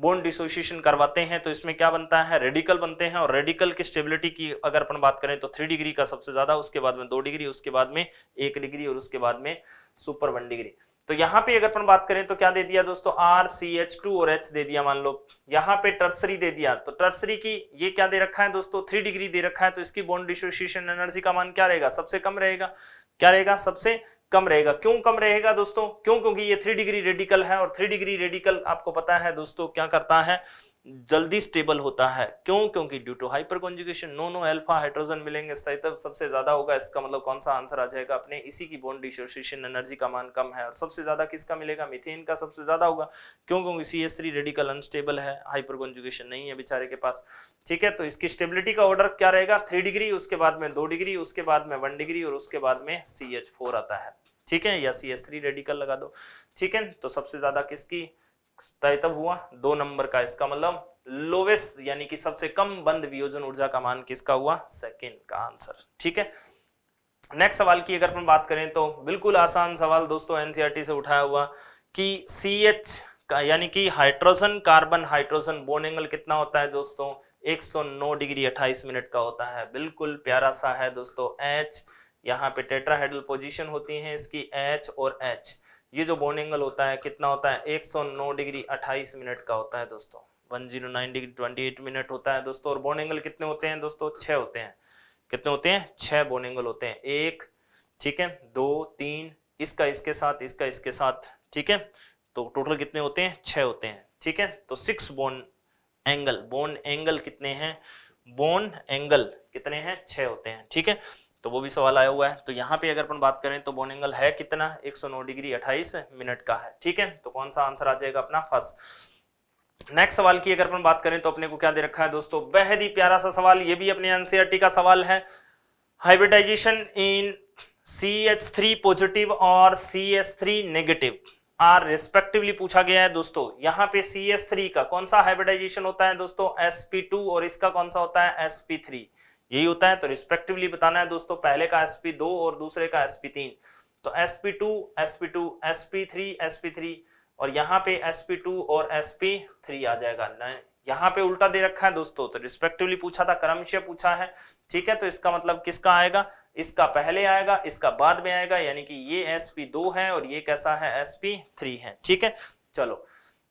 बोन डिसोसिएशन करवाते हैं तो इसमें क्या बनता है रेडिकल बनते हैं और रेडिकल की स्टेबिलिटी की अगर अपन बात करें तो थ्री डिग्री का सबसे ज्यादा उसके बाद में दो डिग्री उसके बाद में एक डिग्री और उसके बाद में सुपर वन डिग्री तो यहाँ पे अगर अपन बात करें तो क्या दे दिया दोस्तों आर सी एच टू और एच दे दिया मान लो यहाँ पे टर्सरी दे दिया तो टर्सरी की ये क्या दे रखा है दोस्तों थ्री डिग्री दे रखा है तो इसकी बोन डिसोसिएशन एनर्जी का मान क्या रहेगा सबसे कम रहेगा क्या रहेगा सबसे कम रहेगा क्यों कम रहेगा दोस्तों क्यों क्योंकि ये थ्री डिग्री रेडिकल है और थ्री डिग्री रेडिकल आपको पता है दोस्तों क्या करता है जल्दी स्टेबल होता है क्यों क्योंकि due to hyperconjugation no no alpha hydrogen मिलेंगे तब सबसे ज्यादा होगा इसका मतलब कौन सा आंसर आ जाएगा अपने इसी की बोन डिसोसिएशन एनर्जी का मान कम है और सबसे ज्यादा किसका मिलेगा मिथेन का सबसे ज्यादा होगा क्यों क्योंकि C S three radical unstable है हाइपर कॉन्जुकेशन नहीं है बेचारे के पास ठीक है तो इसकी स्टेबिलिटी का ऑर्डर क्या रहेगा थ्री डिग्री उसके बाद में दो डिग्री उसके बाद में वन डिग्री और उसके बाद में सी एच फोर आता है ठीक है या सी एस थ्री रेडिकल लगा दो ठीक है तो सबसे ज्यादा किसकी तय तब हुआ दो नंबर का इसका मतलब लोवेस्ट यानी कि सबसे कम बंद वियोजन ऊर्जा का मान किसका हुआ सेकेंड का आंसर ठीक है नेक्स्ट सवाल की अगर अपन बात करें तो बिल्कुल आसान सवाल दोस्तों एनसीईआरटी e से उठाया हुआ कि सी एच यानी कि hydrogen carbon hydrogen bond angle कितना होता है दोस्तों 109 डिग्री 28 मिनट का होता है बिल्कुल प्यारा सा है दोस्तों एच यहाँ पे टेट्राहेड्रल पोजीशन होती है इसकी एच और एच ये जो बॉन्ड एंगल होता है कितना होता है 109 डिग्री 28 मिनट का होता है दोस्तों 109 डिग्री 28 मिनट होता है दोस्तों और बॉन्ड एंगल कितने होते हैं दोस्तों छह होते हैं कितने होते हैं छह बॉन्ड एंगल होते हैं एक ठीक है दो तीन इसका इसके साथ इसका इसके साथ ठीक है तो टोटल कितने होते हैं छह होते हैं ठीक है तो six bond angle bond angle कितने हैं बॉन्ड एंगल कितने हैं छह होते हैं ठीक है तो वो भी सवाल आया हुआ है तो यहाँ पे अगर अपन बात करें तो बोन एंगल है कितना 109 डिग्री 28 मिनट का है ठीक है तो कौन सा आंसर आ जाएगा अपना फर्स्ट नेक्स्ट सवाल की अगर अपन बात करें तो अपने को क्या दे रखा है दोस्तों बेहद ही प्यारा सा सवाल ये भी अपने एनसीआरटी का सवाल है hybridization in C H three positive और C H three negative are respectively पूछा गया है दोस्तों यहाँ पे सी एस थ्री का कौन सा हाइब्रिडाइजेशन होता है दोस्तों एस पी टू और इसका कौन सा होता है एस पी थ्री यही होता है तो रिस्पेक्टिवली बताना है दोस्तों पहले का एस पी दो और दूसरे का एस पी तीन तो S P two S P two S P three S P three और यहाँ पे एस पी टू और एस पी थ्री आ जाएगा यहाँ पे उल्टा दे रखा है दोस्तों तो रिस्पेक्टिवली पूछा था क्रमशः पूछा है ठीक है तो इसका मतलब किसका आएगा इसका पहले आएगा इसका बाद में आएगा यानी कि ये एस पी दो है और ये कैसा है एस पी थ्री है ठीक है चलो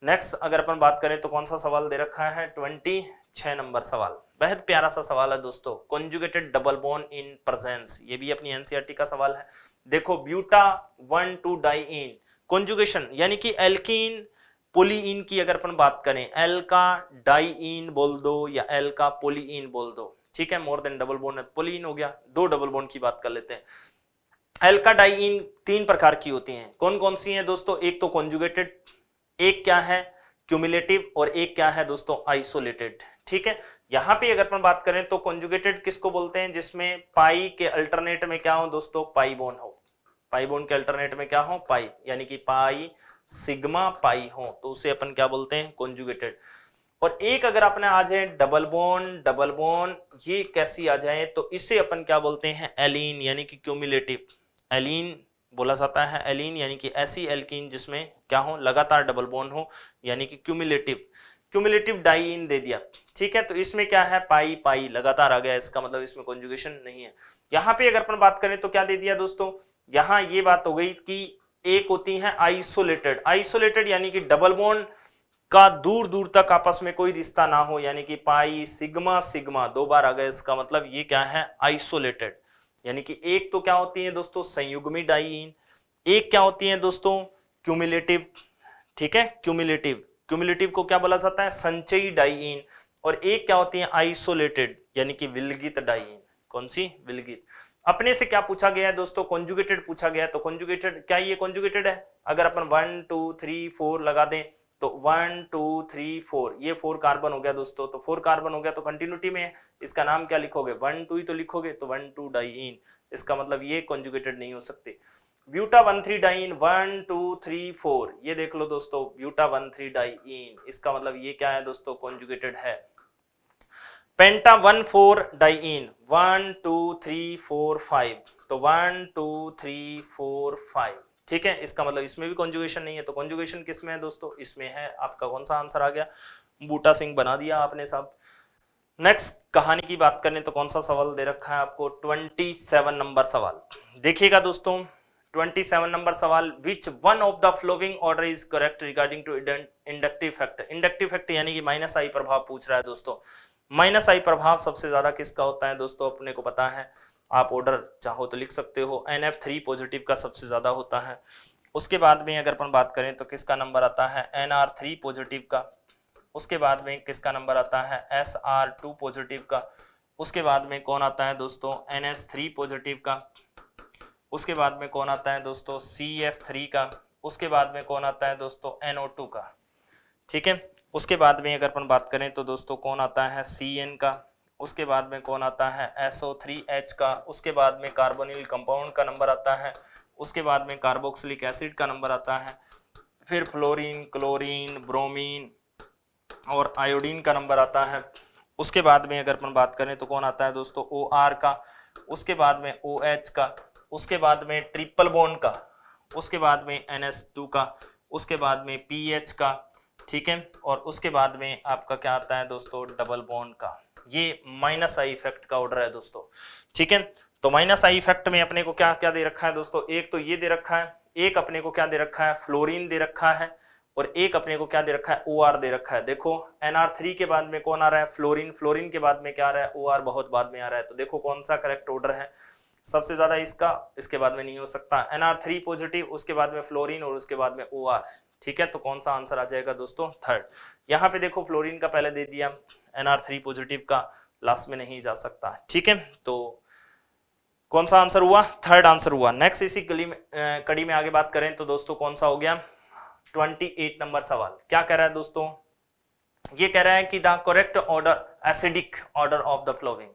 नेक्स्ट अगर अपन बात करें तो कौन सा सवाल दे रखा है ट्वेंटी छह नंबर सवाल बेहद प्यारा सा सवाल है दोस्तों conjugated double bond in presence ये भी अपनी एनसीईआरटी e का सवाल है देखो buta one two diene conjugation यानी कि एल्किन पोलीइन की अगर अपन बात करें एल का डाई इन बोल दो या एल का पोलीइन बोल दो ठीक है मोर देन डबल बोन है पोलीइन हो गया दो डबल बोन की बात कर लेते हैं एल का इन तीन प्रकार की होती हैं कौन कौन सी हैं दोस्तों एक तो कॉन्जुगेटेड एक क्या है क्यूमुलेटिव और एक क्या है दोस्तों आइसोलेटेड ठीक है यहां पे अगर अपन बात करें तो कॉन्जुगेटेड किसको बोलते हैं जिसमें पाई के अल्टरनेट में क्या हो दोस्तों पाई बोन हो पाई बोन के अल्टरनेट में क्या हो पाई यानी कि पाई सिग्मा पाई हो तो उसे अपन क्या बोलते हैं कॉन्जुगेटेड और एक अगर अपने आ जाए डबल बोन डबल बोन ये कैसी आ जाए तो इसे अपन क्या बोलते हैं एलिन यानी कि क्यूमुलेटिव एलिन बोला जाता है एलिन यानी कि ऐसी एल्किन जिसमें क्या हो लगातार डबल बोन हो यानी कि क्यूमुलेटिव क्यूमुलेटिव डाई इन दे दिया ठीक है तो इसमें क्या है पाई पाई लगातार आ गया इसका मतलब इसमें कॉन्जुगेशन नहीं है यहाँ पे अगर अपन बात करें तो क्या दे दिया दोस्तों यहाँ ये बात हो गई कि एक होती है आइसोलेटेड आइसोलेटेड यानी कि डबल बोन का दूर दूर तक आपस में कोई रिश्ता ना हो यानी कि पाई सिग्मा सिग्मा दो बार आ गए इसका मतलब ये क्या है आइसोलेटेड यानी कि एक तो क्या होती है दोस्तों संयुग्मी डाइन एक क्या होती है दोस्तों क्यूमुलेटिव ठीक है क्यूमुलेटिव क्यूमुलेटिव को क्या बोला जाता है संचयी डाइन और एक क्या होती है आइसोलेटेड यानी कि विलगित डाइन कौन सी विलगित अपने से क्या पूछा गया है दोस्तों कॉन्जुगेटेड पूछा गया है तो कॉन्जुगेटेड क्या ये कॉन्जुगेटेड है अगर अपन वन टू थ्री फोर लगा दें तो वन टू थ्री फोर ये फोर कार्बन हो गया दोस्तों तो फोर कार्बन हो गया तो कंटिन्यूटी में है इसका नाम क्या लिखोगे वन टू ही तो लिखोगे तो वन टू डाइन इसका मतलब ये कॉन्जुगेटेड नहीं हो सकते buta one three diene one two three four ये देख लो दोस्तों ब्यूटा वन थ्री डाइन इसका मतलब ये क्या है दोस्तों कॉन्जुगेटेड है penta one four diene one two three four five तो one two three four five ठीक है इसका मतलब इसमें भी कॉन्जुगेशन नहीं है तो कॉन्जुगेशन किस में है दोस्तों इसमें है आपका कौन सा आंसर आ गया बूटा सिंह बना दिया आपने सब नेक्स्ट कहानी की बात करें तो कौन सा सवाल दे रखा है आपको ट्वेंटी सेवन नंबर सवाल देखिएगा दोस्तों 27 नंबर सवाल which one of the following order is correct regarding to inductive effect inductive effect यानी कि माइनस आई प्रभाव पूछ रहा है दोस्तों माइनस आई प्रभाव सबसे ज्यादा किसका होता है दोस्तों अपने को पता है आप ऑर्डर चाहो तो लिख सकते हो एन एफ थ्री पॉजिटिव का सबसे ज्यादा होता है उसके बाद में अगर अपन बात करें तो किसका नंबर आता है एन आर थ्री पॉजिटिव का उसके बाद में किसका नंबर आता है एस आर टू पॉजिटिव का उसके बाद में कौन आता है दोस्तों एन एस थ्री पॉजिटिव का उसके बाद में कौन आता है दोस्तों सी एफ थ्री का उसके बाद में कौन आता है दोस्तों एन ओ टू का ठीक है उसके बाद में अगर अपन बात करें तो दोस्तों कौन आता है सी एन का उसके बाद में कौन आता है एस ओ थ्री एच का उसके बाद में कार्बोनिल कंपाउंड का नंबर आता है उसके बाद में कार्बोक्सिलिक एसिड का नंबर आता है फिर फ्लोरीन क्लोरीन ब्रोमीन और आयोडीन का नंबर आता है उसके बाद में अगर अपन बात करें तो कौन आता है दोस्तों ओ आर का उसके बाद में ओ OH एच का उसके बाद में ट्रिपल बोन का उसके बाद में एन एस टू का उसके बाद में पी एच का ठीक है और उसके बाद में आपका क्या आता है दोस्तों डबल बोन का ये माइनस आई इफेक्ट का ऑर्डर है दोस्तों ठीक है तो माइनस आई इफेक्ट में अपने को क्या क्या दे रखा है दोस्तों एक तो ये दे रखा है एक अपने को क्या दे रखा है फ्लोरीन दे रखा है और एक अपने को क्या दे रखा है ओ आर दे रखा है देखो एन आर थ्री के बाद में कौन आ रहा है फ्लोरीन फ्लोरीन के बाद में क्या आ रहा है ओ आर बहुत बाद में आ रहा है तो देखो कौन सा करेक्ट ऑर्डर है सबसे ज्यादा इसका इसके बाद में नहीं हो सकता एनआर थ्री पॉजिटिव उसके बाद में फ्लोरीन और उसके बाद में ओ आर ठीक है तो कौन सा आंसर आ जाएगा दोस्तों थर्ड यहाँ पे देखो फ्लोरीन का पहले दे दिया एनआर थ्री पॉजिटिव का लास्ट में नहीं जा सकता ठीक है तो कौन सा आंसर हुआ थर्ड आंसर हुआ नेक्स्ट इसी गली में कड़ी में आगे बात करें तो दोस्तों कौन सा हो गया ट्वेंटी एट नंबर सवाल क्या कह रहा है दोस्तों ये कह रहा है कि the correct order acidic order of the following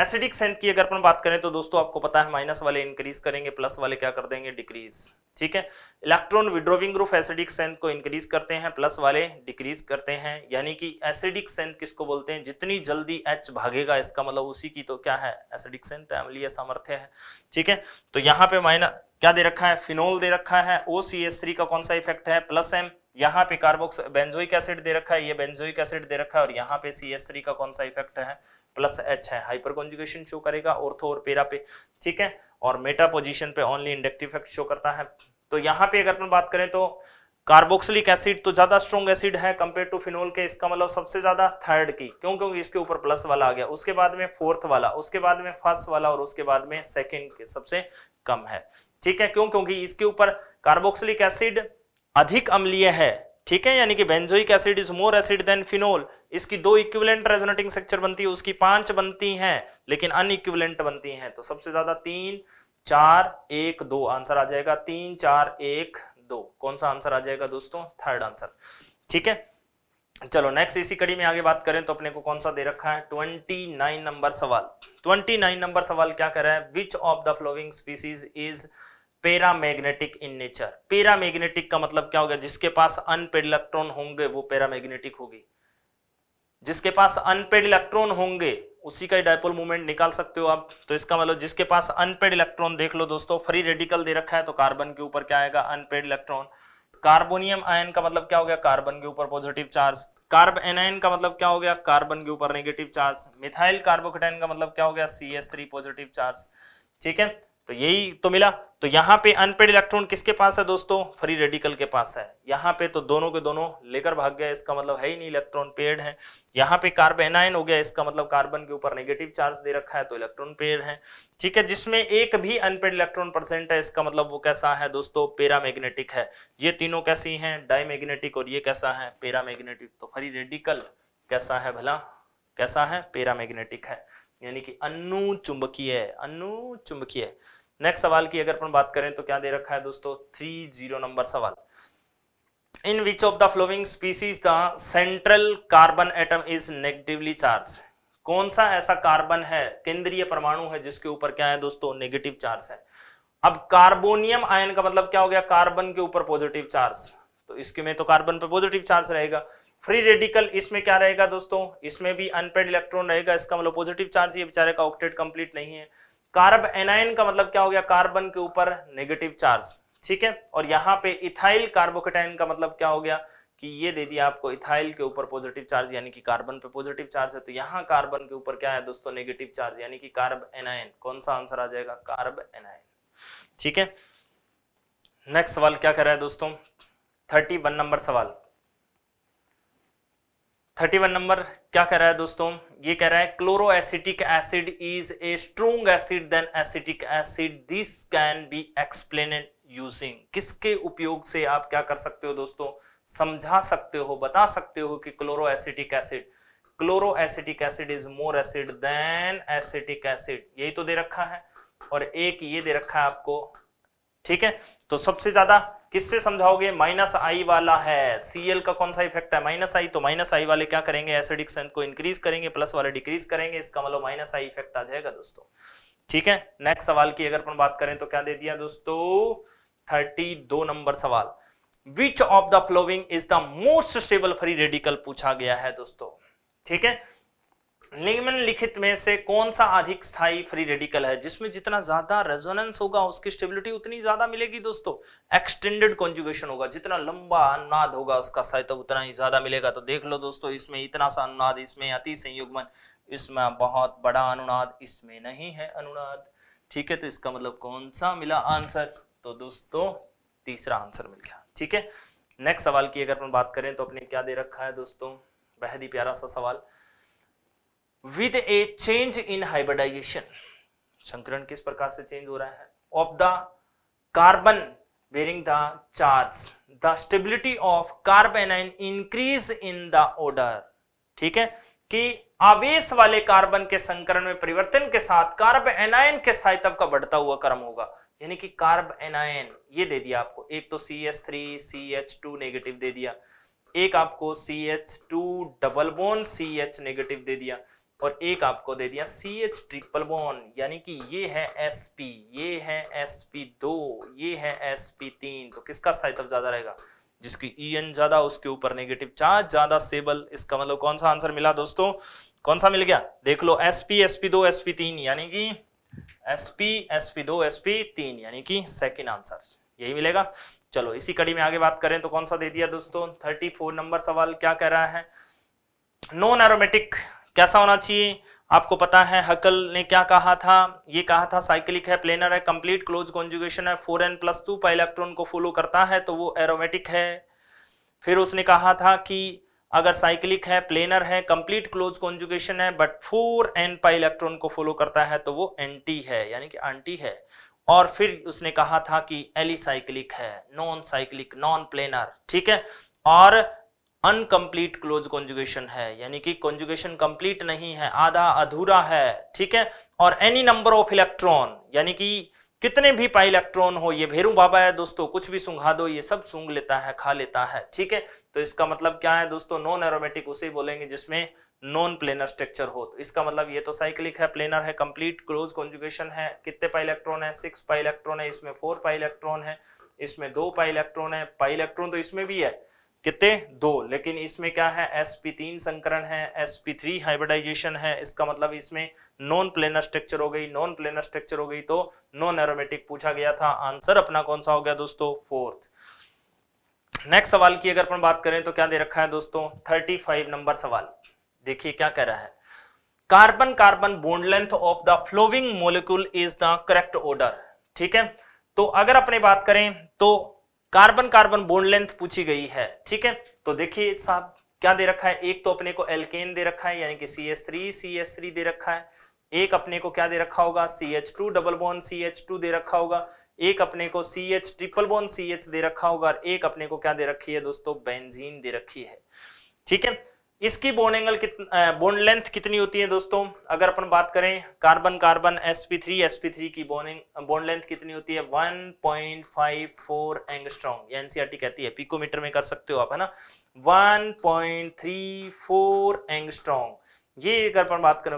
acidic strength की अगर अपन बात करें तो दोस्तों आपको पता है माइनस वाले इंक्रीज करेंगे प्लस वाले क्या कर देंगे डिक्रीज ठीक है electron withdrawing group acidic strength को इंक्रीज करते हैं प्लस वाले डिक्रीज करते हैं यानी कि एसिडिक सेंथ किसको बोलते हैं जितनी जल्दी एच भागेगा इसका मतलब उसी की तो क्या है एसिडिक सेंथ है अम्लीय सामर्थ्य है ठीक है तो यहाँ पे माइनस क्या दे रखा है फिनोल दे रखा है ओ सी एस थ्री का कौन सा इफेक्ट है प्लस एम यहाँ पे कार्बोक्स बेंजोइक एसिड दे रखा है ये बेंजोइक एसिड दे रखा है और यहाँ पे सी एस थ्री का कौन सा इफेक्ट है प्लस एच है हाइपर कॉन्जुगेशन शो करेगा ऑर्थो और पेरा पे ठीक है और मेटा पोजिशन पे ओनली इंडक्टिव इफेक्ट शो करता है तो यहाँ पे अगर अपन बात करें तो कार्बोक्सिलिक एसिड तो ज्यादा स्ट्रॉन्ग एसिड है कंपेयर टू फिनोल के इसका मतलब सबसे ज्यादा थर्ड की क्यों क्योंकि इसके ऊपर प्लस वाला आ गया उसके बाद में फोर्थ वाला उसके बाद में फर्स्ट वाला और उसके बाद में सेकेंड के सबसे कम है ठीक है क्यों क्योंकि इसके ऊपर कार्बोक्सिलिक एसिड अधिक अम्लीय है ठीक है यानी कि benzoic acid is more acid than phenol इसकी दो इक्विवेलेंट रेजोनेटिंग स्ट्रक्चर बनती है उसकी पांच बनती हैं लेकिन अनइक्विवेलेंट बनती हैं तो सबसे ज्यादा तीन चार एक दो आंसर आ जाएगा तीन चार एक दो कौन सा आंसर आ जाएगा दोस्तों थर्ड आंसर ठीक है चलो नेक्स्ट इसी कड़ी में आगे बात करें तो अपने को कौन सा दे रखा है ट्वेंटी नाइन नंबर सवाल ट्वेंटी नाइन नंबर सवाल क्या कर रहा है which of the following species is magnetic in nature magnetic का मतलब क्या होगा जिसके पास अनपेड इलेक्ट्रॉन होंगे वो मैग्नेटिक होगी जिसके पास अनपेड इलेक्ट्रॉन होंगे उसी का डायपोल मूवमेंट निकाल सकते हो आप तो इसका मतलब जिसके पास अनपेड इलेक्ट्रॉन देख लो दोस्तों फ्री रेडिकल दे रखा है तो कार्बन के ऊपर क्या आएगा अनपेड इलेक्ट्रॉन कार्बोनियम आयन का मतलब क्या हो गया कार्बन के ऊपर पॉजिटिव चार्ज कार्ब एनआईन का मतलब क्या हो गया कार्बन के ऊपर नेगेटिव चार्ज मिथाइल कार्बोकटाइन का मतलब क्या हो गया C S three positive charge ठीक है तो यही तो मिला तो यहाँ पे अनपेड इलेक्ट्रॉन किसके पास है दोस्तों फ्री रेडिकल के पास है यहाँ पे तो दोनों के दोनों लेकर भाग गया इसका मतलब है ही नहीं इलेक्ट्रॉन पेड है यहाँ पे आयन हो गया इसका मतलब कार्बन के ऊपर नेगेटिव चार्ज दे रखा है तो इलेक्ट्रॉन पेड है ठीक है जिसमें एक भी अनपेड इलेक्ट्रॉन परसेंट है इसका मतलब वो कैसा है दोस्तों मैग्नेटिक है ये तीनों कैसी है मैग्नेटिक और ये कैसा है मैग्नेटिक तो फ्री रेडिकल कैसा है भला कैसा है मैग्नेटिक है यानी कि अनु चुंबकीय अनु चुंबकीय नेक्स्ट सवाल की अगर बात करें तो क्या दे रखा है दोस्तों थ्री जीरो नंबर सवाल in which of the following species the central carbon atom is negatively charge कौन सा ऐसा कार्बन है केंद्रीय परमाणु है जिसके ऊपर क्या है दोस्तों नेगेटिव चार्ज है अब कार्बोनियम आयन का मतलब क्या हो गया कार्बन के ऊपर पॉजिटिव चार्ज तो इसके में तो कार्बन पर पॉजिटिव चार्ज रहेगा फ्री रेडिकल इसमें क्या रहेगा दोस्तों इसमें भी अनपेड इलेक्ट्रॉन रहेगा इसका मतलब पॉजिटिव चार्ज ये बेचारे का ऑक्टेट कंप्लीट नहीं है कार्ब एनाइन का मतलब क्या हो गया कार्बन के ऊपर नेगेटिव चार्ज ठीक है और यहाँ पे इथाइल कार्बोकेटाइन का मतलब क्या हो गया कि ये दे दिया आपको इथाइल के ऊपर पॉजिटिव चार्ज यानी कि कार्बन पे पॉजिटिव चार्ज है तो यहाँ कार्बन के ऊपर क्या है दोस्तों नेगेटिव चार्ज यानी कि कार्ब एनाइन कौन सा आंसर आ जाएगा कार्ब एनाइन ठीक है नेक्स्ट सवाल क्या कर रहा है दोस्तों थर्टी वन नंबर सवाल थर्टी वन नंबर क्या कह रहा है दोस्तों ये कह रहा है chloroacetic acid is a strong acid than acetic acid this can be explain using किसके उपयोग से आप क्या कर सकते हो दोस्तों समझा सकते हो बता सकते हो कि chloroacetic acid chloroacetic acid is more acid than acetic acid यही तो दे रखा है और एक ये दे रखा है आपको ठीक है तो सबसे ज्यादा किससे समझाओगे माइनस आई वाला है सीएल का कौन सा इफेक्ट है माइनस आई तो माइनस आई वाले क्या करेंगे एसिडिक स्ट्रेंथ को इंक्रीज करेंगे प्लस वाले डिक्रीज करेंगे इसका मतलब माइनस आई इफेक्ट आ जाएगा दोस्तों ठीक है नेक्स्ट सवाल की अगर अपन बात करें तो क्या दे दिया दोस्तों थर्टी दो नंबर सवाल which of the following is the most stable free radical पूछा गया है दोस्तों ठीक है निम्नलिखित में से कौन सा अधिक स्थायी फ्री रेडिकल है जिसमें जितना ज्यादा रेजोनेंस होगा उसकी स्टेबिलिटी उतनी ज्यादा मिलेगी दोस्तों एक्सटेंडेड कॉन्जुगेशन होगा जितना लंबा अनुनाद होगा उसका तो उतना ही ज्यादा मिलेगा तो देख लो दोस्तों इसमें इतना सा अनुनाद इसमें अति संयुग्मन इसमें बहुत बड़ा अनुनाद इसमें नहीं है अनुनाद ठीक है तो इसका मतलब कौन सा मिला आंसर तो दोस्तों तीसरा आंसर मिल गया ठीक है नेक्स्ट सवाल की अगर अपन बात करें तो अपने क्या दे रखा है दोस्तों बेहद ही प्यारा सा सवाल with a change in hybridization संकरण किस प्रकार से चेंज हो रहा है of the carbon bearing the charge the stability of carbanion increase in the order ठीक है कि आवेश वाले कार्बन के संकरण में परिवर्तन के साथ कार्ब एनायन के स्थायित्व का बढ़ता हुआ क्रम होगा यानी कि कार्ब एनायन ये दे दिया आपको एक तो C H three C H two negative दे दिया एक आपको C H two double bond C H negative दे दिया और एक आपको दे दिया सी एच ट्रिपल बॉन्ड यानी कि ये है एस पी ये है एस पी दो ये है एस पी तीन तो किसका स्थायित्व ज्यादा रहेगा जिसकी ई एन ज्यादा उसके ऊपर नेगेटिव चार्ज ज्यादा सेबल इसका मतलब कौन सा आंसर मिला दोस्तों कौन सा मिल गया देख लो एस पी एस पी दो एस पी तीन यानी कि एस पी एस पी दो एस पी तीन यानी कि सेकेंड आंसर यही मिलेगा चलो इसी कड़ी में आगे बात करें तो कौन सा दे दिया दोस्तों थर्टी फोर नंबर सवाल क्या कह रहा है नॉन एरोमेटिक कैसा होना चाहिए आपको पता है हकल ने क्या कहा था ये कहा था साइक्लिक है प्लेनर है कंप्लीट क्लोज कॉन्जुगेशन है फोर एन प्लस टू पर इलेक्ट्रॉन को फॉलो करता है तो वो एरोमेटिक है फिर उसने कहा था कि अगर साइक्लिक है प्लेनर है कंप्लीट क्लोज कॉन्जुगेशन है but four N pi electron को फॉलो करता है तो वो एंटी है यानी कि एंटी है और फिर उसने कहा था कि एलिसाइक्लिक है नॉन साइक्लिक नॉन प्लेनर ठीक है और अनकम्प्लीट क्लोज कॉन्जुगेशन है यानी कि कॉन्जुगेशन कंप्लीट नहीं है आधा अधूरा है ठीक है और एनी नंबर ऑफ इलेक्ट्रॉन यानी कि कितने भी पाई इलेक्ट्रॉन हो ये भेरू बाबा है दोस्तों कुछ भी सुंघा दो ये सब सूंग लेता है खा लेता है ठीक है तो इसका मतलब क्या है दोस्तों नॉन एरोमेटिक उसे बोलेंगे जिसमें नॉन प्लेनर स्ट्रक्चर हो तो इसका मतलब ये तो साइक्लिक है प्लेनर है कंप्लीट क्लोज कॉन्जुगेशन है कितने पाई इलेक्ट्रॉन है सिक्स पाई इलेक्ट्रॉन है इसमें फोर पाई इलेक्ट्रॉन है इसमें दो पाई इलेक्ट्रॉन है पाई इलेक्ट्रॉन तो इसमें भी है कितने दो लेकिन इसमें क्या है एस पी तीन संकरण है एस पी थ्री हाइब्रिडाइजेशन है इसका मतलब इसमें नॉन प्लेनर स्ट्रक्चर हो गई नॉन प्लेनर स्ट्रक्चर हो गई तो नॉन एरोमेटिक पूछा गया था आंसर अपना कौन सा हो गया दोस्तों फोर्थ नेक्स्ट सवाल की अगर अपन बात करें तो क्या दे रखा है दोस्तों थर्टी फाइव नंबर सवाल देखिए क्या कह रहा है carbon carbon bond length of the following molecule is the correct order ठीक है तो अगर अपने बात करें तो कार्बन कार्बन बोन लेंथ पूछी गई है ठीक है तो देखिए साहब क्या दे रखा है एक तो अपने को एल्केन दे रखा है यानी कि C S three C S three दे रखा है एक अपने को क्या दे रखा होगा C H two double bond C H two दे रखा होगा एक अपने को C H triple bond C H दे रखा होगा और एक अपने को क्या दे रखी है दोस्तों बेंजीन दे रखी है ठीक है इसकी बोन एंगल कितना बोन लेंथ कितनी होती है दोस्तों अगर अपन बात करें कार्बन कार्बन sp3 sp3 की बोन बोन लेंथ कितनी होती है 1.54 पॉइंट एंगस्ट्रॉन्ग एनसीईआरटी कहती है पिकोमीटर में कर सकते हो आप है ना 1.34 एंगस्ट्रॉन्ग ये अगर अपन बात करें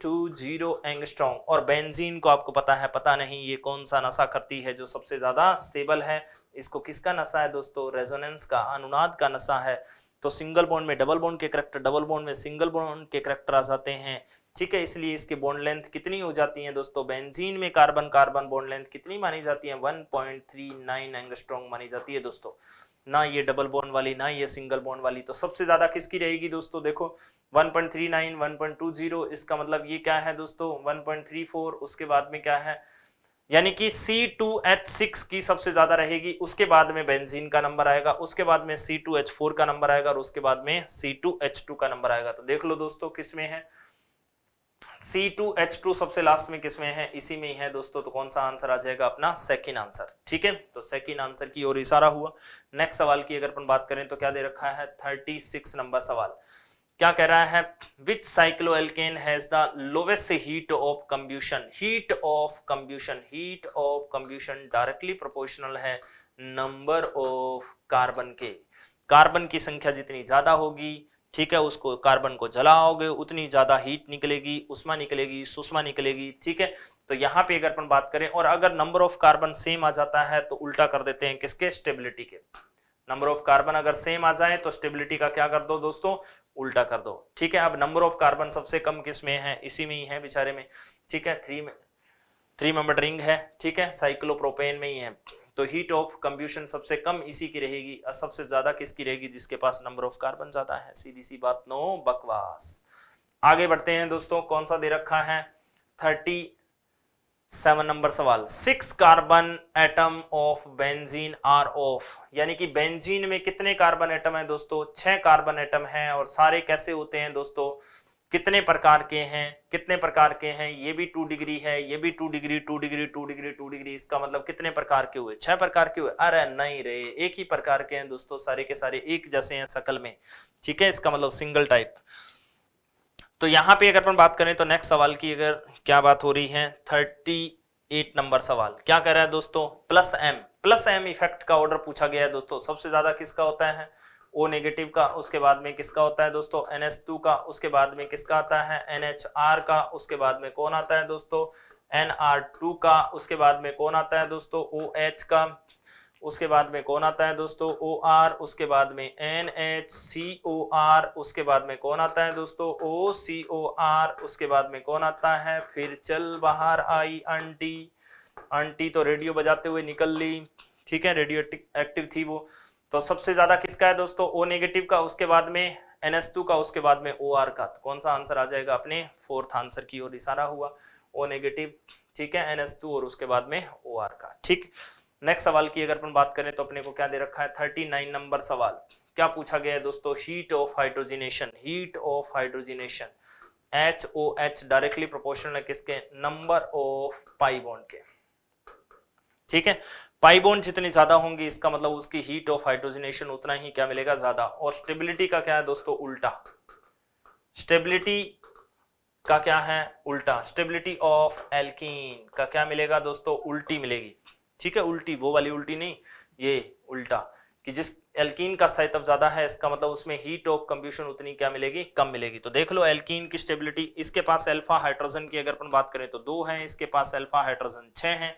120 एंगस्ट्रॉन्ग और बेंजीन को आपको पता है पता नहीं ये कौन सा नशा करती है जो सबसे ज्यादा स्टेबल है इसको किसका नशा है दोस्तों रेजोनेंस का अनुनाद का नशा है तो सिंगल बॉन्ड में डबल बॉन्ड के करेक्टर डबल बॉन्ड में सिंगल बॉन्ड के करेक्टर आ जाते हैं ठीक है इसलिए इसकी बॉन्ड लेंथ कितनी हो जाती है दोस्तों बेंजीन में कार्बन कार्बन बॉन्ड लेंथ कितनी मानी जाती है 1.39 स्ट्रॉन्ग मानी जाती है दोस्तों ना ये डबल बॉन्ड वाली ना ये सिंगल बॉन्ड वाली तो सबसे ज्यादा किसकी रहेगी दोस्तों देखो 1.39 1.20 इसका मतलब ये क्या है दोस्तों 1.34 उसके बाद में क्या है यानी कि C2H6 की सबसे ज़्यादा रहेगी उसके बाद में बेंजीन का नंबर आएगा उसके बाद में C2H4 का नंबर आएगा और उसके बाद में C2H2 का नंबर आएगा तो देख लो दोस्तों सी टू है C2H2 सबसे लास्ट में किसमें है इसी में ही है दोस्तों तो कौन सा आंसर आ जाएगा अपना सेकेंड आंसर ठीक है तो सेकेंड आंसर की ओर इशारा हुआ नेक्स्ट सवाल की अगर अपन बात करें तो क्या दे रखा है 36 नंबर सवाल क्या कह रहा है which cycloalkane has the lowest heat of combustion heat of combustion heat of combustion directly proportional है नंबर ऑफ कार्बन के कार्बन की संख्या जितनी ज्यादा होगी ठीक है उसको कार्बन को जलाओगे उतनी ज्यादा हीट निकलेगी उष्मा निकलेगी सुषमा निकलेगी ठीक है तो यहाँ पे अगर अपन बात करें और अगर नंबर ऑफ कार्बन सेम आ जाता है तो उल्टा कर देते हैं किसके स्टेबिलिटी के नंबर ऑफ कार्बन अगर सेम आ जाए तो स्टेबिलिटी का क्या कर दो दोस्तों उल्टा कर दो ठीक है अब नंबर ऑफ कार्बन सबसे कम किस में है इसी में ही है बेचारे में ठीक है थ्री में थ्री मेंबर रिंग है ठीक है साइक्लोप्रोपेन में ही है तो हीट ऑफ कंब्यूशन सबसे कम इसी की रहेगी और सबसे ज्यादा किसकी रहेगी जिसके पास नंबर ऑफ कार्बन ज्यादा है सीधी सी बात नो बकवास आगे बढ़ते हैं दोस्तों कौन सा दे रखा है थर्टी सेवन नंबर सवाल six carbon atom of benzene are of यानी कि बेंजीन में कितने कार्बन एटम है दोस्तों छह कार्बन एटम है और सारे कैसे होते हैं दोस्तों कितने प्रकार के हैं कितने प्रकार के हैं ये भी टू डिग्री है ये भी two degree two degree two degree two degree इसका मतलब कितने प्रकार के हुए छह प्रकार के हुए अरे नहीं रे एक ही प्रकार के हैं दोस्तों सारे के सारे एक जैसे हैं सकल में ठीक है इसका मतलब सिंगल टाइप तो यहाँ पे अगर अपन बात करें तो नेक्स्ट सवाल की अगर क्या बात हो रही है थर्टी एट नंबर सवाल क्या कह रहा है दोस्तों plus M plus M effect का ऑर्डर पूछा गया है दोस्तों सबसे ज्यादा किसका होता है ओ नेगेटिव का उसके बाद में किसका होता है दोस्तों एन एस टू का उसके बाद में किसका आता है एन एच आर का उसके बाद में कौन आता है दोस्तों एन आर टू का उसके बाद में कौन आता है दोस्तों ओ OH एच का उसके बाद में कौन आता है दोस्तों ओ आर उसके बाद में N H C O R उसके बाद में कौन आता है दोस्तों ओ सी ओ आर उसके बाद में कौन आता है फिर चल बाहर आई आंटी आंटी तो रेडियो बजाते हुए निकल ली ठीक है रेडियो एक्टिव थी वो तो सबसे ज्यादा किसका है दोस्तों ओ नेगेटिव का उसके बाद में एन एस टू का उसके बाद में ओ आर का तो कौन सा आंसर आ जाएगा अपने फोर्थ आंसर की ओर इशारा हुआ ओ नेगेटिव ठीक है एन एस टू और उसके बाद में ओ आर का ठीक नेक्स्ट सवाल की अगर अपन बात करें तो अपने को क्या दे रखा है थर्टी नाइन नंबर सवाल क्या पूछा गया है दोस्तों heat of hydrogenation heat of hydrogenation H O H directly proportional है किसके नंबर ऑफ पाइबोन के ठीक है पाइबोन जितनी ज्यादा होंगी इसका मतलब उसकी हीट ऑफ हाइड्रोजिनेशन उतना ही क्या मिलेगा ज्यादा और स्टेबिलिटी का क्या है दोस्तों उल्टा स्टेबिलिटी का क्या है उल्टा स्टेबिलिटी ऑफ एल्कीन का क्या मिलेगा दोस्तों उल्टी मिलेगी ठीक है उल्टी वो वाली उल्टी नहीं ये उल्टा कि जिस एल्कीन का स्थायित्व ज़्यादा है इसका मतलब उसमें हीट ऑफ कंब्यूशन उतनी क्या मिलेगी कम मिलेगी तो देख लो एल्कीन की स्टेबिलिटी इसके पास अल्फा हाइड्रोजन की अगर अपन बात करें तो दो है इसके पास अल्फा हाइड्रोजन छ है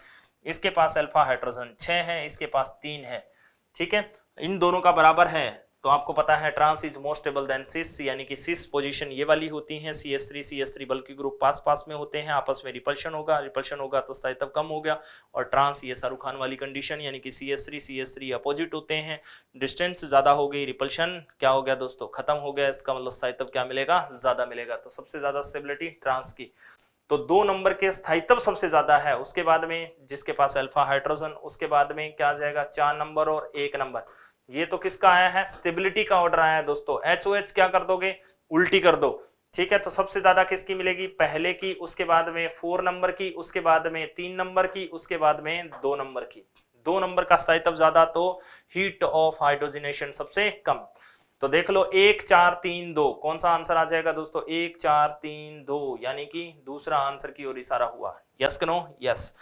इसके पास अल्फा हाइड्रोजन छ है इसके पास तीन है ठीक है इन दोनों का बराबर है तो आपको पता है trans is most stable than cis यानी कि सिस पोजीशन ये वाली होती हैं C S three C S three बल्कि ग्रुप पास पास में होते हैं आपस में रिपल्शन होगा रिपल्शन होगा तो स्थायित्व कम हो गया और ट्रांस ये शाहरुख खान वाली कंडीशन यानी कि C S three C S three opposite होते हैं डिस्टेंस ज़्यादा हो गई रिपल्शन क्या हो गया दोस्तों खत्म हो गया इसका मतलब स्थायित्व क्या मिलेगा ज़्यादा मिलेगा तो सबसे ज़्यादा स्टेबिलिटी ट्रांस की तो दो नंबर के स्थायित्व सबसे ज्यादा है उसके बाद में जिसके पास अल्फा हाइड्रोजन उसके बाद में क्या आ जाएगा चार नंबर और एक नंबर ये तो किसका आया है स्टेबिलिटी का ऑर्डर आया है दोस्तों एच OH क्या कर दोगे उल्टी कर दो ठीक है तो सबसे ज्यादा किसकी मिलेगी पहले की उसके बाद में फोर नंबर की उसके बाद में तीन नंबर की उसके बाद में दो नंबर की दो नंबर का स्थायित्व ज्यादा तो हीट ऑफ हाइड्रोजिनेशन सबसे कम तो देख लो एक चार तीन दो कौन सा आंसर आ जाएगा दोस्तों एक चार तीन दो यानी कि दूसरा आंसर की ओर इशारा हुआ यस कनो यस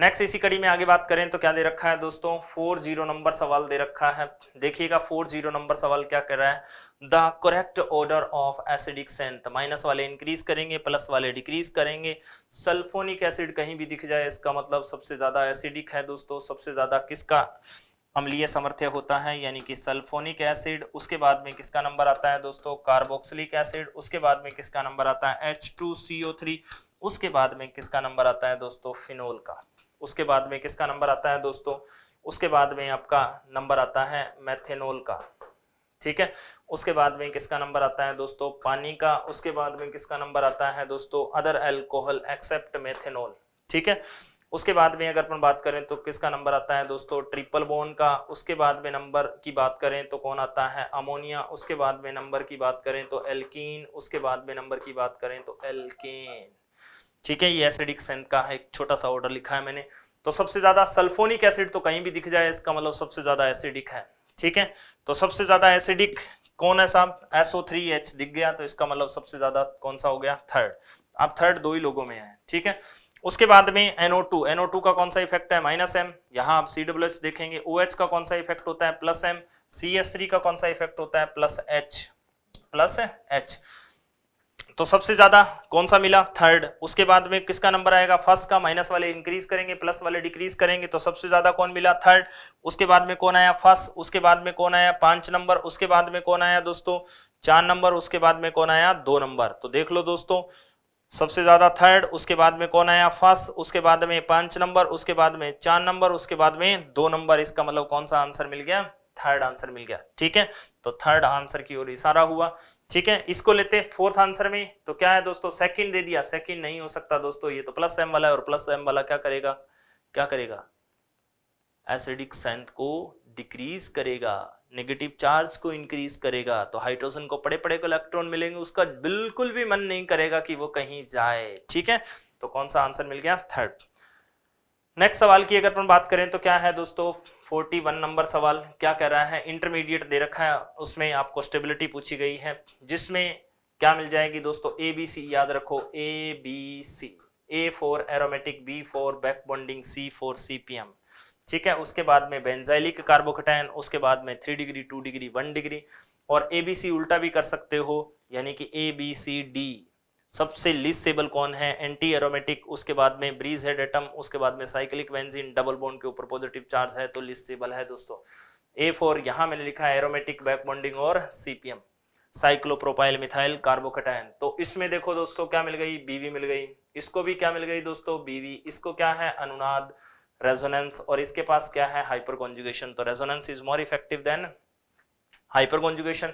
नेक्स्ट इसी कड़ी में आगे बात करें तो क्या दे रखा है दोस्तों फोर जीरो नंबर सवाल दे रखा है देखिएगा फोर जीरो नंबर सवाल क्या कर रहा है the correct order of acidic strength minus वाले इंक्रीज करेंगे प्लस वाले डिक्रीज करेंगे सल्फोनिक एसिड कहीं भी दिख जाए इसका मतलब सबसे ज्यादा एसिडिक है दोस्तों सबसे ज्यादा किसका अम्लीय समर्थ्य होता है यानी कि सल्फोनिक एसिड उसके बाद में किसका नंबर आता है दोस्तों कार्बोक्सिलिक एसिड उसके बाद में किसका नंबर आता है एच उसके बाद में किसका नंबर आता है दोस्तों फिनोल का उसके बाद में किसका नंबर आता है दोस्तों उसके बाद में आपका नंबर आता है मैथेनोल का ठीक है उसके बाद में किसका नंबर आता है दोस्तों पानी का उसके बाद में किसका नंबर आता है दोस्तों अदर एल्कोहल एक्सेप्ट मेथेनॉल ठीक है उसके बाद में अगर अपन बात करें तो किसका नंबर आता है दोस्तों ट्रिपल बोन का उसके बाद में नंबर की बात करें तो कौन आता है अमोनिया उसके बाद में नंबर की बात करें तो एल्कीन उसके बाद में नंबर की बात करें तो एल्केन ठीक है ये एसिडिक सेंथ का है एक छोटा सा ऑर्डर लिखा है मैंने तो सबसे ज्यादा सल्फोनिक एसिड तो कहीं भी दिख जाए इसका मतलब सबसे ज्यादा एसिडिक है ठीक है तो सबसे ज्यादा एसिडिक कौन है साहब एसओ थ्री एच दिख गया तो इसका मतलब सबसे ज्यादा कौन सा हो गया थर्ड अब थर्ड दो ही लोगों में है ठीक है उसके बाद में एनओ टू एनओ टू का कौन सा इफेक्ट है माइनस एम यहाँ आप सी डब्ल्यू एच देखेंगे ओ OH का कौन सा इफेक्ट होता है plus M C S three का कौन सा इफेक्ट होता है प्लस एच प्लस एच तो सबसे ज्यादा कौन सा मिला थर्ड उसके बाद में किसका नंबर आएगा फर्स्ट का माइनस वाले इंक्रीज करेंगे प्लस वाले डिक्रीज करेंगे तो सबसे ज्यादा कौन मिला थर्ड उसके बाद में कौन आया फर्स्ट उसके बाद में कौन आया पांच नंबर उसके बाद में कौन आया दोस्तों चार नंबर उसके बाद में कौन आया दो नंबर तो देख लो दोस्तों सबसे ज्यादा थर्ड उसके बाद में कौन आया फर्स्ट उसके बाद में पांच नंबर उसके बाद में चार नंबर उसके बाद में दो नंबर इसका मतलब कौन सा आंसर मिल गया थर्ड आंसर मिल गया ठीक है तो थर्ड आंसर की ओर इशारा हुआ ठीक है इसको लेते हैं फोर्थ आंसर में तो क्या है दोस्तों सेकंड दे दिया सेकंड नहीं हो सकता दोस्तों ये तो प्लस एम वाला है और प्लस एम वाला क्या करेगा क्या करेगा एसिडिक सेंथ को डिक्रीज करेगा नेगेटिव चार्ज को इंक्रीज करेगा तो हाइड्रोजन को पड़े पड़े को इलेक्ट्रॉन मिलेंगे उसका बिल्कुल भी मन नहीं करेगा कि वो कहीं जाए ठीक है तो कौन सा आंसर मिल गया थर्ड नेक्स्ट सवाल की अगर अपन बात करें तो क्या है दोस्तों फोर्टी वन नंबर सवाल क्या कह रहा है इंटरमीडिएट दे रखा है उसमें आपको स्टेबिलिटी पूछी गई है जिसमें क्या मिल जाएगी दोस्तों ए बी सी याद रखो A B C A four aromatic B four back bonding C four C P M ठीक है उसके बाद में बेंजाइलिक कार्बोकटैन उसके बाद में three degree two degree one degree और ए बी सी उल्टा भी कर सकते हो यानी कि ए बी सी डी सबसे लीस स्टेबल कौन है एंटी एरोमेटिक उसके बाद में ब्रीज हेड एटम उसके बाद में साइक्लिक वेंजिन डबल बॉन्ड के ऊपर पॉजिटिव चार्ज है तो लीस स्टेबल है दोस्तों ए फोर यहाँ मैंने लिखा है एरोमेटिक बैक बॉन्डिंग और सीपीएम साइक्लोप्रोपाइल मिथाइल कार्बोकटायन तो इसमें देखो दोस्तों क्या मिल गई बीवी मिल गई इसको भी क्या मिल गई दोस्तों बीवी इसको क्या है अनुनाद रेजोनेंस और इसके पास क्या है हाइपर कॉन्जुगेशन तो resonance is more effective than hyperconjugation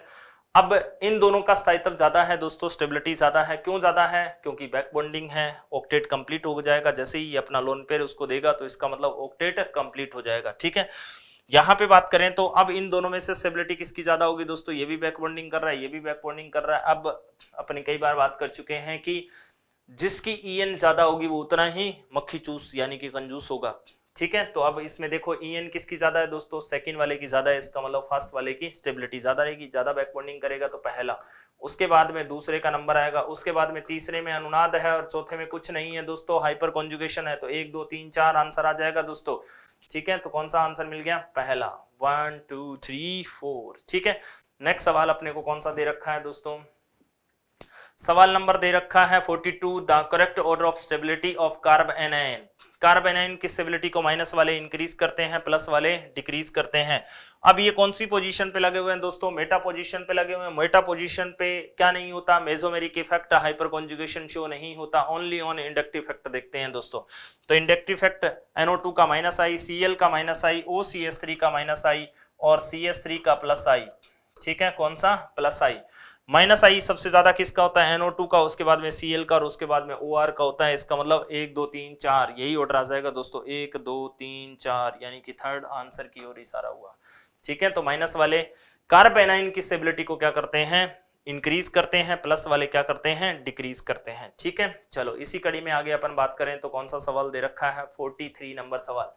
अब इन दोनों का स्थायित्व ज्यादा है दोस्तों स्टेबिलिटी ज्यादा है क्यों ज्यादा है क्योंकि बैक बॉन्डिंग है ऑक्टेट कंप्लीट हो जाएगा जैसे ही अपना लोन पेयर उसको देगा तो इसका मतलब ऑक्टेट कंप्लीट हो जाएगा ठीक है यहाँ पे बात करें तो अब इन दोनों में से स्टेबिलिटी किसकी ज्यादा होगी दोस्तों ये भी बैक बॉन्डिंग कर रहा है ये भी बैक बॉन्डिंग कर रहा है अब अपने कई बार बात कर चुके हैं कि जिसकी ई एन ज्यादा होगी वो उतना ही मक्खी चूस यानी कि कंजूस होगा ठीक है तो अब इसमें देखो ई एन किसकी ज्यादा है दोस्तों सेकंड वाले की ज्यादा है इसका मतलब फर्स्ट वाले की स्टेबिलिटी ज्यादा रहेगी ज्यादा बैकवर्डिंग करेगा तो पहला उसके बाद में दूसरे का नंबर आएगा उसके बाद में तीसरे में अनुनाद है और चौथे में कुछ नहीं है दोस्तों हाइपर कॉन्जुगेशन है तो एक दो तीन चार आंसर आ जाएगा दोस्तों ठीक है तो कौन सा आंसर मिल गया पहला वन टू थ्री फोर ठीक है नेक्स्ट सवाल अपने को कौन सा दे रखा है दोस्तों सवाल नंबर दे रखा है 42 the correct order of stability of carbanion carbanion की स्टेबिलिटी को माइनस वाले इंक्रीज करते हैं प्लस वाले डिक्रीज करते हैं अब ये कौन सी पोजीशन पे लगे हुए हैं दोस्तों मेटा पोजीशन पे लगे हुए हैं मेटा पोजीशन पे क्या नहीं होता mesomeric effect hyperconjugation show नहीं होता ओनली ऑन इंडक्टिव इफेक्ट देखते हैं दोस्तों तो इंडक्टिव इफेक्ट एनओ का माइनस आई सी का माइनस आई ओ का माइनस आई और सी का प्लस आई ठीक है कौन सा प्लस आई माइनस आई सबसे ज्यादा किसका होता है टू का उसके बाद में Cl का और उसके बाद में OR का होता है इसका मतलब एक दो तीन चार यही ऑर्डर आ जाएगा दोस्तों एक दो तीन चार यानी कि थर्ड आंसर की ओर इशारा हुआ ठीक है तो माइनस वाले कार्बेनाइन की स्टेबिलिटी को क्या करते हैं इंक्रीज करते हैं प्लस वाले क्या करते हैं डिक्रीज करते हैं ठीक है चलो इसी कड़ी में आगे अपन बात करें तो कौन सा सवाल दे रखा है 43 नंबर सवाल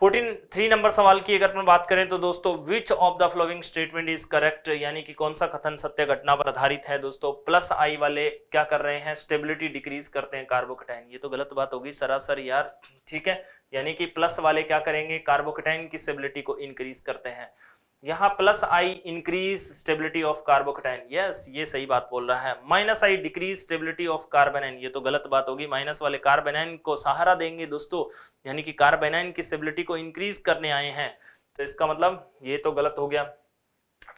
फोर्टीन थ्री नंबर सवाल की अगर बात करें तो दोस्तों which of the following statement is correct यानी कि कौन सा कथन सत्य घटना पर आधारित है दोस्तों प्लस आई वाले क्या कर रहे हैं स्टेबिलिटी डिक्रीज करते हैं कार्बोकटाइन ये तो गलत बात होगी सरासर यार ठीक है यानी कि प्लस वाले क्या करेंगे कार्बोकटाइन की स्टेबिलिटी को इंक्रीज करते हैं यहाँ plus I increase stability of carbocation yes ये सही बात बोल रहा है minus I decrease stability of carbanion ये तो गलत बात होगी माइनस वाले कार्बेनाइन को सहारा देंगे दोस्तों यानी कि कार्बेनाइन की स्टेबिलिटी को इंक्रीज करने आए हैं तो इसका मतलब ये तो गलत हो गया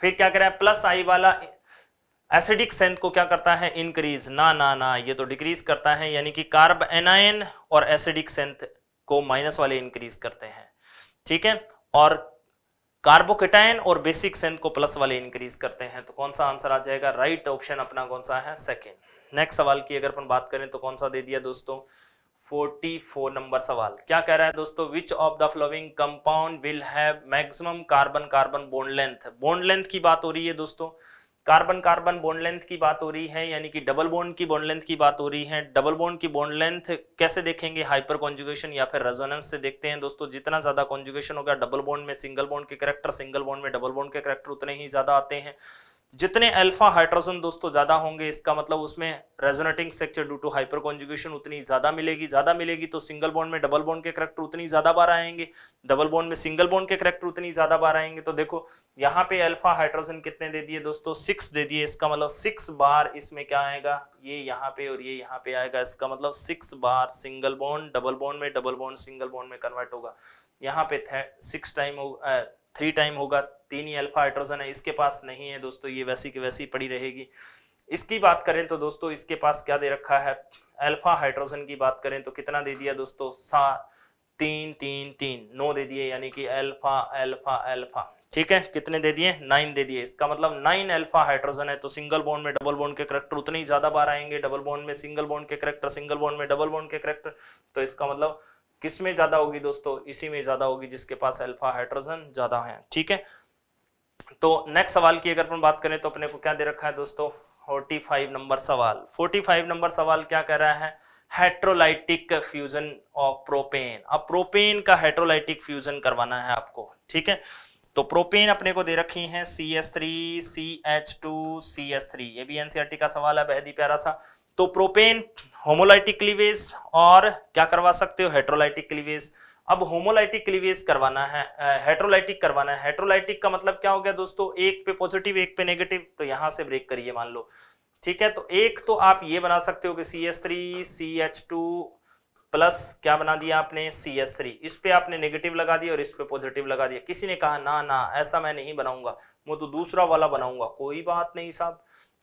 फिर क्या करें प्लस आई वाला एसिडिक सेंथ को क्या करता है इंक्रीज ना ना ना ये तो डिक्रीज करता है यानी कि कार्ब एनाइन और एसिडिक सेंथ को माइनस वाले इंक्रीज करते हैं ठीक है और कार्बोकेटाइन और बेसिक सेंथ को प्लस वाले इंक्रीज करते हैं तो कौन सा आंसर आ जाएगा राइट right ऑप्शन अपना कौन सा है सेकेंड नेक्स्ट सवाल की अगर अपन बात करें तो कौन सा दे दिया दोस्तों 44 नंबर सवाल क्या कह रहा है दोस्तों which of the following compound will have maximum carbon carbon bond length bond length की बात हो रही है दोस्तों कार्बन कार्बन बोन लेंथ की बात हो रही है यानी कि डबल बोन की बोन लेंथ की बात हो रही है डबल बोन की बोन लेंथ कैसे देखेंगे हाइपर कॉन्जुगेशन या फिर रेजोनेंस से देखते हैं दोस्तों जितना ज्यादा कॉन्जुगेशन होगा डबल बोन में सिंगल बोन के करेक्टर सिंगल बोन में डबल बोन के करेक्टर उतने ही ज्यादा आते हैं जितने अल्फा हाइड्रोजन दोस्तों ज़्यादा होंगे इसका मतलब उसमें resonating structure due to hyper conjugation उतनी ज़्यादा मिलेगी ज़्यादा मिलेगी तो सिंगल बॉन्ड में डबल बॉन्ड के करेक्टर उतनी ज़्यादा बार आएंगे डबल बॉन्ड में सिंगल बॉन्ड के करेक्टर उतनी ज़्यादा बार आएंगे तो देखो यहाँ पे अल्फा हाइड्रोजन कितने दे दिए दोस्तों सिक्स दे दिए इसका मतलब सिक्स बार इसमें क्या आएगा ये यहाँ पे और ये यहाँ पे आएगा इसका मतलब सिक्स बार सिंगल बॉन्ड डबल बॉन्ड में डबल बॉन्ड सिंगल बॉन्ड में कन्वर्ट होगा यहाँ पे सिक्स टाइम थ्री टाइम होगा तीन ही अल्फा हाइड्रोजन है इसके पास नहीं है दोस्तों ये वैसी की वैसी पड़ी रहेगी इसकी बात करें तो दोस्तों इसके पास क्या दे रखा है अल्फा हाइड्रोजन की बात करें तो कितना दे दिया दोस्तों सा तीन तीन तीन नौ दे दिए यानी कि अल्फा अल्फा अल्फा ठीक है कितने दे दिए नाइन दे दिए इसका मतलब नाइन अल्फा हाइड्रोजन है तो सिंगल बोन में डबल बोन के करेक्टर उतने ही ज्यादा बार आएंगे डबल बोन में सिंगल बोन के करेक्टर सिंगल बोन में डबल बोन के करेक्टर तो इसका मतलब किस में ज्यादा होगी दोस्तों इसी में ज्यादा होगी जिसके पास अल्फा हाइड्रोजन ज्यादा है ठीक है तो नेक्स्ट सवाल की अगर अपन बात करें तो अपने को क्या दे रखा है दोस्तों 45 नंबर सवाल 45 नंबर सवाल क्या कह रहा है हेट्रोलाइटिक फ्यूजन ऑफ प्रोपेन अब प्रोपेन का हेट्रोलाइटिक फ्यूजन करवाना है आपको ठीक है तो प्रोपेन अपने को दे रखी है C S three C H two C S three ये भी एनसीआर e का सवाल है बेहद ही प्यारा सा तो प्रोपेन होमोलाइटिक क्लीवेज और क्या करवा सकते हो हेट्रोलाइटिक क्लीवेज अब होमोलाइटिक क्लीवेज करवाना है हेट्रोलाइटिक करवाना है हेट्रोलाइटिक का मतलब क्या हो गया दोस्तों एक पे पॉजिटिव एक पे नेगेटिव तो यहां से ब्रेक करिए मान लो ठीक है तो एक तो आप ये बना सकते हो कि C S three C H two plus क्या बना दिया आपने सी एस थ्री इस पे आपने नेगेटिव लगा दिया और इस पे पॉजिटिव लगा दिया किसी ने कहा ना ना ऐसा मैं नहीं बनाऊंगा मैं तो दूसरा वाला बनाऊंगा कोई बात नहीं साहब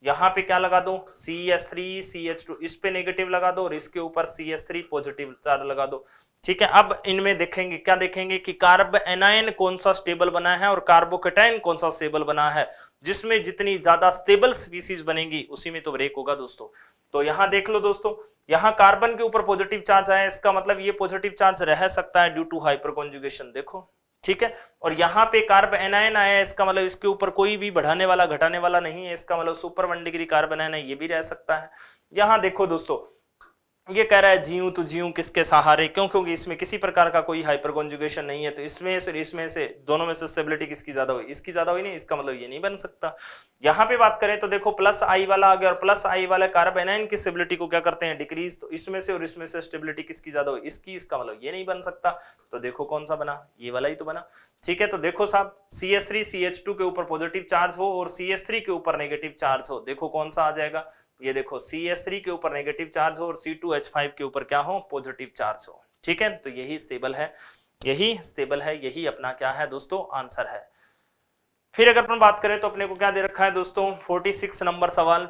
यहां पे क्या लगा दो C S three C H two इस पे नेगेटिव लगा दो और इसके ऊपर C S three positive charge लगा दो ठीक है अब इनमें देखेंगे क्या देखेंगे कि कार्ब एनायन कौन सा स्टेबल बना है और कार्बोकेटाइन कौन सा स्टेबल बना है जिसमें जितनी ज्यादा स्टेबल स्पीसीज बनेगी उसी में तो ब्रेक होगा दोस्तों तो यहाँ देख लो दोस्तों यहाँ कार्बन के ऊपर पॉजिटिव चार्ज आया इसका मतलब ये पॉजिटिव चार्ज रह सकता है ड्यू टू हाइपर कॉन्जुगेशन देखो ठीक है और यहाँ पे कार्ब एनायन आया है इसका मतलब इसके ऊपर कोई भी बढ़ाने वाला घटाने वाला नहीं है इसका मतलब super one degree carbon anion ये भी रह सकता है यहाँ देखो दोस्तों ये कह रहा है जीव तो जीव किसके सहारे क्यों क्योंकि इसमें किसी प्रकार का कोई हाइपर कॉन्जुगेशन नहीं है तो इसमें से इसमें से दोनों में से स्टेबिलिटी किसकी ज्यादा हुई इसकी ज्यादा हुई नहीं इसका मतलब ये नहीं बन सकता यहाँ पे बात करें तो देखो प्लस आई वाला आ गया और प्लस आई वाला कार्बेनाइन की स्टेबिलिटी को क्या करते हैं डिक्रीज तो इसमें से और इसमें से स्टेबिलिटी किसकी ज्यादा हुई इसकी इसका मतलब ये नहीं बन सकता तो देखो कौन सा बना ये वाला ही तो बना ठीक है तो देखो साहब C S three C H two के ऊपर पॉजिटिव चार्ज हो और सी एस थ्री के ऊपर नेगेटिव चार्ज हो देखो कौन सा आ जाएगा ये देखो सी एस थ्री के ऊपर नेगेटिव चार्ज हो और सी टू एच फाइव के ऊपर क्या हो पॉजिटिव चार्ज हो ठीक है तो यही स्टेबल है यही स्टेबल है यही अपना क्या है दोस्तों आंसर है फिर अगर अपन बात करें तो अपने को क्या दे रखा है दोस्तों 46 नंबर सवाल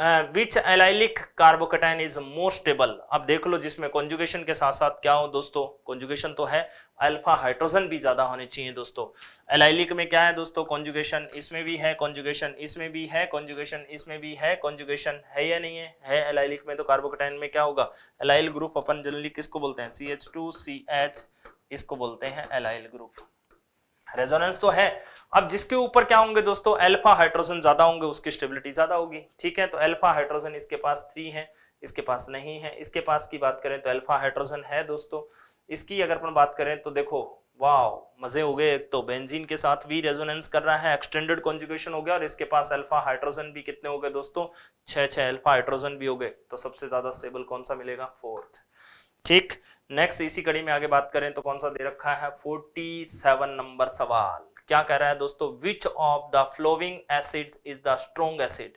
which allylic carbocation is more stable अब देख लो जिसमें कॉन्जुगेशन के साथ साथ क्या हो दोस्तों कॉन्जुगेशन तो है अल्फा हाइड्रोजन भी ज्यादा होने चाहिए दोस्तों एलाइलिक में क्या है दोस्तों कॉन्जुगेशन इसमें भी है कॉन्जुगेशन इसमें भी है कॉन्जुगेशन इसमें भी है कॉन्जुगेशन है या नहीं है है एलाइलिक में तो कार्बोकेटाइन में क्या होगा एलाइल ग्रुप अपन जनरली किसको बोलते हैं C H two C H इसको बोलते हैं एलाइल ग्रुप रेजोनेंस तो है अब जिसके ऊपर क्या होंगे दोस्तों एल्फा हाइड्रोजन ज्यादा होंगे उसकी स्टेबिलिटी ज्यादा होगी ठीक है तो एल्फा हाइड्रोजन इसके पास थ्री है इसके पास नहीं है इसके पास की बात करें तो एल्फा हाइड्रोजन है दोस्तों इसकी अगर अपन बात करें तो देखो वाह मजे हो गए एक तो बेंजीन के साथ भी रेजोनेंस कर रहा है एक्सटेंडेड कॉन्जुगेशन हो गया और इसके पास अल्फा हाइड्रोजन भी कितने हो गए दोस्तों छह छह अल्फा हाइड्रोजन भी हो गए तो सबसे ज्यादा स्टेबल कौन सा मिलेगा फोर्थ ठीक नेक्स्ट इसी कड़ी में आगे बात करें तो कौन सा दे रखा है 47 नंबर सवाल क्या कह रहा है दोस्तों which of the following acid is the strong acid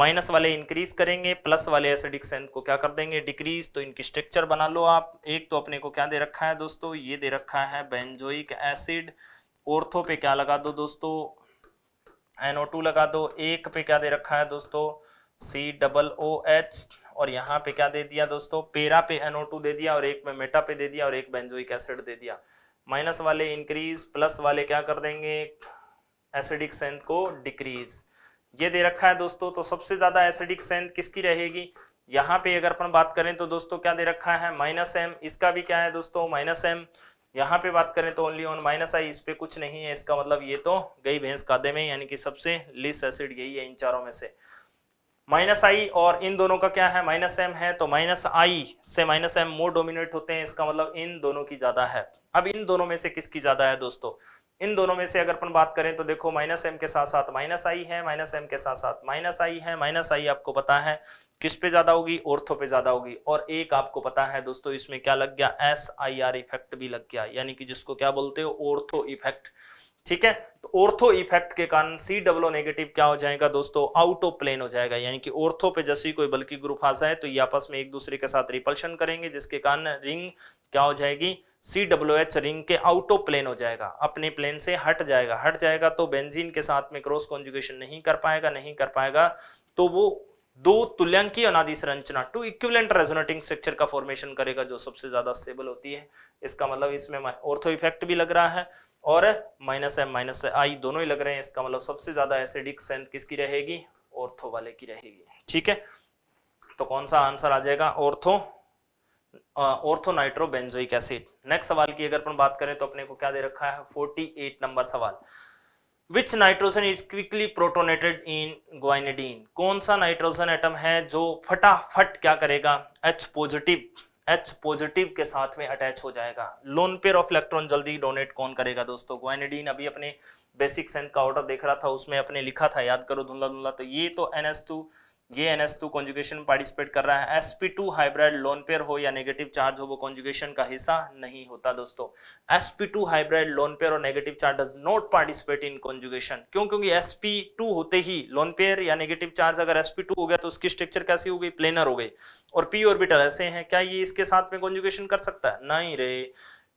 minus वाले इंक्रीज करेंगे प्लस वाले एसिडिक सेंथ को क्या कर देंगे डिक्रीज तो इनकी स्ट्रक्चर बना लो आप एक तो अपने को क्या दे रखा है दोस्तों ये दे रखा है बेंजोइक एसिड ओर्थो पे क्या लगा दो दोस्तों एनओ लगा दो एक पे क्या दे रखा है दोस्तों सी डबल ओ एच और यहाँ पे क्या दे दिया दोस्तों पेरा पे एनओ दे दिया और एक में मेटा पे दे दिया और एक बेंजोइक एसिड दे दिया माइनस वाले इंक्रीज प्लस वाले क्या कर देंगे एसिडिक सेंथ को डिक्रीज ये दे रखा है दोस्तों तो सबसे ज्यादा एसिडिक सेंथ किसकी रहेगी यहाँ पे अगर अपन बात करें तो दोस्तों क्या दे रखा है माइनस एम इसका भी क्या है दोस्तों माइनस एम यहाँ पे बात करें तो ओनली ऑन माइनस आई इस पे कुछ नहीं है इसका मतलब ये तो गई भैंस कादे में यानी कि सबसे लिस एसिड यही है इन चारों में से माइनस आई और इन दोनों का क्या है माइनस एम है तो माइनस आई से माइनस एम मोर डोमिनेट होते हैं इसका मतलब इन दोनों की ज्यादा है अब इन दोनों में से किसकी ज्यादा है दोस्तों इन दोनों में से अगर अपन बात करें तो देखो माइनस एम के साथ साथ माइनस आई है माइनस एम के साथ साथ माइनस आई है माइनस आई आपको पता है किस पे ज्यादा होगी ऑर्थो पे ज्यादा होगी और एक आपको पता है दोस्तों इसमें क्या लग गया एस आई आर इफेक्ट भी लग गया यानी कि जिसको क्या बोलते हो ऑर्थो इफेक्ट ठीक है तो ऑर्थो इफेक्ट के कारण सी डब्लो नेगेटिव क्या हो जाएगा दोस्तों आउट ऑफ प्लेन हो जाएगा यानी कि ऑर्थो पे जैसे ही कोई बल्कि ग्रुप आ है तो ये आपस में एक दूसरे के साथ रिपल्शन करेंगे जिसके कारण रिंग क्या हो जाएगी सी डब्लो एच रिंग के आउट ऑफ प्लेन हो जाएगा अपने प्लेन से हट जाएगा हट जाएगा तो बेंजीन के साथ में क्रॉस कॉन्जुगेशन नहीं कर पाएगा नहीं कर पाएगा तो वो दो तुल्यांकी अनादि संरचना टू इक्विवेलेंट रेजोनेटिंग स्ट्रक्चर का फॉर्मेशन करेगा जो सबसे ज्यादा स्टेबल होती है इसका मतलब इसमें ऑर्थो इफेक्ट भी लग रहा है और माइनस एम माइनस आई दोनों ही लग रहे हैं इसका मतलब सबसे ज्यादा एसिडिक सेंथ किसकी रहेगी ऑर्थो वाले की रहेगी ठीक है तो कौन सा आंसर आ जाएगा ऑर्थो ऑर्थोनाइट्रोबेंजोइक एसिड नेक्स्ट सवाल की अगर अपन बात करें तो अपने को क्या दे रखा है 48 नंबर सवाल which nitrogen is quickly protonated in guanidine कौन सा नाइट्रोजन एटम है जो फटाफट क्या करेगा एच पॉजिटिव एच पॉजिटिव के साथ में अटैच हो जाएगा लोन पेयर ऑफ इलेक्ट्रॉन जल्दी डोनेट कौन करेगा दोस्तों ग्वाइनेडीन अभी अपने बेसिक सेंथ का ऑर्डर देख रहा था उसमें अपने लिखा था याद करो धुंधला धुंधला तो ये तो एन एस टू ये N S two conjugation participate कर रहा है S P two hybrid lone pair हो या नेगेटिव चार्ज हो वो कॉन्जुगेशन का हिस्सा नहीं होता दोस्तों S P two hybrid lone pair और negative charge does not participate in conjugation क्यों क्योंकि एस पी टू होते ही लोन पेयर या नेगेटिव चार्ज अगर एस पी टू हो गया तो उसकी स्ट्रक्चर कैसी हो गई प्लेनर हो गई और पी ऑर्बिटल ऐसे हैं क्या ये इसके साथ में कॉन्जुगेशन कर सकता है नहीं रे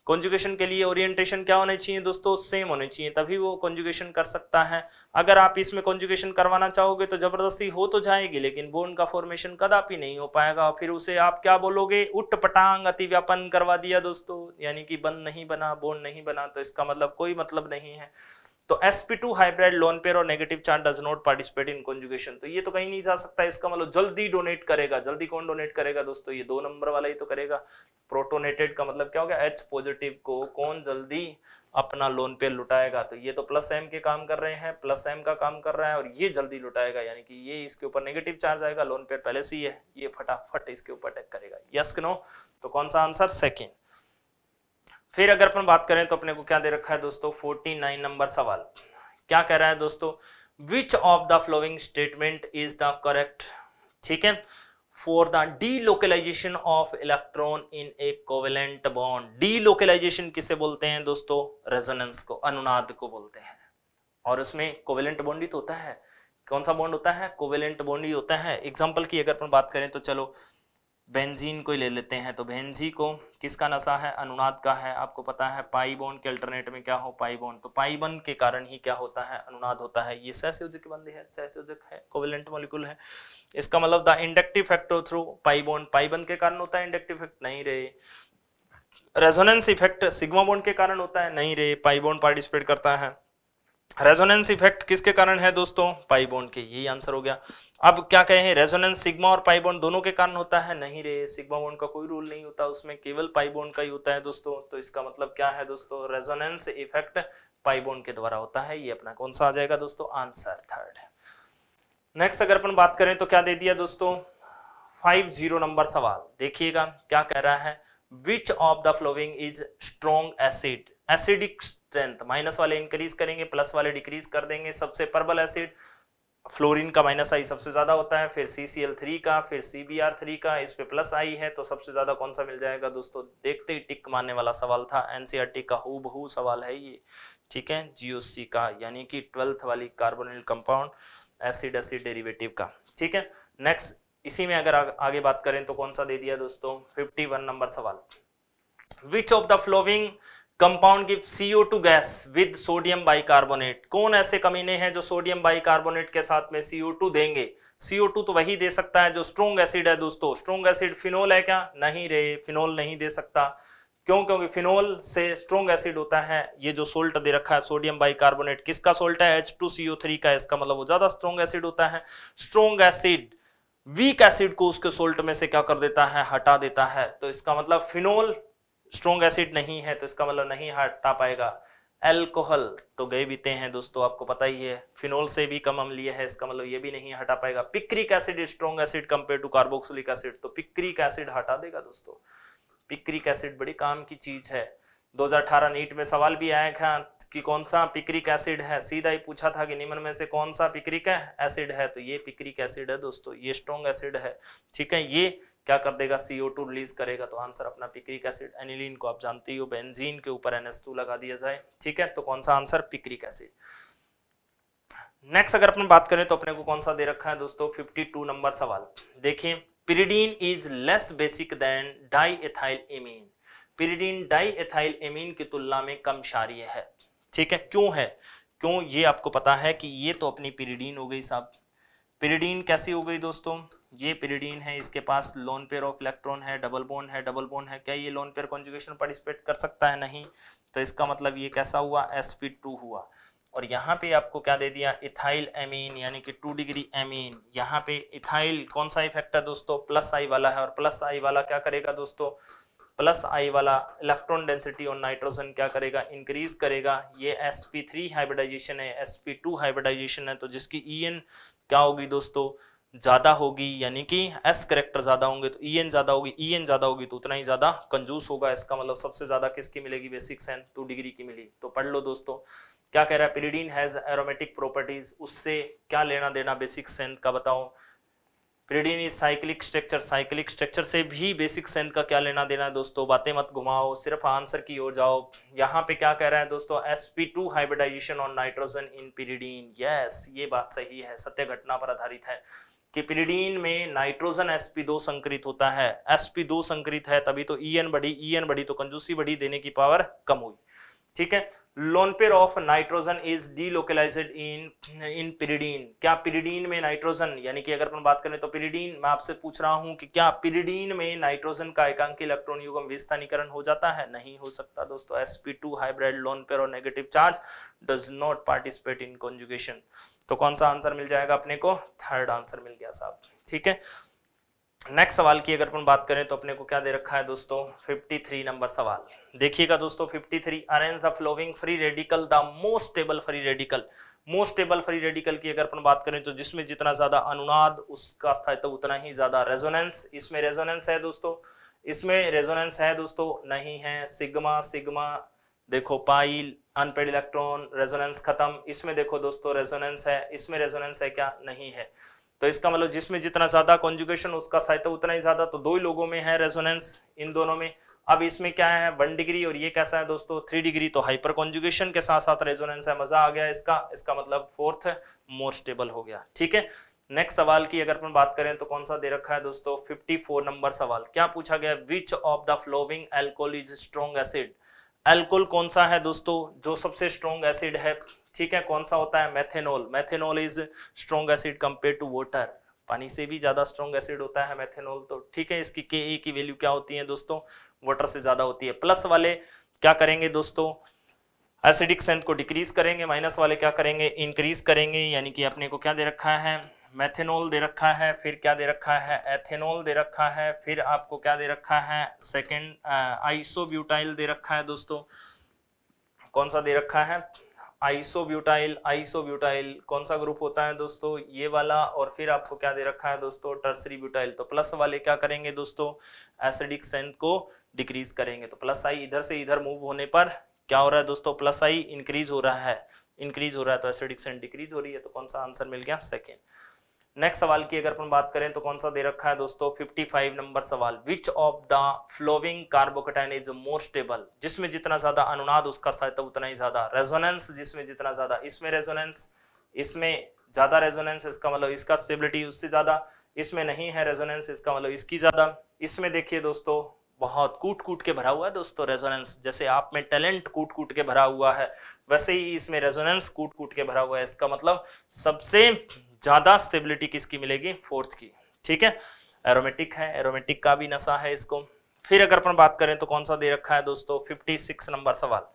कॉन्जुगेशन के लिए ओरिएंटेशन क्या होने चाहिए दोस्तों सेम होने चाहिए तभी वो कॉन्जुगेशन कर सकता है अगर आप इसमें कॉन्जुगेशन करवाना चाहोगे तो ज़बरदस्ती हो तो जाएगी लेकिन बोन का फॉर्मेशन कदापि नहीं हो पाएगा फिर उसे आप क्या बोलोगे उट पटांग अति व्यापन करवा दिया दोस्तों यानी कि बन नहीं बना बोन नहीं बना तो इसका मतलब कोई मतलब नहीं है तो sp2 हाइब्रिड लोन पेयर और negative charge does not participate in conjugation तो ये तो कहीं नहीं जा सकता इसका मतलब जल्दी डोनेट करेगा जल्दी कौन डोनेट करेगा दोस्तों ये दो नंबर वाला ही तो करेगा प्रोटोनेटेड का मतलब क्या हो गया एच पॉजिटिव को कौन जल्दी अपना लोन पेयर लुटाएगा तो ये तो प्लस एम के काम कर रहे हैं प्लस एम का काम कर रहा है और ये जल्दी लुटाएगा यानी कि ये इसके ऊपर नेगेटिव चार्ज आएगा लोन पेयर पहले से ही है ये फटाफट इसके ऊपर अटैक करेगा यस नो तो कौन सा आंसर सेकेंड फिर अगर अपन बात करें तो अपने को क्या दे रखा है दोस्तों 49 नंबर सवाल क्या कह रहा है दोस्तों which of the following statement is the correct ठीक है for the delocalization of electron in a covalent bond delocalization किसे बोलते हैं दोस्तों रेजोनेंस को अनुनाद को बोलते हैं और उसमें कोवेलेंट बॉन्डी तो होता है कौन सा बॉन्ड होता है कोवेलेंट बॉन्डी होता है एग्जाम्पल की अगर अपन बात करें तो चलो बेंजीन को ले लेते हैं तो बेंजी को किसका नशा है अनुनाद का है आपको पता है पाइबोन के अल्टरनेट में क्या हो पाइबोन तो पाइबन के कारण ही क्या होता है अनुनाद होता है ये सहसयोजक की बंदी है सहसयोजक है कोवेलेंट मॉलिक्यूल है इसका मतलब the inductive factor through pi bond pi bond के कारण होता है इंडक्टिव फैक्ट नहीं रहे रेजोनेंस इफेक्ट सिग्मा बोन के कारण होता है नहीं रे पाइबोन पार्टिसिपेट करता है रेजोनेंस इफेक्ट किसके कारण है दोस्तों पाई बॉन्ड के यही आंसर हो गया अब क्या कहें रेजोनेंस सिग्मा और पाई बॉन्ड दोनों के कारण होता है नहीं रे सिग्मा बॉन्ड का कोई रूल नहीं होता उसमें केवल पाई बॉन्ड का ही होता है दोस्तों तो इसका मतलब क्या है दोस्तों रेजोनेंस इफेक्ट पाई बॉन्ड के द्वारा होता है ये अपना कौन सा आ जाएगा दोस्तों आंसर थर्ड नेक्स्ट अगर अपन बात करें तो क्या दे दिया दोस्तों फाइव जीरो नंबर सवाल देखिएगा क्या कह रहा है which of the following is strong acid acidic strength minus वाले इंक्रीज करेंगे प्लस वाले डिक्रीज कर देंगे सबसे परबल एसिड फ्लोरीन का माइनस आई सबसे ज्यादा होता है फिर सी सी एल थ्री का फिर सी बी आर थ्री का इस पे प्लस आई है तो सबसे ज्यादा कौन सा मिल जाएगा दोस्तों देखते ही टिक मारने वाला सवाल था एनसीईआरटी e का हु बहू सवाल है ये ठीक है जीओसी का यानी कि ट्वेल्थ वाली carbonyl compound acid acid derivative का ठीक है नेक्स्ट इसी में अगर आ, आगे बात करें तो कौन सा दे दिया दोस्तों फिफ्टी वन नंबर सवाल which of the following compound give CO two gas with sodium bicarbonate कौन ऐसे कमीने हैं जो सोडियम बाइकार्बोनेट के साथ में सीओ टू देंगे सीओ टू तो वही दे सकता है जो स्ट्रोंग एसिड है दोस्तों स्ट्रोंग एसिड फिनोल है क्या नहीं रे फिनोल नहीं दे सकता क्यों क्योंकि फिनोल से स्ट्रोंग एसिड होता है ये जो सोल्ट दे रखा है सोडियम बाइकार्बोनेट किसका सोल्ट है एच टू सीओ थ्री का इसका मतलब वो ज्यादा स्ट्रोंग एसिड होता है स्ट्रोंग एसिड वीक एसिड को उसके सोल्ट में से क्या कर देता है हटा देता है तो इसका मतलब फिनोल स्ट्रॉन्ग एसिड नहीं है तो इसका मतलब नहीं हटा पाएगा एल्कोहल तो गए बीते हैं दोस्तों आपको पता ही है फिनोल से भी कम हम लिए है इसका मतलब ये भी नहीं हटा पाएगा picric acid strong acid compare to carboxylic acid तो पिक्रिक एसिड हटा देगा दोस्तों पिक्रिक एसिड बड़ी काम की चीज है 2018 नीट में सवाल भी आया था कि कौन सा पिक्रिक एसिड है सीधा ही पूछा था कि निम्न में से कौन सा पिक्रिक एसिड है तो ये पिक्रिक एसिड है दोस्तों ये स्ट्रॉन्ग एसिड है ठीक है ये क्या कर देगा सी रिलीज करेगा तो आंसर अपना पिक्रिक एसिड एनिलीन को आप जानते ही हो बेंजीन के ऊपर एन लगा दिया जाए ठीक है तो कौन सा आंसर पिक्रिक एसिड नेक्स्ट अगर अपन बात करें तो अपने को कौन सा दे रखा है दोस्तों 52 नंबर सवाल देखिए pyridine is less basic than di ethyl amine pyridine di ethyl amine की तुलना में कम क्षारीय है ठीक है क्यों है क्यों ये आपको पता है कि ये तो अपनी पिरीडीन हो गई साहब पिरीडीन कैसी हो गई दोस्तों ये पिरीडीन है इसके पास लोन पेयर ऑफ इलेक्ट्रॉन है डबल बोन है डबल बोन है क्या ये लोन पेयर कॉन्जुगेशन पार्टिसिपेट कर सकता है नहीं तो इसका मतलब ये कैसा हुआ एस हुआ और यहाँ पे आपको क्या दे दिया इथाइल एमीन यानी कि टू डिग्री एमीन यहाँ पे इथाइल कौन सा इफेक्ट है दोस्तों प्लस आई वाला है और प्लस आई वाला क्या करेगा दोस्तों प्लस आई वाला इलेक्ट्रॉन डेंसिटी ऑन नाइट्रोजन क्या करेगा इंक्रीज करेगा ये एस पी थ्री हाइब्रिडाइजेशन है एस पी टू हाइब्रिडाइजेशन है तो जिसकी ई e एन क्या होगी दोस्तों ज़्यादा होगी यानी कि एस करेक्टर ज़्यादा होंगे तो ई e एन ज़्यादा होगी ई e एन ज़्यादा होगी तो उतना ही ज़्यादा कंजूस होगा इसका मतलब सबसे ज़्यादा किसकी मिलेगी बेसिक सेन टू डिग्री की मिली तो पढ़ लो दोस्तों क्या कह रहा है पिरीडीन हैज़ एरोमेटिक प्रॉपर्टीज़ उससे क्या लेना देना बेसिक सेंथ का बताओ pyridine is cyclic structure cyclic structure से भी बेसिक सेंथ का क्या लेना देना है दोस्तों बातें मत घुमाओ सिर्फ आंसर की ओर जाओ यहाँ पे क्या कह रहे हैं दोस्तों sp2 hybridization on nitrogen in pyridine yes ये बात सही है सत्य घटना पर आधारित है कि पिरीडीन में नाइट्रोजन sp2 संकृत होता है sp2 संकृत है तभी तो एन e बढ़ी एन e बढ़ी तो कंजूसी बढ़ी देने की पावर कम हुई ठीक है lone pair of nitrogen is delocalized in in pyridine क्या पिरीडीन में नाइट्रोजन यानी कि अगर अपन बात करें तो पिरीडीन मैं आपसे पूछ रहा हूं कि क्या पिरीडीन में नाइट्रोजन का एकांकी इलेक्ट्रॉन युगम विस्थानीकरण हो जाता है नहीं हो सकता दोस्तों sp2 हाइब्रिड लोन पेयर और negative charge does not participate in conjugation तो कौन सा आंसर मिल जाएगा अपने को थर्ड आंसर मिल गया साहब ठीक है नेक्स्ट सवाल की अगर अपन बात करें तो अपने को क्या दे रखा है दोस्तों 53 नंबर सवाल देखिएगा दोस्तों 53 arrange of following free radical the most stable free radical most stable free radical की अगर अपन बात करें तो जिसमें जितना ज्यादा अनुनाद उसका स्थायित्व उतना ही ज्यादा रेजोनेंस इसमें रेजोनेंस है दोस्तों इसमें रेजोनेंस है दोस्तों नहीं है सिग्मा सिग्मा देखो पाइल अनपेड इलेक्ट्रॉन रेजोनेंस खत्म इसमें देखो दोस्तों रेजोनेंस है इसमें रेजोनेंस है क्या नहीं है तो इसका मतलब जिसमें जितना ज़्यादा कॉन्जुगेशन उसका साहित्य उतना ही ज़्यादा तो दो ही लोगों में है रेजोनेंस इन दोनों में अब इसमें क्या है वन डिग्री और ये कैसा है दोस्तों थ्री डिग्री तो हाइपर कॉन्जुगेशन के साथ साथ रेजोनेंस है मज़ा आ गया इसका इसका मतलब फोर्थ मोर स्टेबल हो गया ठीक है नेक्स्ट सवाल की अगर अपन बात करें तो कौन सा दे रखा है दोस्तों फोर नंबर सवाल क्या पूछा गया which of the following alcohol is strong acid alcohol कौन सा है दोस्तों जो सबसे स्ट्रॉन्ग एसिड है ठीक है कौन सा होता है methanol methanol is strong acid compare to water पानी से भी ज़्यादा स्ट्रॉन्ग एसिड होता है मैथेनॉल तो ठीक है इसकी के ए की वैल्यू क्या होती है दोस्तों वाटर से ज़्यादा होती है प्लस वाले क्या करेंगे दोस्तों एसिडिक स्ट्रेंथ को डिक्रीज करेंगे माइनस वाले क्या करेंगे इंक्रीज करेंगे यानी कि अपने को क्या दे रखा है मैथेनॉल दे रखा है फिर क्या दे रखा है एथेनॉल दे रखा है फिर आपको क्या दे रखा है सेकेंड आइसोब्यूटाइल दे रखा है दोस्तों कौन सा दे रखा है आइसोब्यूटाइल आइसोब्यूटाइल कौन सा ग्रुप होता है दोस्तों ये वाला और फिर आपको क्या दे रखा है दोस्तों टर्सरी ब्यूटाइल तो प्लस वाले क्या करेंगे दोस्तों एसिडिक सेंथ को डिक्रीज करेंगे तो प्लस आई इधर से इधर मूव होने पर क्या हो रहा है दोस्तों प्लस आई इंक्रीज हो रहा है इंक्रीज हो रहा है तो एसिडिक सेंथ डिक्रीज हो रही है तो कौन सा आंसर मिल गया सेकेंड नेक्स्ट सवाल की अगर अपन बात करें तो कौन सा दे रखा है दोस्तों 55 नंबर सवाल which of the following carbocation is more stable जिसमें जितना ज्यादा अनुनाद उसका तो उतना ही ज्यादा रेजोनेंस जिसमें जितना ज्यादा इसमें रेजोनेंस इसमें ज्यादा रेजोनेंस इसका मतलब इसका स्टेबिलिटी उससे ज्यादा इसमें नहीं है रेजोनेंस इसका मतलब इसकी ज्यादा इसमें देखिए दोस्तों बहुत कूट कूट के भरा हुआ है दोस्तों रेजोनेंस जैसे आप में टैलेंट कूट कूट के भरा हुआ है वैसे ही इसमें रेजोनेंस कूट कूट के भरा हुआ है इसका मतलब सबसे ज्यादा स्टेबिलिटी किसकी मिलेगी फोर्थ की ठीक है एरोमेटिक है एरोमेटिक का भी नशा है इसको फिर अगर अपन बात करें तो कौन सा दे रखा है दोस्तों 56 नंबर सवाल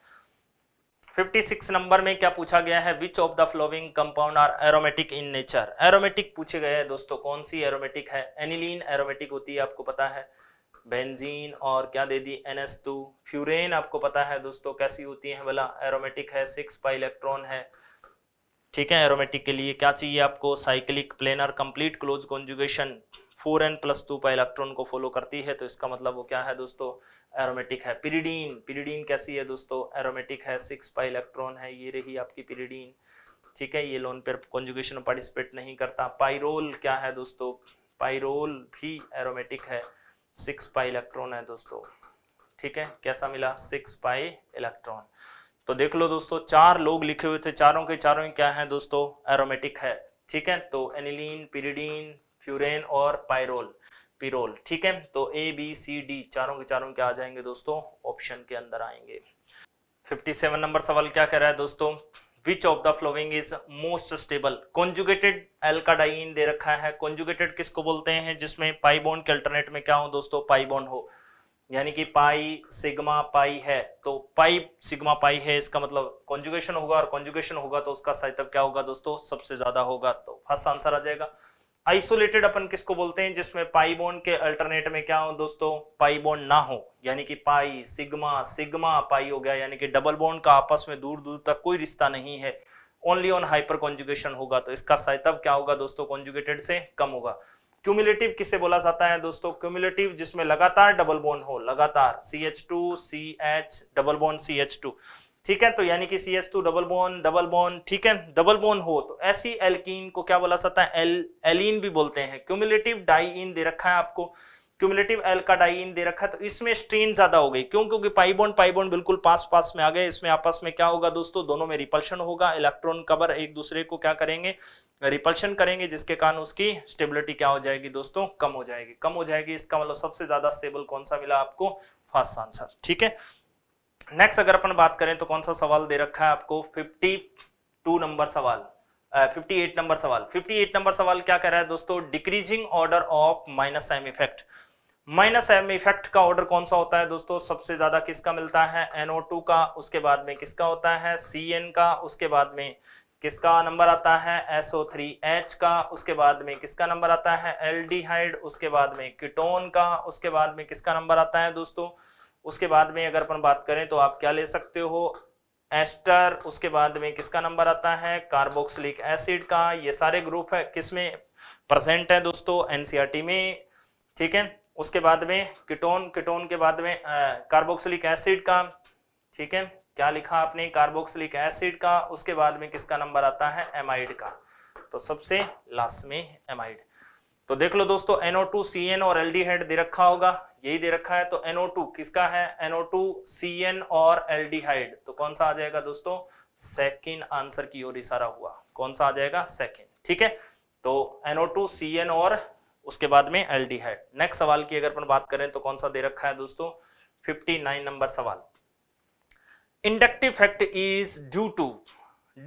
56 नंबर में क्या पूछा गया है which of the following compound are aromatic in nature aromatic पूछे गए हैं दोस्तों कौन सी एरोमेटिक है एनिलीन एरोमेटिक होती है आपको पता है बेंजीन और क्या दे दी एन एस टू फ्यूरेन आपको पता है दोस्तों कैसी होती है भला एरोमेटिक है सिक्स पाई इलेक्ट्रॉन है ठीक है एरोमेटिक के लिए क्या चाहिए आपको cyclic planar complete close conjugation four N plus two पर इलेक्ट्रॉन को फॉलो करती है तो इसका मतलब वो क्या है दोस्तों एरोमेटिक है पिरीडीन पिरीडीन कैसी है दोस्तों एरोमेटिक है सिक्स पर इलेक्ट्रॉन है ये रही आपकी पिरीडीन ठीक है ये लोन पर कॉन्जुगेशन में पार्टिसिपेट नहीं करता पाइरोल क्या है दोस्तों पाइरोल भी एरोमेटिक है सिक्स पाई इलेक्ट्रॉन है दोस्तों ठीक है कैसा मिला सिक्स पाई इलेक्ट्रॉन तो देख लो दोस्तों चार लोग लिखे हुए थे चारों के चारों ही क्या है दोस्तों एरोमेटिक है ठीक है तो एनिलीन पिरीडीन फ्यूरेन और पायरोल पिरोल ठीक है तो ए बी सी डी चारों के चारों क्या आ जाएंगे दोस्तों ऑप्शन के अंदर आएंगे 57 नंबर सवाल क्या कह रहा है दोस्तों which of the following is most stable conjugated alkadiene दे रखा है कॉन्जुगेटेड किसको बोलते हैं जिसमें पाइबोन के अल्टरनेट में क्या हो दोस्तों पाइबोन हो यानी कि पाई सिग्मा पाई है तो पाई सिग्मा पाई है इसका मतलब कॉन्जुगेशन होगा और कॉन्जुगेशन होगा तो उसका साहित्य क्या होगा दोस्तों सबसे ज्यादा होगा तो फर्स्ट आंसर आ जाएगा आइसोलेटेड अपन किसको बोलते हैं जिसमें पाई बोन्ड के अल्टरनेट में क्या हो दोस्तों पाई बोन्ड ना हो यानी कि पाई सिग्मा सिग्मा पाई हो गया यानी कि डबल बोन्ड का आपस में दूर दूर तक कोई रिश्ता नहीं है ओनली ऑन हाइपर कॉन्जुगेशन होगा तो इसका साहित्य क्या होगा दोस्तों कॉन्जुगेटेड से कम होगा क्यूमुलेटिव किसे बोला जाता है दोस्तों क्यूमुलेटिव जिसमें लगातार डबल बोन हो लगातार C H two C H double bond C H two ठीक है तो यानी कि C H two double bond double bond ठीक है डबल बोन हो तो ऐसी एल्कीन को क्या बोला जाता है एल एलिन भी बोलते हैं क्यूमुलेटिव डाई इन दे रखा है आपको क्यूमुलेटिव एल का डाइन दे रखा है तो इसमें स्ट्रेन ज्यादा हो गई क्यों क्योंकि पाइबोन पाइबोन बिल्कुल पास पास में आ गए इसमें आपस में क्या होगा दोस्तों दोनों में रिपल्शन होगा इलेक्ट्रॉन कवर एक दूसरे को क्या करेंगे रिपल्शन करेंगे जिसके कारण उसकी स्टेबिलिटी क्या हो जाएगी दोस्तों कम हो जाएगी कम हो जाएगी इसका मतलब सबसे ज्यादा स्टेबल कौन सा मिला आपको फास्ट आंसर ठीक है नेक्स्ट अगर अपन बात करें तो कौन सा सवाल दे रखा है आपको फिफ्टी टू नंबर सवाल फिफ्टी एट नंबर सवाल फिफ्टी एट नंबर सवाल क्या कह रहा है दोस्तों decreasing order of minus M effect minus M effect का ऑर्डर कौन सा होता है दोस्तों सबसे ज्यादा किसका मिलता है एनओ टू का उसके बाद में किसका होता है एन का उसके बाद में किसका नंबर आता है एच का उसके बाद में किसका नंबर आता है हाइड उसके बाद में किटोन का उसके बाद में किसका नंबर आता है दोस्तों उसके बाद में अगर अपन बात करें तो आप क्या ले सकते हो एस्टर उसके बाद में किसका नंबर आता है कार्बोक्सिलिक एसिड का ये सारे ग्रुप है किसमें प्रेजेंट है दोस्तों एनसीईआरटी e में ठीक है उसके बाद में किटोन किटोन के बाद में कार्बोक्सिलिक एसिड का ठीक है क्या लिखा आपने कार्बोक्सिलिक एसिड का उसके बाद में किसका नंबर आता है एमाइड का तो सबसे लास्ट में एमाइड तो देख लो दोस्तों NO2 CN और एल्डिहाइड दे रखा होगा यही दे रखा है तो NO2 किसका है NO2 CN और एल्डिहाइड तो कौन सा आ जाएगा दोस्तों सेकेंड आंसर की ओर इशारा हुआ कौन सा आ जाएगा सेकेंड ठीक है तो NO2 CN और उसके बाद में एल्डिहाइड नेक्स्ट सवाल की अगर अपन बात करें तो कौन सा दे रखा है दोस्तों 59 नंबर सवाल inductive factor is due to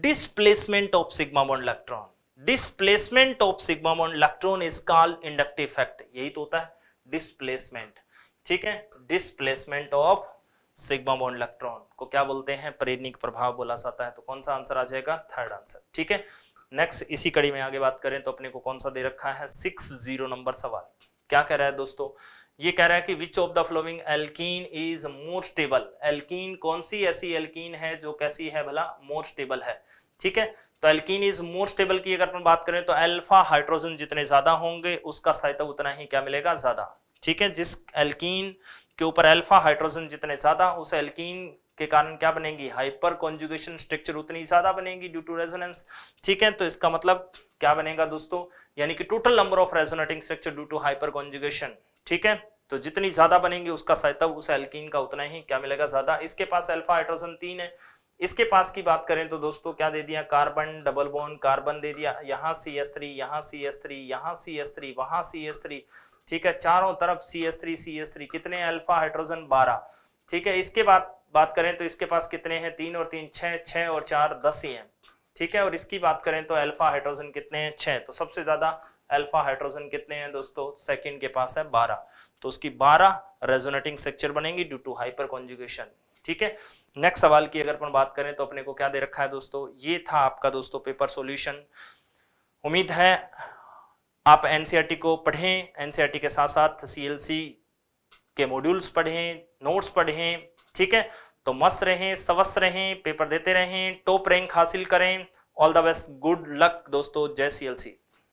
displacement of sigma bond electron displacement of sigma bond electron is called inductive factor यही तो होता है displacement ठीक है displacement of sigma bond electron को क्या बोलते हैं प्रेरणिक प्रभाव बोला जाता है तो कौन सा आंसर आ जाएगा थर्ड आंसर ठीक है नेक्स्ट इसी कड़ी में आगे बात करें तो अपने को कौन सा दे रखा है सिक्स जीरो नंबर सवाल क्या कह रहा है दोस्तों ये कह रहा है कि which of the following alkene is more stable alkene कौन सी ऐसी एल्कीन है जो कैसी है भला मोर स्टेबल है ठीक है तो एल्कीन इज मोर स्टेबल की अगर बात करें तो एल्फा हाइड्रोजन जितने ज्यादा होंगे उसका सहायता उतना ही क्या मिलेगा ज्यादा ठीक है जिस एल्कीन के ऊपर एल्फा हाइड्रोजन जितने ज्यादा उस एल्कीन के कारण क्या बनेगी हाइपर कॉन्जुगेशन स्ट्रक्चर उतनी ज्यादा बनेगी ड्यू टू रेजोनेंस ठीक है तो इसका मतलब क्या बनेगा दोस्तों यानी कि total number of resonating structure due to hyper conjugation ठीक है तो जितनी ज्यादा बनेंगे उसका सहायता उस एल्किन का उतना ही क्या मिलेगा ज्यादा इसके पास अल्फा हाइड्रोजन तीन है इसके पास की बात करें तो दोस्तों क्या दे दिया कार्बन डबल बोन कार्बन दे दिया यहाँ सी एस थ्री यहाँ सी एस थ्री यहाँ सी एस थ्री वहां सी एस थ्री ठीक है चारों तरफ C S three C S three कितने अल्फा हाइड्रोजन बारह ठीक है इसके बाद बात करें तो इसके पास कितने हैं तीन और तीन छह छह और चार दस ही है ठीक है और इसकी बात करें तो अल्फा हाइड्रोजन कितने हैं छह तो सबसे ज़्यादा अल्फा हाइड्रोजन कितने हैं दोस्तों सेकंड के पास है बारह तो उसकी बारह रेजोनेटिंग स्ट्रक्चर बनेंगी ड्यू टू हाइपर कॉन्जुगेशन ठीक है नेक्स्ट सवाल की अगर अपन बात करें तो अपने को क्या दे रखा है दोस्तों ये था आपका दोस्तों पेपर सोल्यूशन उम्मीद है आप एनसीआरटी e को पढ़ें एनसीआरटी e के साथ साथ सी के मॉड्यूल्स पढ़ें नोट्स पढ़ें ठीक है तो मस्त रहें स्वस्थ रहें पेपर देते रहें टॉप रैंक हासिल करें all the best good luck दोस्तों जय सी